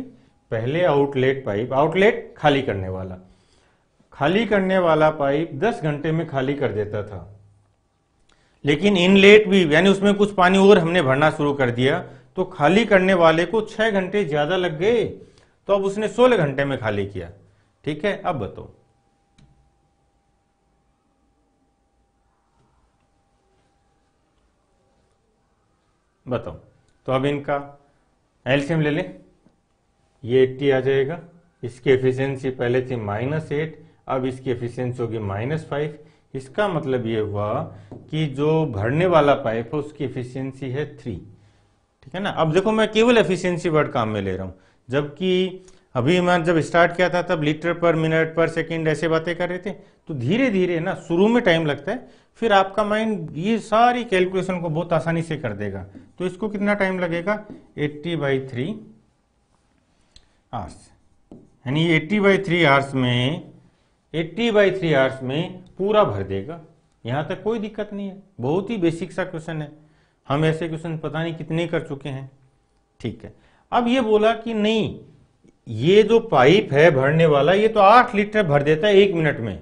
पहले आउटलेट पाइप आउटलेट खाली करने वाला खाली करने वाला पाइप दस घंटे में खाली कर देता था लेकिन इनलेट भी यानी उसमें कुछ पानी और हमने भरना शुरू कर दिया तो खाली करने वाले को छह घंटे ज्यादा लग गए तो अब उसने सोलह घंटे में खाली किया ठीक है अब बताओ बताओ तो अब इनका एल्सियम ले लें ये 80 आ जाएगा इसकी एफिशिएंसी पहले थी माइनस एट अब इसकी एफिशिएंसी होगी माइनस फाइव इसका मतलब ये हुआ कि जो भरने वाला पाइप है उसकी एफिशिएंसी है थ्री ठीक है ना अब देखो मैं केवल एफिशिएंसी वर्ड काम में ले रहा हूं जबकि अभी मैं जब स्टार्ट किया था तब लीटर पर मिनट पर सेकेंड ऐसे बातें कर रहे थे तो धीरे धीरे ना शुरू में टाइम लगता है फिर आपका माइंड ये सारी कैलकुलेशन को बहुत आसानी से कर देगा तो इसको कितना टाइम लगेगा 80 बाई थ्री आर्स यानी 80 बाई थ्री आर्स में 80 बाई थ्री आर्स में पूरा भर देगा यहां तक कोई दिक्कत नहीं है बहुत ही बेसिक सा क्वेश्चन है हम ऐसे क्वेश्चन पता नहीं कितने कर चुके हैं ठीक है अब ये बोला कि नहीं ये जो पाइप है भरने वाला ये तो आठ लीटर भर देता है एक मिनट में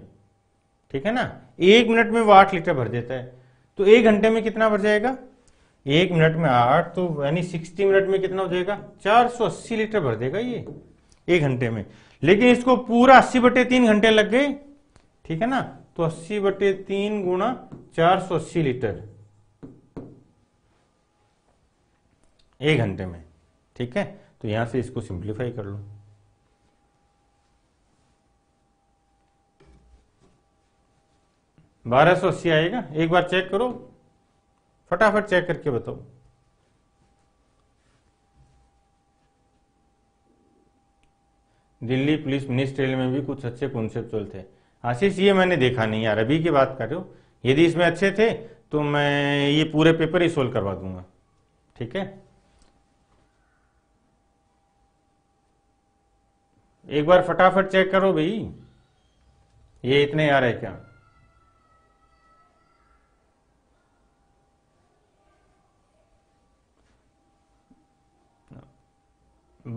ठीक है ना एक मिनट में वो आठ लीटर भर देता है तो एक घंटे में कितना भर जाएगा एक मिनट में आठ तो यानी सिक्सटी मिनट में कितना हो जाएगा चार सौ अस्सी लीटर भर देगा ये एक घंटे में लेकिन इसको पूरा अस्सी बटे तीन घंटे लग गए ठीक है ना तो अस्सी बटे तीन गुणा चार सौ अस्सी लीटर एक घंटे में ठीक है तो यहां से इसको सिंप्लीफाई कर लो बारह सौ अस्सी आएगा एक बार चेक करो फटाफट चेक करके बताओ दिल्ली पुलिस मिनिस्ट्रेल में भी कुछ अच्छे कॉन्सेप्चुअल थे आशीष ये मैंने देखा नहीं यार अभी की बात कर रहे हो यदि इसमें अच्छे थे तो मैं ये पूरे पेपर ही सोल्व करवा दूंगा ठीक है एक बार फटाफट चेक करो भाई ये इतने आ रहे क्या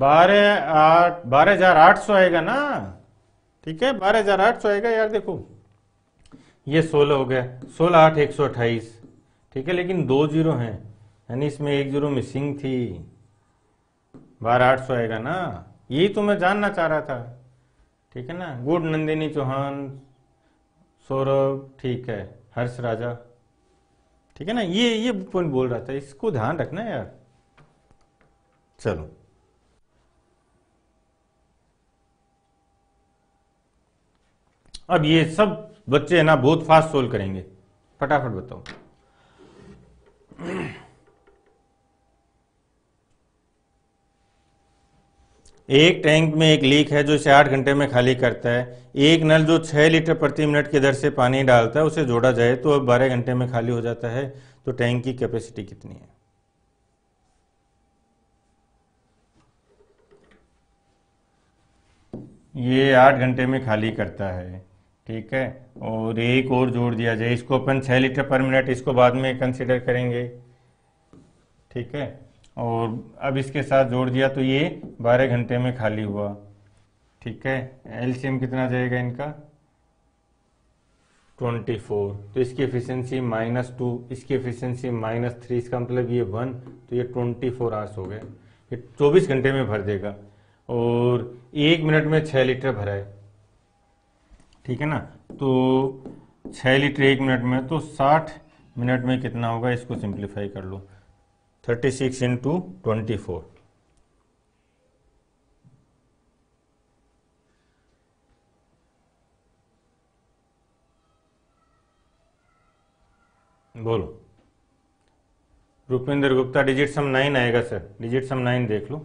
बारह आठ बारह हजार आठ सौ आएगा ना ठीक है बारह हजार आठ सौ आएगा यार देखो ये सोलह हो गया सोलह आठ एक सौ अट्ठाईस ठीक है लेकिन दो जीरो हैं यानी इसमें एक जीरो मिसिंग थी बारह आठ सौ आएगा ना यही तो मैं जानना चाह रहा था ठीक है ना गुड नंदिनी चौहान सौरभ ठीक है हर्ष राजा ठीक है ना ये ये पॉइंट बोल रहा था इसको ध्यान रखना यार चलो अब ये सब बच्चे है ना बहुत फास्ट सोल्व करेंगे फटाफट बताओ एक टैंक में एक लीक है जो इसे आठ घंटे में खाली करता है एक नल जो छह लीटर प्रति मिनट की दर से पानी डालता है उसे जोड़ा जाए तो अब बारह घंटे में खाली हो जाता है तो टैंक की कैपेसिटी कितनी है ये आठ घंटे में खाली करता है ठीक है और एक और जोड़ दिया जाए इसको अपन छह लीटर पर मिनट इसको बाद में कंसिडर करेंगे ठीक है और अब इसके साथ जोड़ दिया तो ये 12 घंटे में खाली हुआ ठीक है एलसीएम कितना जाएगा इनका 24 तो इसकी एफिशिएंसी माइनस टू इसकी एफिशिएंसी माइनस थ्री इसका मतलब ये वन तो ये 24 आवर्स हो गए ये 24 घंटे में भर देगा और एक मिनट में 6 लीटर भरा है ठीक है ना तो 6 लीटर एक मिनट में तो 60 मिनट में कितना होगा इसको सिंप्लीफाई कर लो thirty six into twenty four बोलो Rupendra Gupta digit sum nine आएगा सर डिजिट सम नाइन देख लो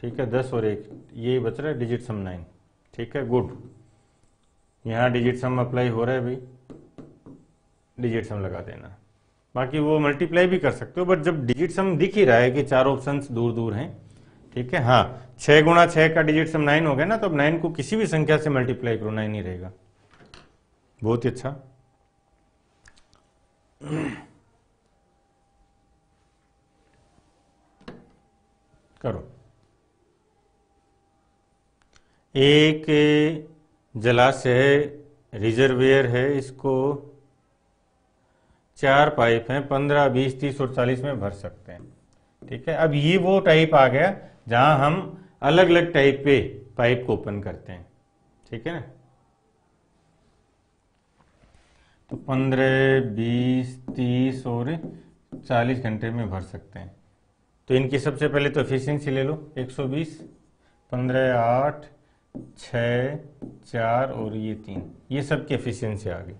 ठीक है दस और एक ये बच रहा है डिजिट सम नाइन ठीक है गुड यहाँ डिजिट सम अप्लाई हो रहा है भाई डिजिट सम लगा देना बाकी वो मल्टीप्लाई भी कर सकते हो बट जब डिजिट सम दिख ही रहा है कि चार ऑप्शन दूर दूर हैं ठीक है हाँ छह गुणा छह का डिजिट सम नाइन हो गया ना तो अब नाइन को किसी भी संख्या से मल्टीप्लाई करो नाइन ही रहेगा बहुत ही अच्छा करो एक जलाशय रिजर्वेयर है इसको चार पाइप हैं पंद्रह बीस तीस और चालीस में भर सकते हैं ठीक है अब ये वो टाइप आ गया जहां हम अलग अलग टाइप पे पाइप को ओपन करते हैं ठीक है ना तो पंद्रह बीस तीस और चालीस घंटे में भर सकते हैं तो इनकी सबसे पहले तो एफिशिएंसी ले लो एक सौ बीस पंद्रह आठ छ चार और ये तीन ये सब की एफिशिएंसी आ गई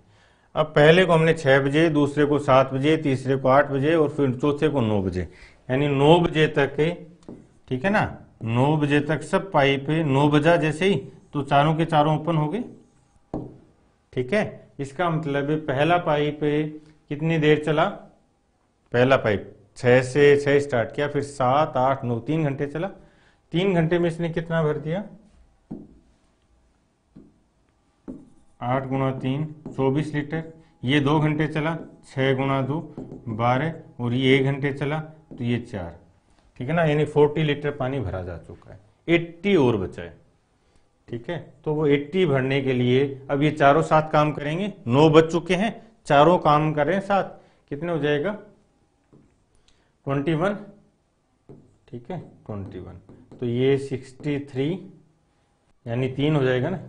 अब पहले को हमने छह बजे दूसरे को सात बजे तीसरे को आठ बजे और फिर चौथे को नौ बजे यानी नौ बजे तक ठीक है ना नौ बजे तक सब पाइप नौ बजा जैसे ही तो चारों के चारों ओपन हो गए ठीक है इसका मतलब है पहला पाइप कितनी देर चला पहला पाइप छह से छह स्टार्ट किया फिर सात आठ नौ तीन घंटे चला तीन घंटे में इसने कितना भर दिया आठ गुणा तीन चौबीस लीटर ये दो घंटे चला छः गुणा दो बारह और ये एक घंटे चला तो ये चार ठीक है ना यानी फोर्टी लीटर पानी भरा जा चुका है एट्टी और बचा है ठीक है तो वो एट्टी भरने के लिए अब ये चारों साथ काम करेंगे नौ बच चुके हैं चारों काम करें साथ कितने हो जाएगा ट्वेंटी वन ठीक है ट्वेंटी वन तो ये सिक्सटी थ्री यानी तीन हो जाएगा ना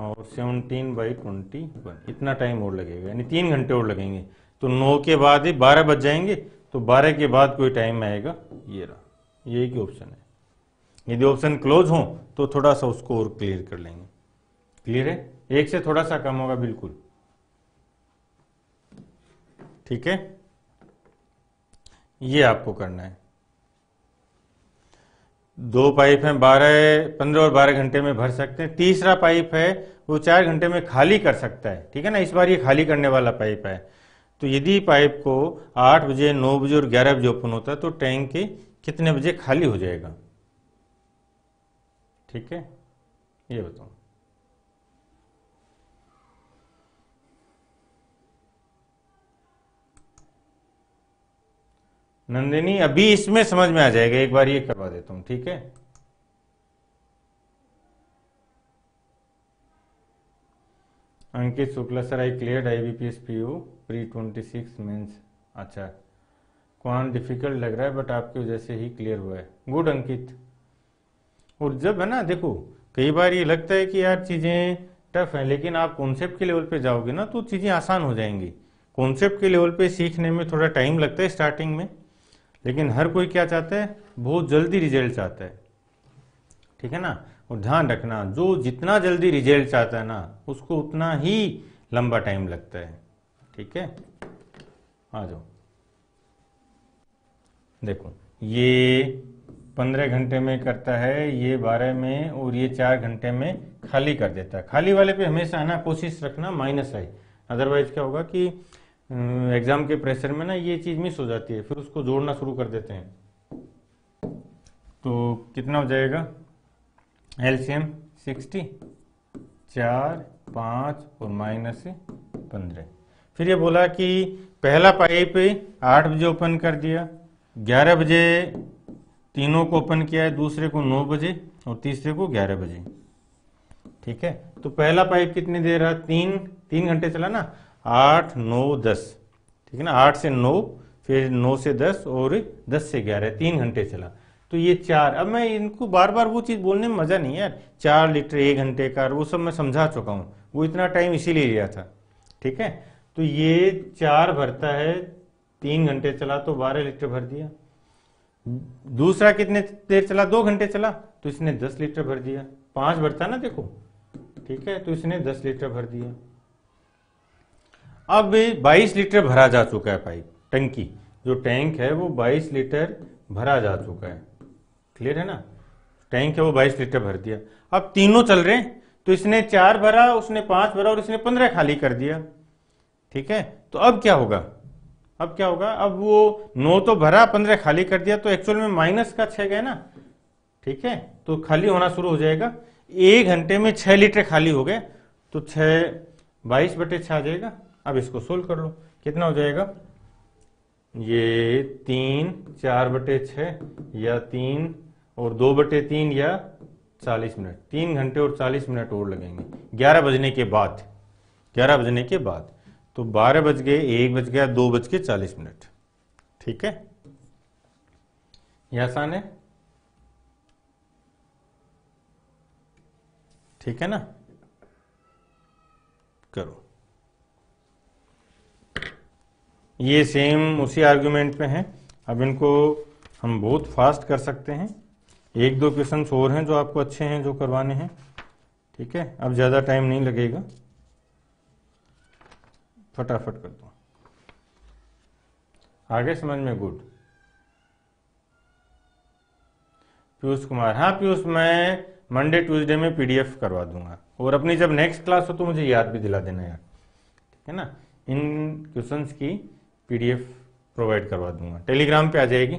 और सेवनटीन बाई ट्वेंटी वन इतना टाइम और लगेगा यानी तीन घंटे और लगेंगे तो नौ के बाद ही बारह बज जाएंगे तो बारह के बाद कोई टाइम आएगा ये रहा ये एक ऑप्शन है यदि ऑप्शन क्लोज हो तो थोड़ा सा उसको और क्लियर कर लेंगे क्लियर है एक से थोड़ा सा कम होगा बिल्कुल ठीक है ये आपको करना है दो पाइप हैं बारह पंद्रह और बारह घंटे में भर सकते हैं तीसरा पाइप है वो चार घंटे में खाली कर सकता है ठीक है ना इस बार ये खाली करने वाला पाइप है तो यदि पाइप को आठ बजे नौ बजे और ग्यारह बजे ओपन होता है तो टैंक के कितने बजे खाली हो जाएगा ठीक है ये बताओ नंदिनी अभी इसमें समझ में आ जाएगा एक बार ये करवा देता हूं ठीक है Ankit Shukla sir I clear I B P S P U pre twenty six means अच्छा क्वान डिफिकल्ट लग रहा है बट आपके वजह से ही क्लियर हुआ है गुड अंकित और जब है ना देखो कई बार ये लगता है कि यार चीजें टफ हैं लेकिन आप कॉन्सेप्ट के लेवल पे जाओगे ना तो चीजें आसान हो जाएंगी कॉन्सेप्ट के लेवल पे सीखने में थोड़ा टाइम लगता है स्टार्टिंग में लेकिन हर कोई क्या चाहता है बहुत जल्दी रिजल्ट चाहता है ठीक है ना और ध्यान रखना जो जितना जल्दी रिजल्ट चाहता है ना उसको उतना ही लंबा टाइम लगता है ठीक है आ जाओ देखो ये पंद्रह घंटे में करता है ये बारह में और ये चार घंटे में खाली कर देता है खाली वाले पे हमेशा ना कोशिश रखना माइनस आई अदरवाइज क्या होगा कि एग्जाम हम्म, के प्रेशर में ना ये चीज मिस हो जाती है फिर उसको जोड़ना शुरू कर देते हैं तो कितना हो जाएगा एलसीएम 60 चार पांच और माइनस पंद्रह फिर ये बोला कि पहला पाइप आठ बजे ओपन कर दिया ग्यारह बजे तीनों को ओपन किया है दूसरे को नौ बजे और तीसरे को ग्यारह बजे ठीक है तो पहला पाइप कितनी देर रहा तीन तीन घंटे चला ना आठ नौ दस ठीक है ना आठ से नौ फिर नौ से दस और दस से ग्यारह तीन घंटे चला तो ये चार अब मैं इनको बार बार वो चीज़ बोलने में मज़ा नहीं है यार चार लीटर एक घंटे का वो सब मैं समझा चुका हूँ वो इतना टाइम इसीलिए लिया था ठीक है तो ये चार भरता है तीन घंटे चला तो बारह लीटर भर दिया दूसरा कितने देर चला दो घंटे चला तो इसने दस लीटर भर दिया पांच भरता ना देखो ठीक है तो इसने दस लीटर भर दिया अब 22 लीटर भरा जा चुका है पाइप टंकी जो टैंक है वो 22 लीटर भरा जा चुका है क्लियर है ना टैंक है वो 22 लीटर भर दिया अब तीनों चल रहे हैं तो इसने चार भरा उसने पांच भरा और इसने पंद्रह खाली कर दिया ठीक है तो अब क्या होगा अब क्या होगा अब वो नौ तो भरा पंद्रह खाली कर दिया तो एक्चुअल में माइनस का छह गए ना ठीक है तो खाली होना शुरू हो जाएगा एक घंटे में छह लीटर खाली हो गए तो छह बाईस बटे छह आ जाएगा अब इसको सोल्व कर लो कितना हो जाएगा ये तीन चार बटे छ या तीन और दो बटे तीन या चालीस मिनट तीन घंटे और चालीस मिनट और लगेंगे ग्यारह बजने के बाद ग्यारह बजने के बाद तो बारह बज गए एक बज गया दो बज के चालीस मिनट ठीक है यह आसान है ठीक है ना करो ये सेम उसी आर्ग्यूमेंट में है अब इनको हम बहुत फास्ट कर सकते हैं एक दो क्वेश्चन और हैं जो आपको अच्छे हैं जो करवाने हैं ठीक है अब ज़्यादा टाइम नहीं लगेगा फटाफट कर दो आगे समझ में गुड पीयूष कुमार हाँ पीयूष मैं मंडे ट्यूसडे में पीडीएफ करवा दूंगा और अपनी जब नेक्स्ट क्लास हो तो मुझे याद भी दिला देना यार ठीक है ना इन क्वेश्चंस की पीडीएफ प्रोवाइड करवा दूंगा टेलीग्राम पे आ जाएगी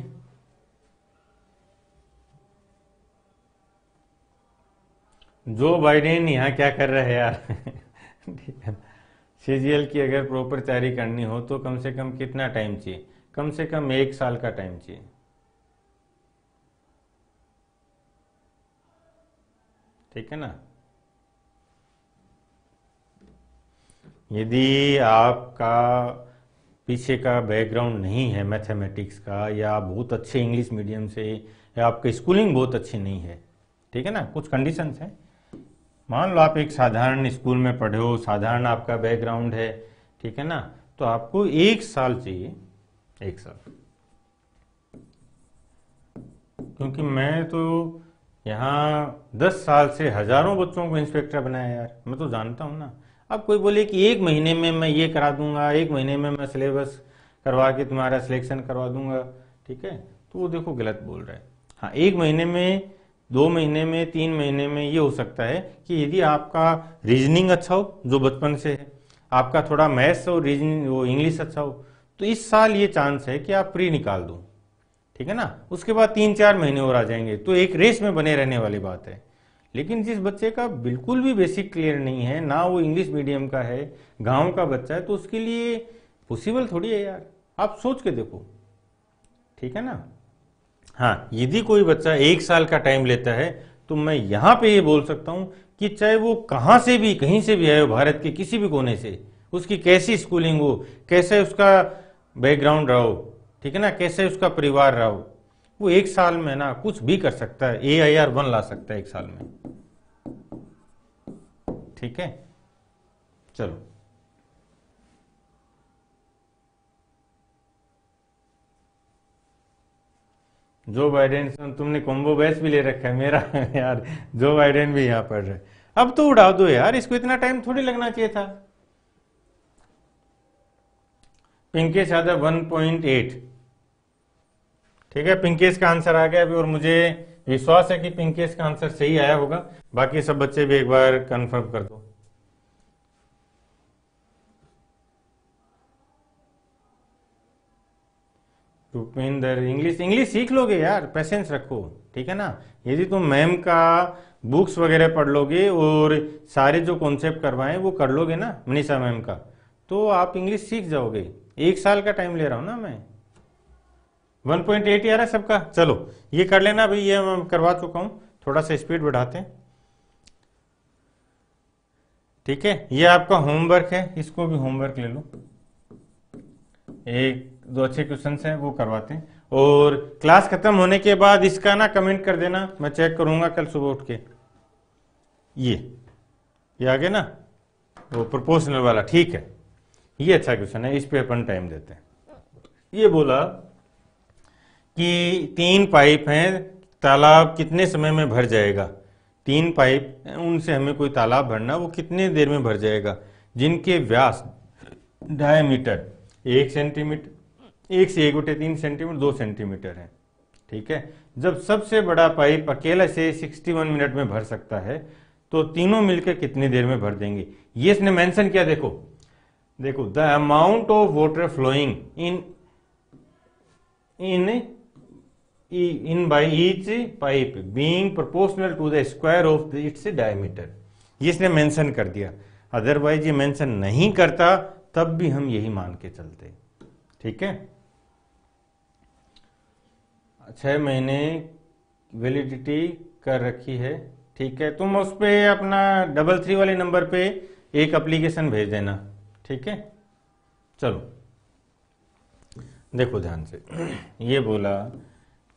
जो बाइडेन यहां क्या कर रहे हैं यार सीजीएल की अगर प्रॉपर तैयारी करनी हो तो कम से कम कितना टाइम चाहिए कम से कम एक साल का टाइम चाहिए ठीक है ना यदि आपका पीछे का बैकग्राउंड नहीं है मैथमेटिक्स का या बहुत अच्छे इंग्लिश मीडियम से या आपकी स्कूलिंग बहुत अच्छी नहीं है ठीक है ना कुछ कंडीशंस हैं मान लो आप एक साधारण स्कूल में पढ़े हो साधारण आपका बैकग्राउंड है ठीक है ना तो आपको एक साल चाहिए एक साल क्योंकि मैं तो यहाँ दस साल से हजारों बच्चों को इंस्पेक्टर बनाया यार मैं तो जानता हूँ ना अब कोई बोले कि एक महीने में मैं ये करा दूंगा एक महीने में मैं सिलेबस करवा के तुम्हारा सिलेक्शन करवा दूंगा ठीक है तो वो देखो गलत बोल रहा है हाँ एक महीने में दो महीने में तीन महीने में ये हो सकता है कि यदि आपका रीजनिंग अच्छा हो जो बचपन से है आपका थोड़ा मैथ्स और रीजनिंग वो इंग्लिश अच्छा हो तो इस साल ये चांस है कि आप प्री निकाल दो ठीक है ना उसके बाद तीन चार महीने और आ जाएंगे तो एक रेस में बने रहने वाली बात है लेकिन जिस बच्चे का बिल्कुल भी बेसिक क्लियर नहीं है ना वो इंग्लिश मीडियम का है गांव का बच्चा है तो उसके लिए पॉसिबल थोड़ी है यार आप सोच के देखो ठीक है ना हाँ यदि कोई बच्चा एक साल का टाइम लेता है तो मैं यहां पे ये बोल सकता हूं कि चाहे वो कहां से भी कहीं से भी आए भारत के किसी भी कोने से उसकी कैसी स्कूलिंग हो कैसे उसका बैकग्राउंड रहो ठीक है ना कैसे उसका परिवार रहो वो एक साल में ना कुछ भी कर सकता है ए आई आर वन ला सकता है एक साल में ठीक है चलो जो बाइडेन तुमने कोम्बो बैच भी ले रखा है मेरा यार जो बाइडेन भी यहां पढ़ रहे अब तो उड़ा दो यार इसको इतना टाइम थोड़ी लगना चाहिए था Pinkesh Yadav one point eight ठीक है पिंकेश का आंसर आ गया अभी और मुझे विश्वास है कि पिंकेश का आंसर सही आया होगा बाकी सब बच्चे भी एक बार कंफर्म कर दो भूपेंद्र इंग्लिश इंग्लिश सीख लोगे यार पेशेंस रखो ठीक है ना यदि तुम मैम का बुक्स वगैरह पढ़ लोगे और सारे जो कॉन्सेप्ट करवाए वो कर लोगे ना मनीषा मैम का तो आप इंग्लिश सीख जाओगे एक साल का टाइम ले रहा हूँ ना मैं वन पॉइंट एट आ रहा है सबका चलो ये कर लेना अभी ये मैं करवा चुका हूं थोड़ा सा स्पीड बढ़ाते हैं ठीक है ये आपका होमवर्क है इसको भी होमवर्क ले लो एक दो अच्छे क्वेश्चन हैं वो करवाते हैं और क्लास खत्म होने के बाद इसका ना कमेंट कर देना मैं चेक करूंगा कल सुबह उठ के ये ये आगे ना वो प्रोपोर्शनल वाला ठीक है ये अच्छा क्वेश्चन है इस पे अपन टाइम देते हैं ये बोला कि तीन पाइप हैं तालाब कितने समय में भर जाएगा तीन पाइप उनसे हमें कोई तालाब भरना वो कितने देर में भर जाएगा जिनके व्यास डायमीटर एक सेंटीमीटर एक से एक उठे तीन सेंटीमीटर दो सेंटीमीटर है ठीक है जब सबसे बड़ा पाइप अकेला से 61 मिनट में भर सकता है तो तीनों मिलकर कितनी देर में भर देंगे ये इसने मेंशन किया देखो देखो the amount of water flowing in in in by each pipe being proportional to the square of the, its ये इसने मेंशन कर दिया अदरवाइज ये मेंशन नहीं करता तब भी हम यही मान के चलते ठीक है छह महीने वैलिडिटी कर रखी है ठीक है तुम उस पर अपना डबल थ्री वाले नंबर पे एक एप्लीकेशन भेज देना ठीक है चलो देखो ध्यान से ये बोला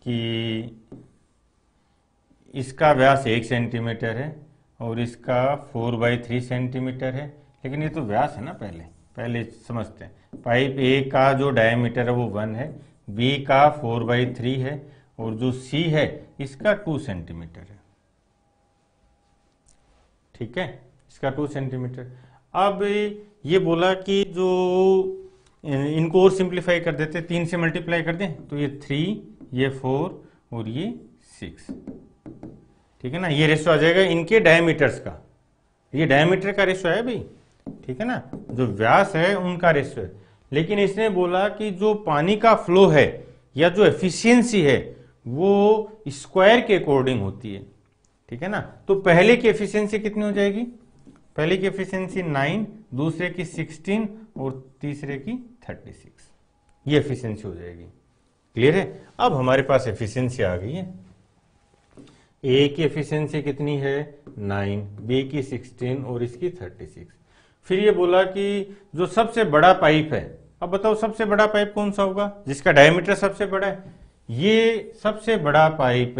कि इसका व्यास एक सेंटीमीटर है और इसका फोर बाई थ्री सेंटीमीटर है लेकिन ये तो व्यास है ना पहले पहले समझते हैं पाइप ए का जो डायमीटर है वो वन है बी का फोर बाई थ्री है और जो सी है इसका टू सेंटीमीटर है ठीक है इसका टू सेंटीमीटर अब ये बोला कि जो इनको और सिंप्लीफाई कर देते तीन से मल्टीप्लाई कर दें तो ये थ्री ये फोर और ये सिक्स ठीक है ना ये रेशो आ जाएगा इनके डायमीटर्स का ये डायमीटर का रेशो है भाई ठीक है ना जो व्यास है उनका रेशो है लेकिन इसने बोला कि जो पानी का फ्लो है या जो एफिशिएंसी है वो स्क्वायर के अकॉर्डिंग होती है ठीक है ना तो पहले की एफिशिएंसी कितनी हो जाएगी पहले की एफिशिएंसी नाइन दूसरे की सिक्सटीन और तीसरे की थर्टी सिक्स ये एफिशिएंसी हो जाएगी क्लियर है अब हमारे पास एफिशिएंसी आ गई है ए की एफिशिएंसी कितनी है नाइन बी की सिक्सटीन और इसकी थर्टी सिक्स फिर ये बोला कि जो सबसे बड़ा पाइप है अब बताओ सबसे बड़ा पाइप कौन सा होगा जिसका डायमीटर सबसे बड़ा है ये सबसे बड़ा पाइप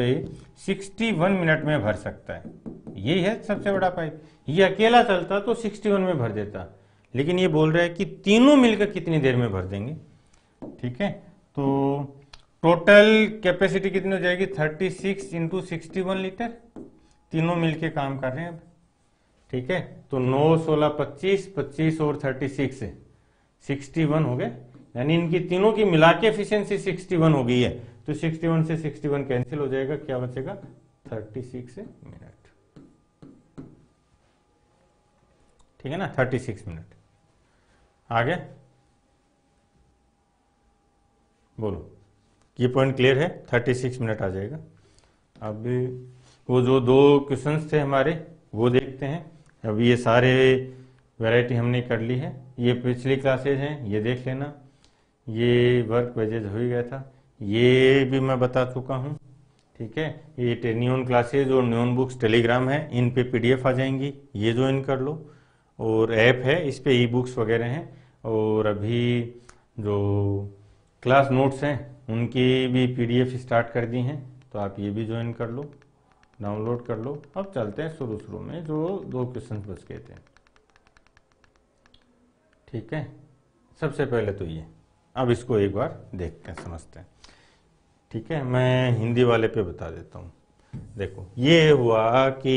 61 मिनट में भर सकता है यही है सबसे बड़ा पाइप ये अकेला चलता तो 61 में भर देता लेकिन ये बोल रहा है कि तीनों मिलकर कितनी देर में भर देंगे ठीक है तो टोटल कैपेसिटी कितनी हो जाएगी 36 सिक्स इंटू लीटर तीनों मिलके काम कर रहे हैं अब ठीक है तो 9 16 25 25 और 36 है 61 हो गए यानी इनकी तीनों की मिला के एफिशियंसी सिक्सटी हो गई है तो 61 से 61 कैंसिल हो जाएगा क्या बचेगा 36 मिनट ठीक है ना 36 मिनट आगे बोलो ये पॉइंट क्लियर है थर्टी सिक्स मिनट आ जाएगा अब वो जो दो क्वेश्चंस थे हमारे वो देखते हैं अब ये सारे वैरायटी हमने कर ली है ये पिछली क्लासेज हैं ये देख लेना ये वर्क वेजेज हो ही गया था ये भी मैं बता चुका हूँ ठीक है ये न्यून क्लासेज और न्यून बुक्स टेलीग्राम है इन पे पीडीएफ आ जाएंगी ये ज्वाइन कर लो और ऐप है इस पे ई बुक्स वगैरह हैं और अभी जो क्लास नोट्स हैं उनके भी पीडीएफ स्टार्ट कर दी हैं तो आप ये भी ज्वाइन कर लो डाउनलोड कर लो अब चलते हैं शुरू शुरू में जो दो क्वेश्चन बच गए थे ठीक है सबसे पहले तो ये अब इसको एक बार देखते हैं समझते हैं ठीक है मैं हिंदी वाले पे बता देता हूँ देखो ये हुआ कि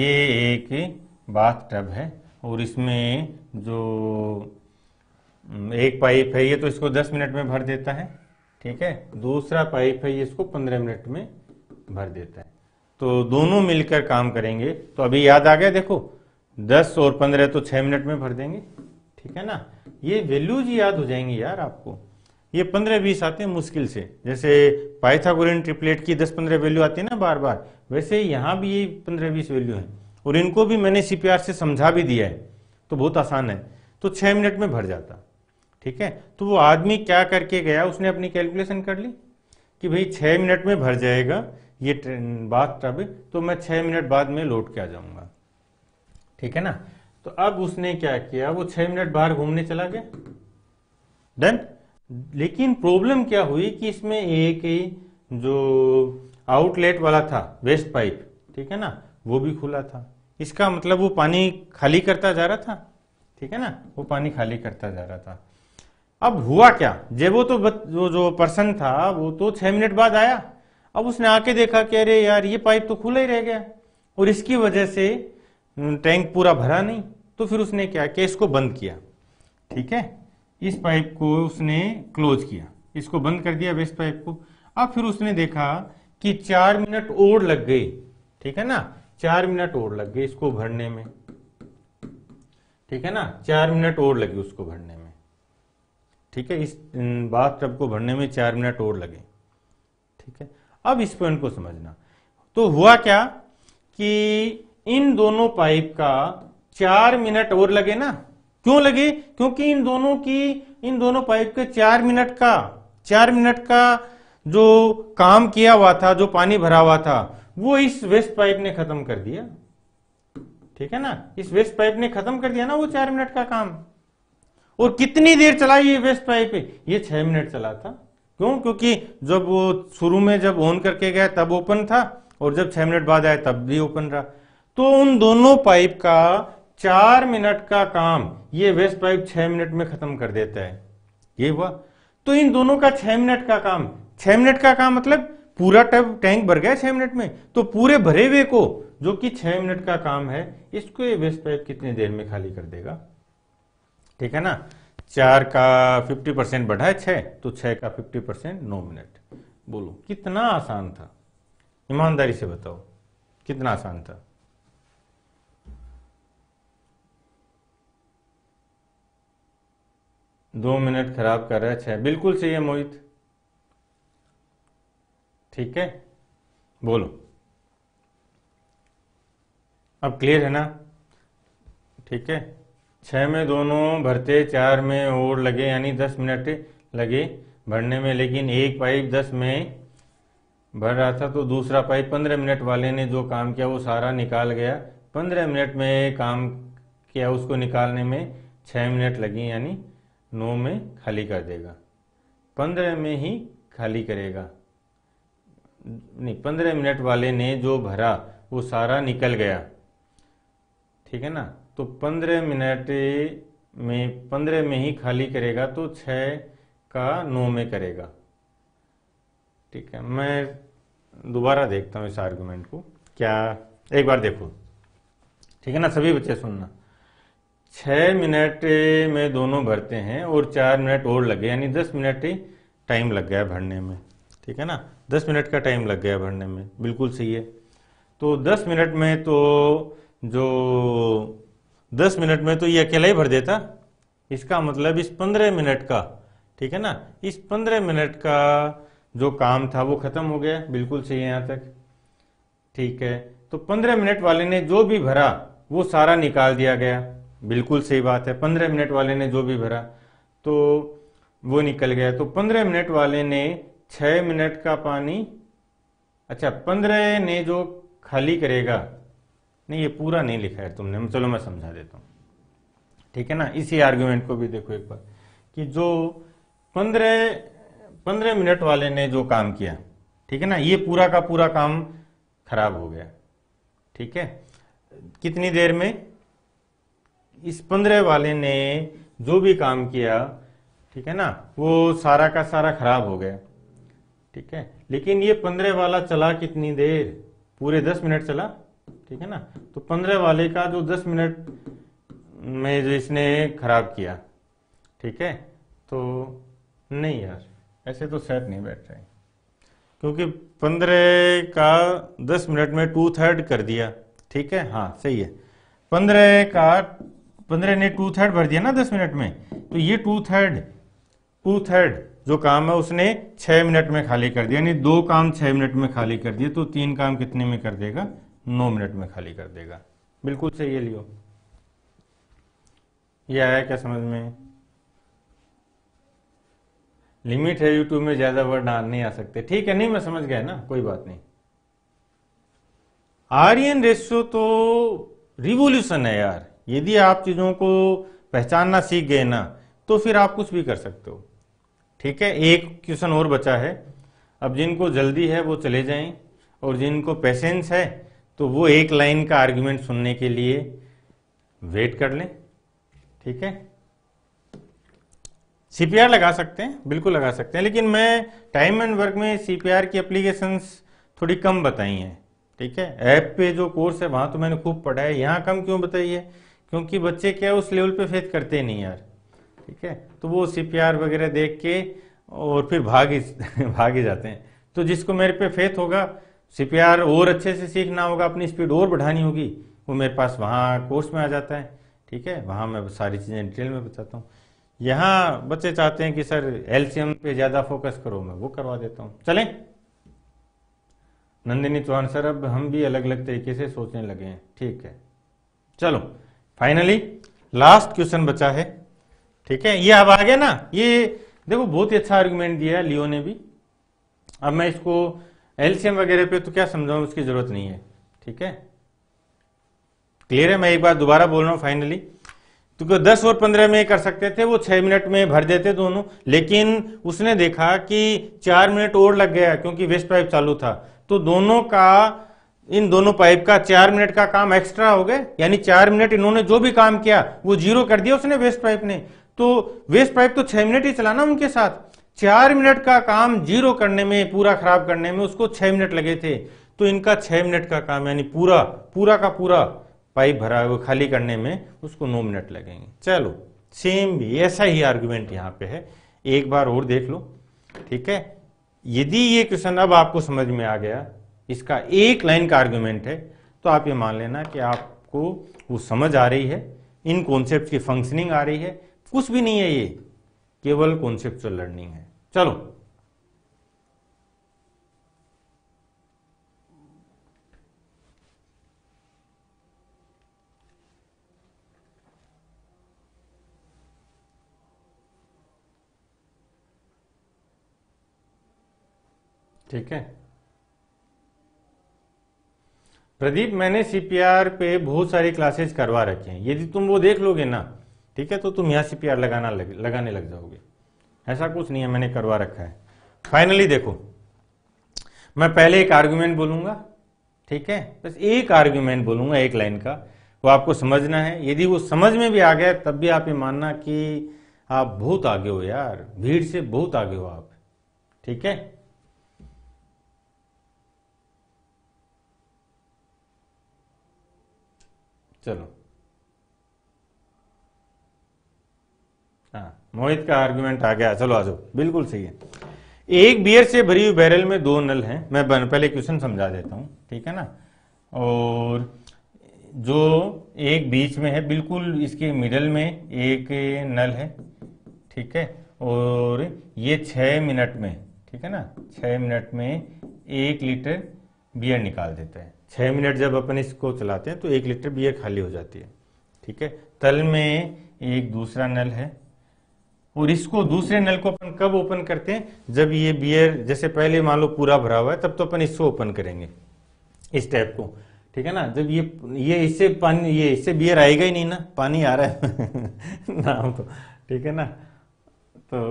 ये एक बाथ टब है और इसमें जो एक पाइप है ये तो इसको 10 मिनट में भर देता है ठीक है दूसरा पाइप है ये इसको 15 मिनट में भर देता है तो दोनों मिलकर काम करेंगे तो अभी याद आ गया देखो 10 और 15 तो 6 मिनट में भर देंगे ठीक है ना ये वैल्यूज याद हो जाएंगी यार आपको ये पंद्रह बीस आते हैं मुश्किल से जैसे पाइथागोरियन ट्रिपलेट की दस पंद्रह वैल्यू आती है ना बार बार वैसे यहाँ भी ये पंद्रह बीस वैल्यू है और इनको भी मैंने सीपीआर से समझा भी दिया है तो बहुत आसान है तो छह मिनट में भर जाता ठीक है तो वो आदमी क्या करके गया उसने अपनी कैलकुलेशन कर ली कि भाई छः मिनट में भर जाएगा ये ट्रेन बात तब तो मैं छः मिनट बाद में लौट के आ जाऊंगा ठीक है ना तो अब उसने क्या किया वो छः मिनट बाहर घूमने चला गया डन लेकिन प्रॉब्लम क्या हुई कि इसमें एक ही जो आउटलेट वाला था वेस्ट पाइप ठीक है ना वो भी खुला था इसका मतलब वो पानी खाली करता जा रहा था ठीक है ना वो पानी खाली करता जा रहा था अब हुआ क्या जेबो तो वो जो पर्सन था वो तो छह मिनट बाद आया अब उसने आके देखा कि अरे यार ये पाइप तो खुला ही रह गया और इसकी वजह से टैंक पूरा भरा नहीं तो फिर उसने क्या किया इसको बंद किया ठीक है इस पाइप को उसने क्लोज किया इसको बंद कर दिया वेस्ट पाइप को अब फिर उसने देखा कि चार मिनट और लग गए ठीक है ना चार मिनट और लग गए इसको भरने में ठीक है ना चार मिनट और लगे उसको भरने में ठीक है इस बात टब को भरने में चार मिनट और लगे ठीक है अब इस पॉइंट को समझना तो हुआ क्या कि इन दोनों पाइप का चार मिनट और लगे ना क्यों लगे क्योंकि इन दोनों की इन दोनों पाइप के चार मिनट का चार मिनट का जो काम किया हुआ था जो पानी भरा हुआ था वो इस वेस्ट पाइप ने खत्म कर दिया ठीक है ना इस वेस्ट पाइप ने खत्म कर दिया ना वो चार मिनट का काम और कितनी देर चला ये वेस्ट पाइप ये छह मिनट चला था क्यों क्योंकि जब वो शुरू में जब ऑन करके गया तब ओपन था और जब छह मिनट बाद आया तब भी ओपन रहा तो उन दोनों पाइप का चार मिनट का काम ये वेस्ट पाइप छह मिनट में खत्म कर देता है ये हुआ तो इन दोनों का छह मिनट का काम छह मिनट का काम मतलब पूरा टब टैंक भर गया छह मिनट में तो पूरे भरे हुए को जो कि छह मिनट का काम है इसको ये वेस्ट पाइप कितनी देर में खाली कर देगा ठीक है ना चार का फिफ्टी परसेंट बढ़ा है छः तो छः का फिफ्टी परसेंट नौ मिनट बोलो कितना आसान था ईमानदारी से बताओ कितना आसान था दो मिनट खराब कर रहा है बिल्कुल सही है मोहित ठीक है बोलो अब क्लियर है ना ठीक है छः में दोनों भरते चार में और लगे यानी दस मिनट लगे भरने में लेकिन एक पाइप दस में भर रहा था तो दूसरा पाइप पंद्रह मिनट वाले ने जो काम किया वो सारा निकाल गया पंद्रह मिनट में काम किया उसको निकालने में छः मिनट लगी यानी नौ में खाली कर देगा पंद्रह में ही खाली करेगा नहीं पंद्रह मिनट वाले ने जो भरा वो सारा निकल गया ठीक है ना तो पंद्रह मिनट में पंद्रह में ही खाली करेगा तो छः का नौ में करेगा ठीक है मैं दोबारा देखता हूँ इस आर्गुमेंट को क्या एक बार देखो ठीक है ना सभी बच्चे सुनना छः मिनट में दोनों भरते हैं और चार मिनट और लगे यानी दस मिनट टाइम लग गया भरने में ठीक है ना दस मिनट का टाइम लग गया भरने में बिल्कुल सही है तो दस मिनट में तो जो दस मिनट में तो ये अकेला ही भर देता इसका मतलब इस पंद्रह मिनट का ठीक है ना इस पंद्रह मिनट का जो काम था वो खत्म हो गया बिल्कुल सही है यहां तक ठीक है तो पंद्रह मिनट वाले ने जो भी भरा वो सारा निकाल दिया गया बिल्कुल सही बात है पंद्रह मिनट वाले ने जो भी भरा तो वो निकल गया तो पंद्रह मिनट वाले ने छ मिनट का पानी अच्छा पंद्रह ने जो खाली करेगा नहीं ये पूरा नहीं लिखा है तुमने चलो मैं समझा देता हूँ ठीक है ना इसी आर्ग्यूमेंट को भी देखो एक बार कि जो पंद्रह पंद्रह मिनट वाले ने जो काम किया ठीक है ना ये पूरा का पूरा काम खराब हो गया ठीक है कितनी देर में इस पंद्रह वाले ने जो भी काम किया ठीक है ना वो सारा का सारा खराब हो गया ठीक है लेकिन ये पंद्रह वाला चला कितनी देर पूरे दस मिनट चला ठीक है ना तो पंद्रह वाले का जो दस मिनट में जो इसने खराब किया ठीक है तो नहीं यार ऐसे तो सेट नहीं बैठ रहे क्योंकि पंद्रह का दस मिनट में टू थर्ड कर दिया ठीक है हाँ सही है पंद्रह का पंद्रह ने टू थर्ड भर दिया ना दस मिनट में तो ये टू थर्ड टू थर्ड जो काम है उसने छह मिनट में खाली कर दिया यानी दो काम छह मिनट में खाली कर दिए तो तीन काम कितने में कर देगा नौ मिनट में खाली कर देगा बिल्कुल सही है लियो ये आया क्या समझ में लिमिट है यूट्यूब में ज्यादा वर्ड नहीं आ सकते ठीक है नहीं मैं समझ गया ना कोई बात नहीं आर्यन रेशो तो रिवोल्यूशन है यार यदि आप चीजों को पहचानना सीख गए ना तो फिर आप कुछ भी कर सकते हो ठीक है एक क्वेश्चन और बचा है अब जिनको जल्दी है वो चले जाएं और जिनको पेशेंस है तो वो एक लाइन का आर्ग्यूमेंट सुनने के लिए वेट कर लें ठीक है सीपीआर लगा सकते हैं बिल्कुल लगा सकते हैं लेकिन मैं टाइम एंड वर्क में सीपीआर की एप्लीकेशन थोड़ी कम बताई हैं ठीक है ऐप पे जो कोर्स है वहां तो मैंने खूब पढ़ा है यहाँ कम क्यों बताई है क्योंकि बच्चे क्या उस लेवल पे फेस करते नहीं यार ठीक है तो वो सीपीआर वगैरह देख के और फिर भाग ही भाग ही जाते हैं तो जिसको मेरे पे फेथ होगा सीपीआर और अच्छे से सीखना होगा अपनी स्पीड और बढ़ानी होगी वो मेरे पास वहाँ कोर्स में आ जाता है ठीक है वहाँ मैं सारी चीज़ें डिटेल में बताता हूँ यहाँ बच्चे चाहते हैं कि सर एलसीएम पे ज़्यादा फोकस करो मैं वो करवा देता हूँ चलें नंदिनी चौहान सर अब हम भी अलग अलग तरीके से सोचने लगे हैं ठीक है चलो फाइनली लास्ट क्वेश्चन बचा है ठीक है ये अब आ गया ना ये देखो बहुत ही अच्छा आर्ग्यूमेंट दिया है लियो ने भी अब मैं इसको एलसीएम वगैरह पे तो क्या समझाऊं उसकी जरूरत नहीं है ठीक है क्लियर है मैं एक बार दोबारा बोल रहा हूं फाइनली तो दस और पंद्रह में कर सकते थे वो छह मिनट में भर देते दोनों लेकिन उसने देखा कि चार मिनट और लग गया क्योंकि वेस्ट पाइप चालू था तो दोनों का इन दोनों पाइप का चार मिनट का काम एक्स्ट्रा हो गए यानी चार मिनट इन्होंने जो भी काम किया वो जीरो कर दिया उसने वेस्ट पाइप ने तो वेस्ट पाइप तो छह मिनट ही चलाना उनके साथ चार मिनट का काम जीरो करने में पूरा खराब करने में उसको छह मिनट लगे थे तो इनका छह मिनट का काम यानी पूरा पूरा का पूरा पाइप भरा हुआ खाली करने में उसको नौ मिनट लगेंगे चलो सेम भी ऐसा ही आर्ग्यूमेंट यहां पे है एक बार और देख लो ठीक है यदि ये क्वेश्चन अब आपको समझ में आ गया इसका एक लाइन का आर्ग्यूमेंट है तो आप ये मान लेना कि आपको वो समझ आ रही है इन कॉन्सेप्ट की फंक्शनिंग आ रही है कुछ भी नहीं है ये केवल कॉन्सेप्चुअल लर्निंग है चलो ठीक है प्रदीप मैंने सीपीआर पे बहुत सारी क्लासेस करवा रखी हैं यदि तुम वो देख लोगे ना ठीक है तो तुम यहां सीपीआर लगाना लग, लगाने लग जाओगे ऐसा कुछ नहीं है मैंने करवा रखा है फाइनली देखो मैं पहले एक आर्ग्यूमेंट बोलूंगा ठीक है बस एक आर्ग्यूमेंट बोलूंगा एक लाइन का वो आपको समझना है यदि वो समझ में भी आ गया तब भी आप ये मानना कि आप बहुत आगे हो यार भीड़ से बहुत आगे हो आप ठीक है चलो मोहित का आर्ग्यूमेंट आ गया चलो आ जाओ बिल्कुल सही है एक बियर से भरी हुई बैरल में दो नल हैं मैं पहले क्वेश्चन समझा देता हूँ ठीक है ना और जो एक बीच में है बिल्कुल इसके मिडल में एक नल है ठीक है और ये छः मिनट में ठीक है ना छः मिनट में एक लीटर बियर निकाल देता है छः मिनट जब अपन इसको चलाते हैं तो एक लीटर बियर खाली हो जाती है ठीक है तल में एक दूसरा नल है और इसको दूसरे नल को अपन कब ओपन करते हैं जब ये बियर जैसे पहले मान लो पूरा भरा हुआ है तब तो अपन इसको ओपन करेंगे इस टैप को ठीक है ना जब ये ये इससे पानी ये इससे बियर आएगा ही नहीं ना पानी आ रहा है नाम तो ठीक है ना तो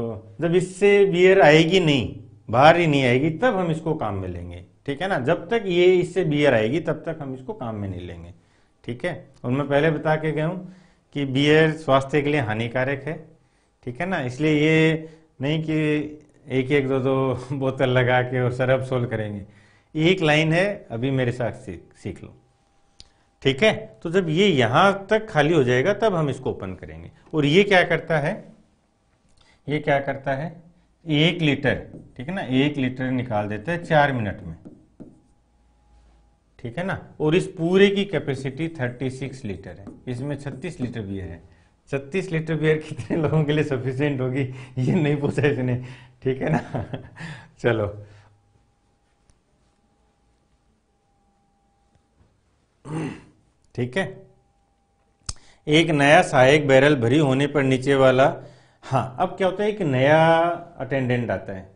जब इससे बियर आएगी नहीं बाहर ही नहीं आएगी तब हम इसको काम में लेंगे ठीक है ना जब तक ये इससे बियर आएगी तब तक हम इसको काम में नहीं लेंगे ठीक है और मैं पहले बता के गया हूँ कि बियर स्वास्थ्य के लिए हानिकारक है ठीक है ना इसलिए ये नहीं कि एक एक दो दो बोतल लगा के और सरब सोल करेंगे एक लाइन है अभी मेरे साथ सीख लो ठीक है तो जब ये यहां तक खाली हो जाएगा तब हम इसको ओपन करेंगे और ये क्या करता है ये क्या करता है एक लीटर ठीक है ना एक लीटर निकाल देते हैं चार मिनट में ठीक है ना और इस पूरे की कैपेसिटी 36 लीटर है इसमें 36 लीटर भी है छत्तीस लीटर बियर कितने लोगों के लिए सफिशियंट होगी ये नहीं पूछा इसने ठीक है ना चलो ठीक है एक नया सहायक बैरल भरी होने पर नीचे वाला हाँ अब क्या होता है एक नया अटेंडेंट आता है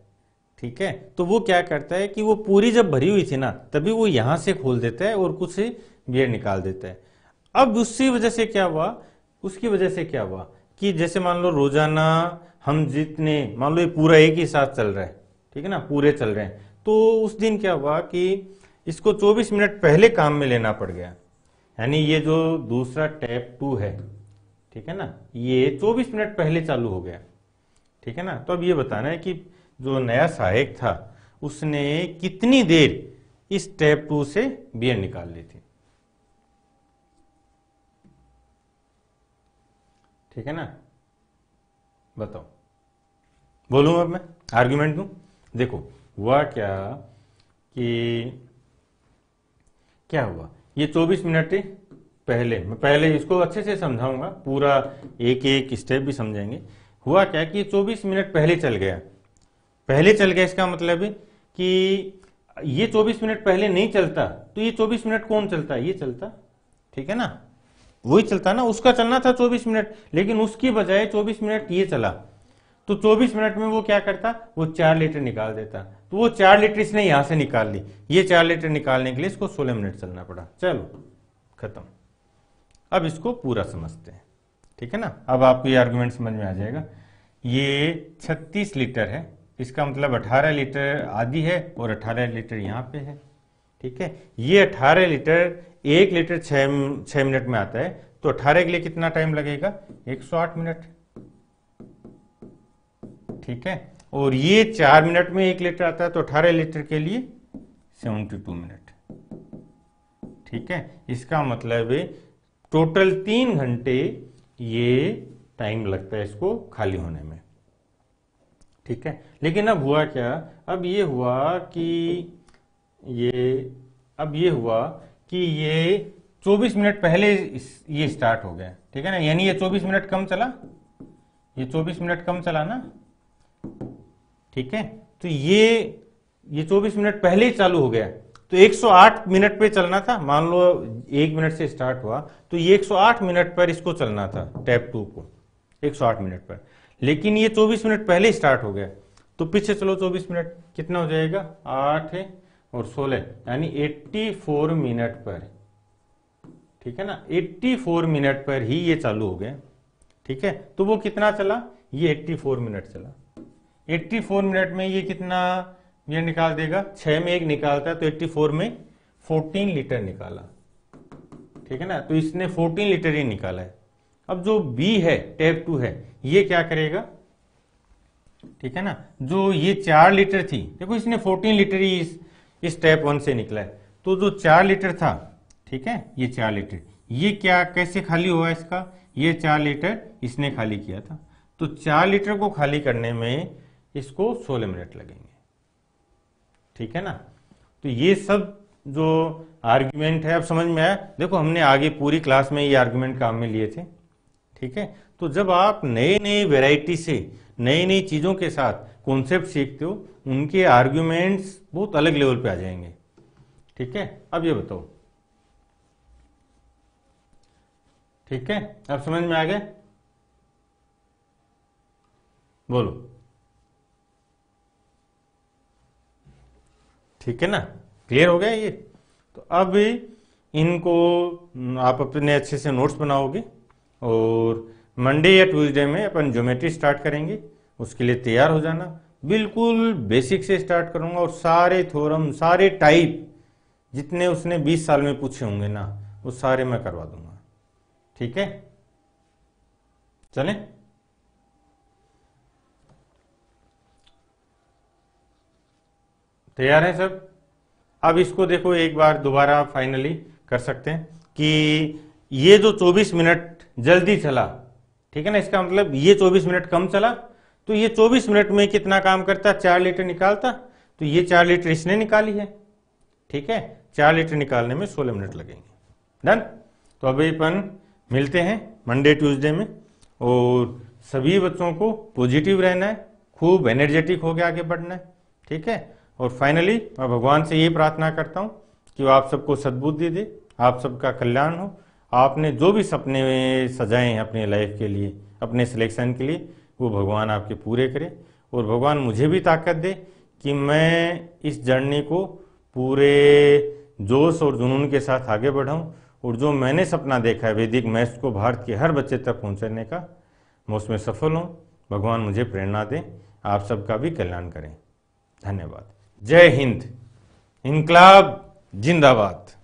ठीक है तो वो क्या करता है कि वो पूरी जब भरी हुई थी ना तभी वो यहां से खोल देता है और कुछ बियर निकाल देता है अब उसी वजह से क्या हुआ उसकी वजह से क्या हुआ कि जैसे मान लो रोजाना हम जितने मान लो ये पूरा एक ही साथ चल रहा है ठीक है ना पूरे चल रहे हैं तो उस दिन क्या हुआ कि इसको 24 मिनट पहले काम में लेना पड़ गया यानी ये जो दूसरा टैप टू है ठीक है ना ये 24 मिनट पहले चालू हो गया ठीक है ना तो अब ये बताना है कि जो नया सहायक था उसने कितनी देर इस टैप टू से बियर निकाल ली थी ठीक है ना बताओ बोलू अब मैं आर्ग्यूमेंट दू देखो हुआ क्या कि क्या हुआ ये 24 मिनट पहले मैं पहले इसको अच्छे से समझाऊंगा पूरा एक एक स्टेप भी समझाएंगे हुआ क्या कि 24 मिनट पहले चल गया पहले चल गया इसका मतलब है कि ये 24 मिनट पहले नहीं चलता तो ये 24 मिनट कौन चलता है ये चलता ठीक है ना वही चलता ना उसका चलना था 24 मिनट लेकिन उसकी बजाय 24 मिनट ये चला तो 24 मिनट में वो क्या करता वो चार लीटर निकाल देता तो वो चार लीटर इसने यहां से निकाल ली ये चार लीटर निकालने के लिए इसको 16 मिनट चलना पड़ा चलो खत्म अब इसको पूरा समझते हैं ठीक है ना अब आपको ये आर्ग्यूमेंट समझ में आ जाएगा ये 36 लीटर है इसका मतलब 18 लीटर आदि है और 18 लीटर यहाँ पे है ठीक है ये 18 लीटर एक लीटर छह मिनट में आता है तो अठारह के लिए कितना टाइम लगेगा एक सौ आठ मिनट ठीक है और ये चार मिनट में एक लीटर आता है तो अठारह लीटर के लिए टू मिनट ठीक है इसका मतलब है टोटल तीन घंटे ये टाइम लगता है इसको खाली होने में ठीक है लेकिन अब हुआ क्या अब ये हुआ कि ये अब ये हुआ कि ये 24 मिनट पहले ये स्टार्ट हो गया ठीक है ना यानी ये 24 मिनट कम चला ये 24 मिनट कम चला ना ठीक है तो ये ये 24 मिनट पहले ही चालू हो गया तो 108 मिनट पे चलना था मान लो एक मिनट से स्टार्ट हुआ तो ये 108 मिनट पर इसको चलना था टैप टू को 108 मिनट पर लेकिन ये 24 मिनट पहले स्टार्ट हो गया तो पीछे चलो 24 मिनट कितना हो जाएगा आठ और 16 यानी 84 मिनट पर ठीक है ना 84 मिनट पर ही ये चालू हो गए ठीक है तो वो कितना चला ये 84 मिनट चला 84 मिनट में ये कितना ये निकाल देगा छह में एक निकालता है तो 84 में 14 लीटर निकाला ठीक है ना तो इसने 14 लीटर ही निकाला है अब जो बी है टैप टू है ये क्या करेगा ठीक है ना जो ये चार लीटर थी देखो इसने 14 लीटर ही इस स्टेप वन से निकला है तो जो चार लीटर था ठीक है ये चार लीटर ये क्या कैसे खाली हुआ इसका ये चार लीटर इसने खाली किया था तो चार लीटर को खाली करने में इसको सोलह मिनट लगेंगे ठीक है ना तो ये सब जो आर्ग्यूमेंट है अब समझ में आया देखो हमने आगे पूरी क्लास में ये आर्ग्यूमेंट काम में लिए थे ठीक है तो जब आप नए नए वेराइटी से नई नई चीजों के साथ कॉन्सेप्ट सीखते हो उनके आर्ग्यूमेंट्स बहुत अलग लेवल पे आ जाएंगे ठीक है अब ये बताओ ठीक है अब समझ में आ गए बोलो ठीक है ना क्लियर हो गया ये तो अब इनको आप अपने अच्छे से नोट्स बनाओगे और मंडे या ट्यूसडे में अपन ज्योमेट्री स्टार्ट करेंगे उसके लिए तैयार हो जाना बिल्कुल बेसिक से स्टार्ट करूंगा और सारे थोरम सारे टाइप जितने उसने 20 साल में पूछे होंगे ना वो सारे मैं करवा दूंगा ठीक है चले तैयार है सब अब इसको देखो एक बार दोबारा फाइनली कर सकते हैं कि ये जो 24 मिनट जल्दी चला ठीक है ना इसका मतलब ये 24 मिनट कम चला तो ये 24 मिनट में कितना काम करता चार लीटर निकालता तो ये चार लीटर इसने निकाली है ठीक है चार लीटर निकालने में सोलह मिनट लगेंगे डन तो अभी अपन मिलते हैं मंडे ट्यूसडे में और सभी बच्चों को पॉजिटिव रहना है खूब एनर्जेटिक होकर आगे बढ़ना है ठीक है और फाइनली मैं भगवान से ये प्रार्थना करता हूँ कि आप सबको सद्बुद्धि दे आप सबका कल्याण हो आपने जो भी सपने सजाए हैं अपने लाइफ के लिए अपने सिलेक्शन के लिए वो भगवान आपके पूरे करे और भगवान मुझे भी ताकत दे कि मैं इस जर्नी को पूरे जोश और जुनून के साथ आगे बढ़ाऊं और जो मैंने सपना देखा है वैदिक मैथ्स को भारत के हर बच्चे तक पहुंचाने का मैं उसमें सफल हूं भगवान मुझे प्रेरणा दें आप सबका भी कल्याण करें धन्यवाद जय हिंद इनकलाब जिंदाबाद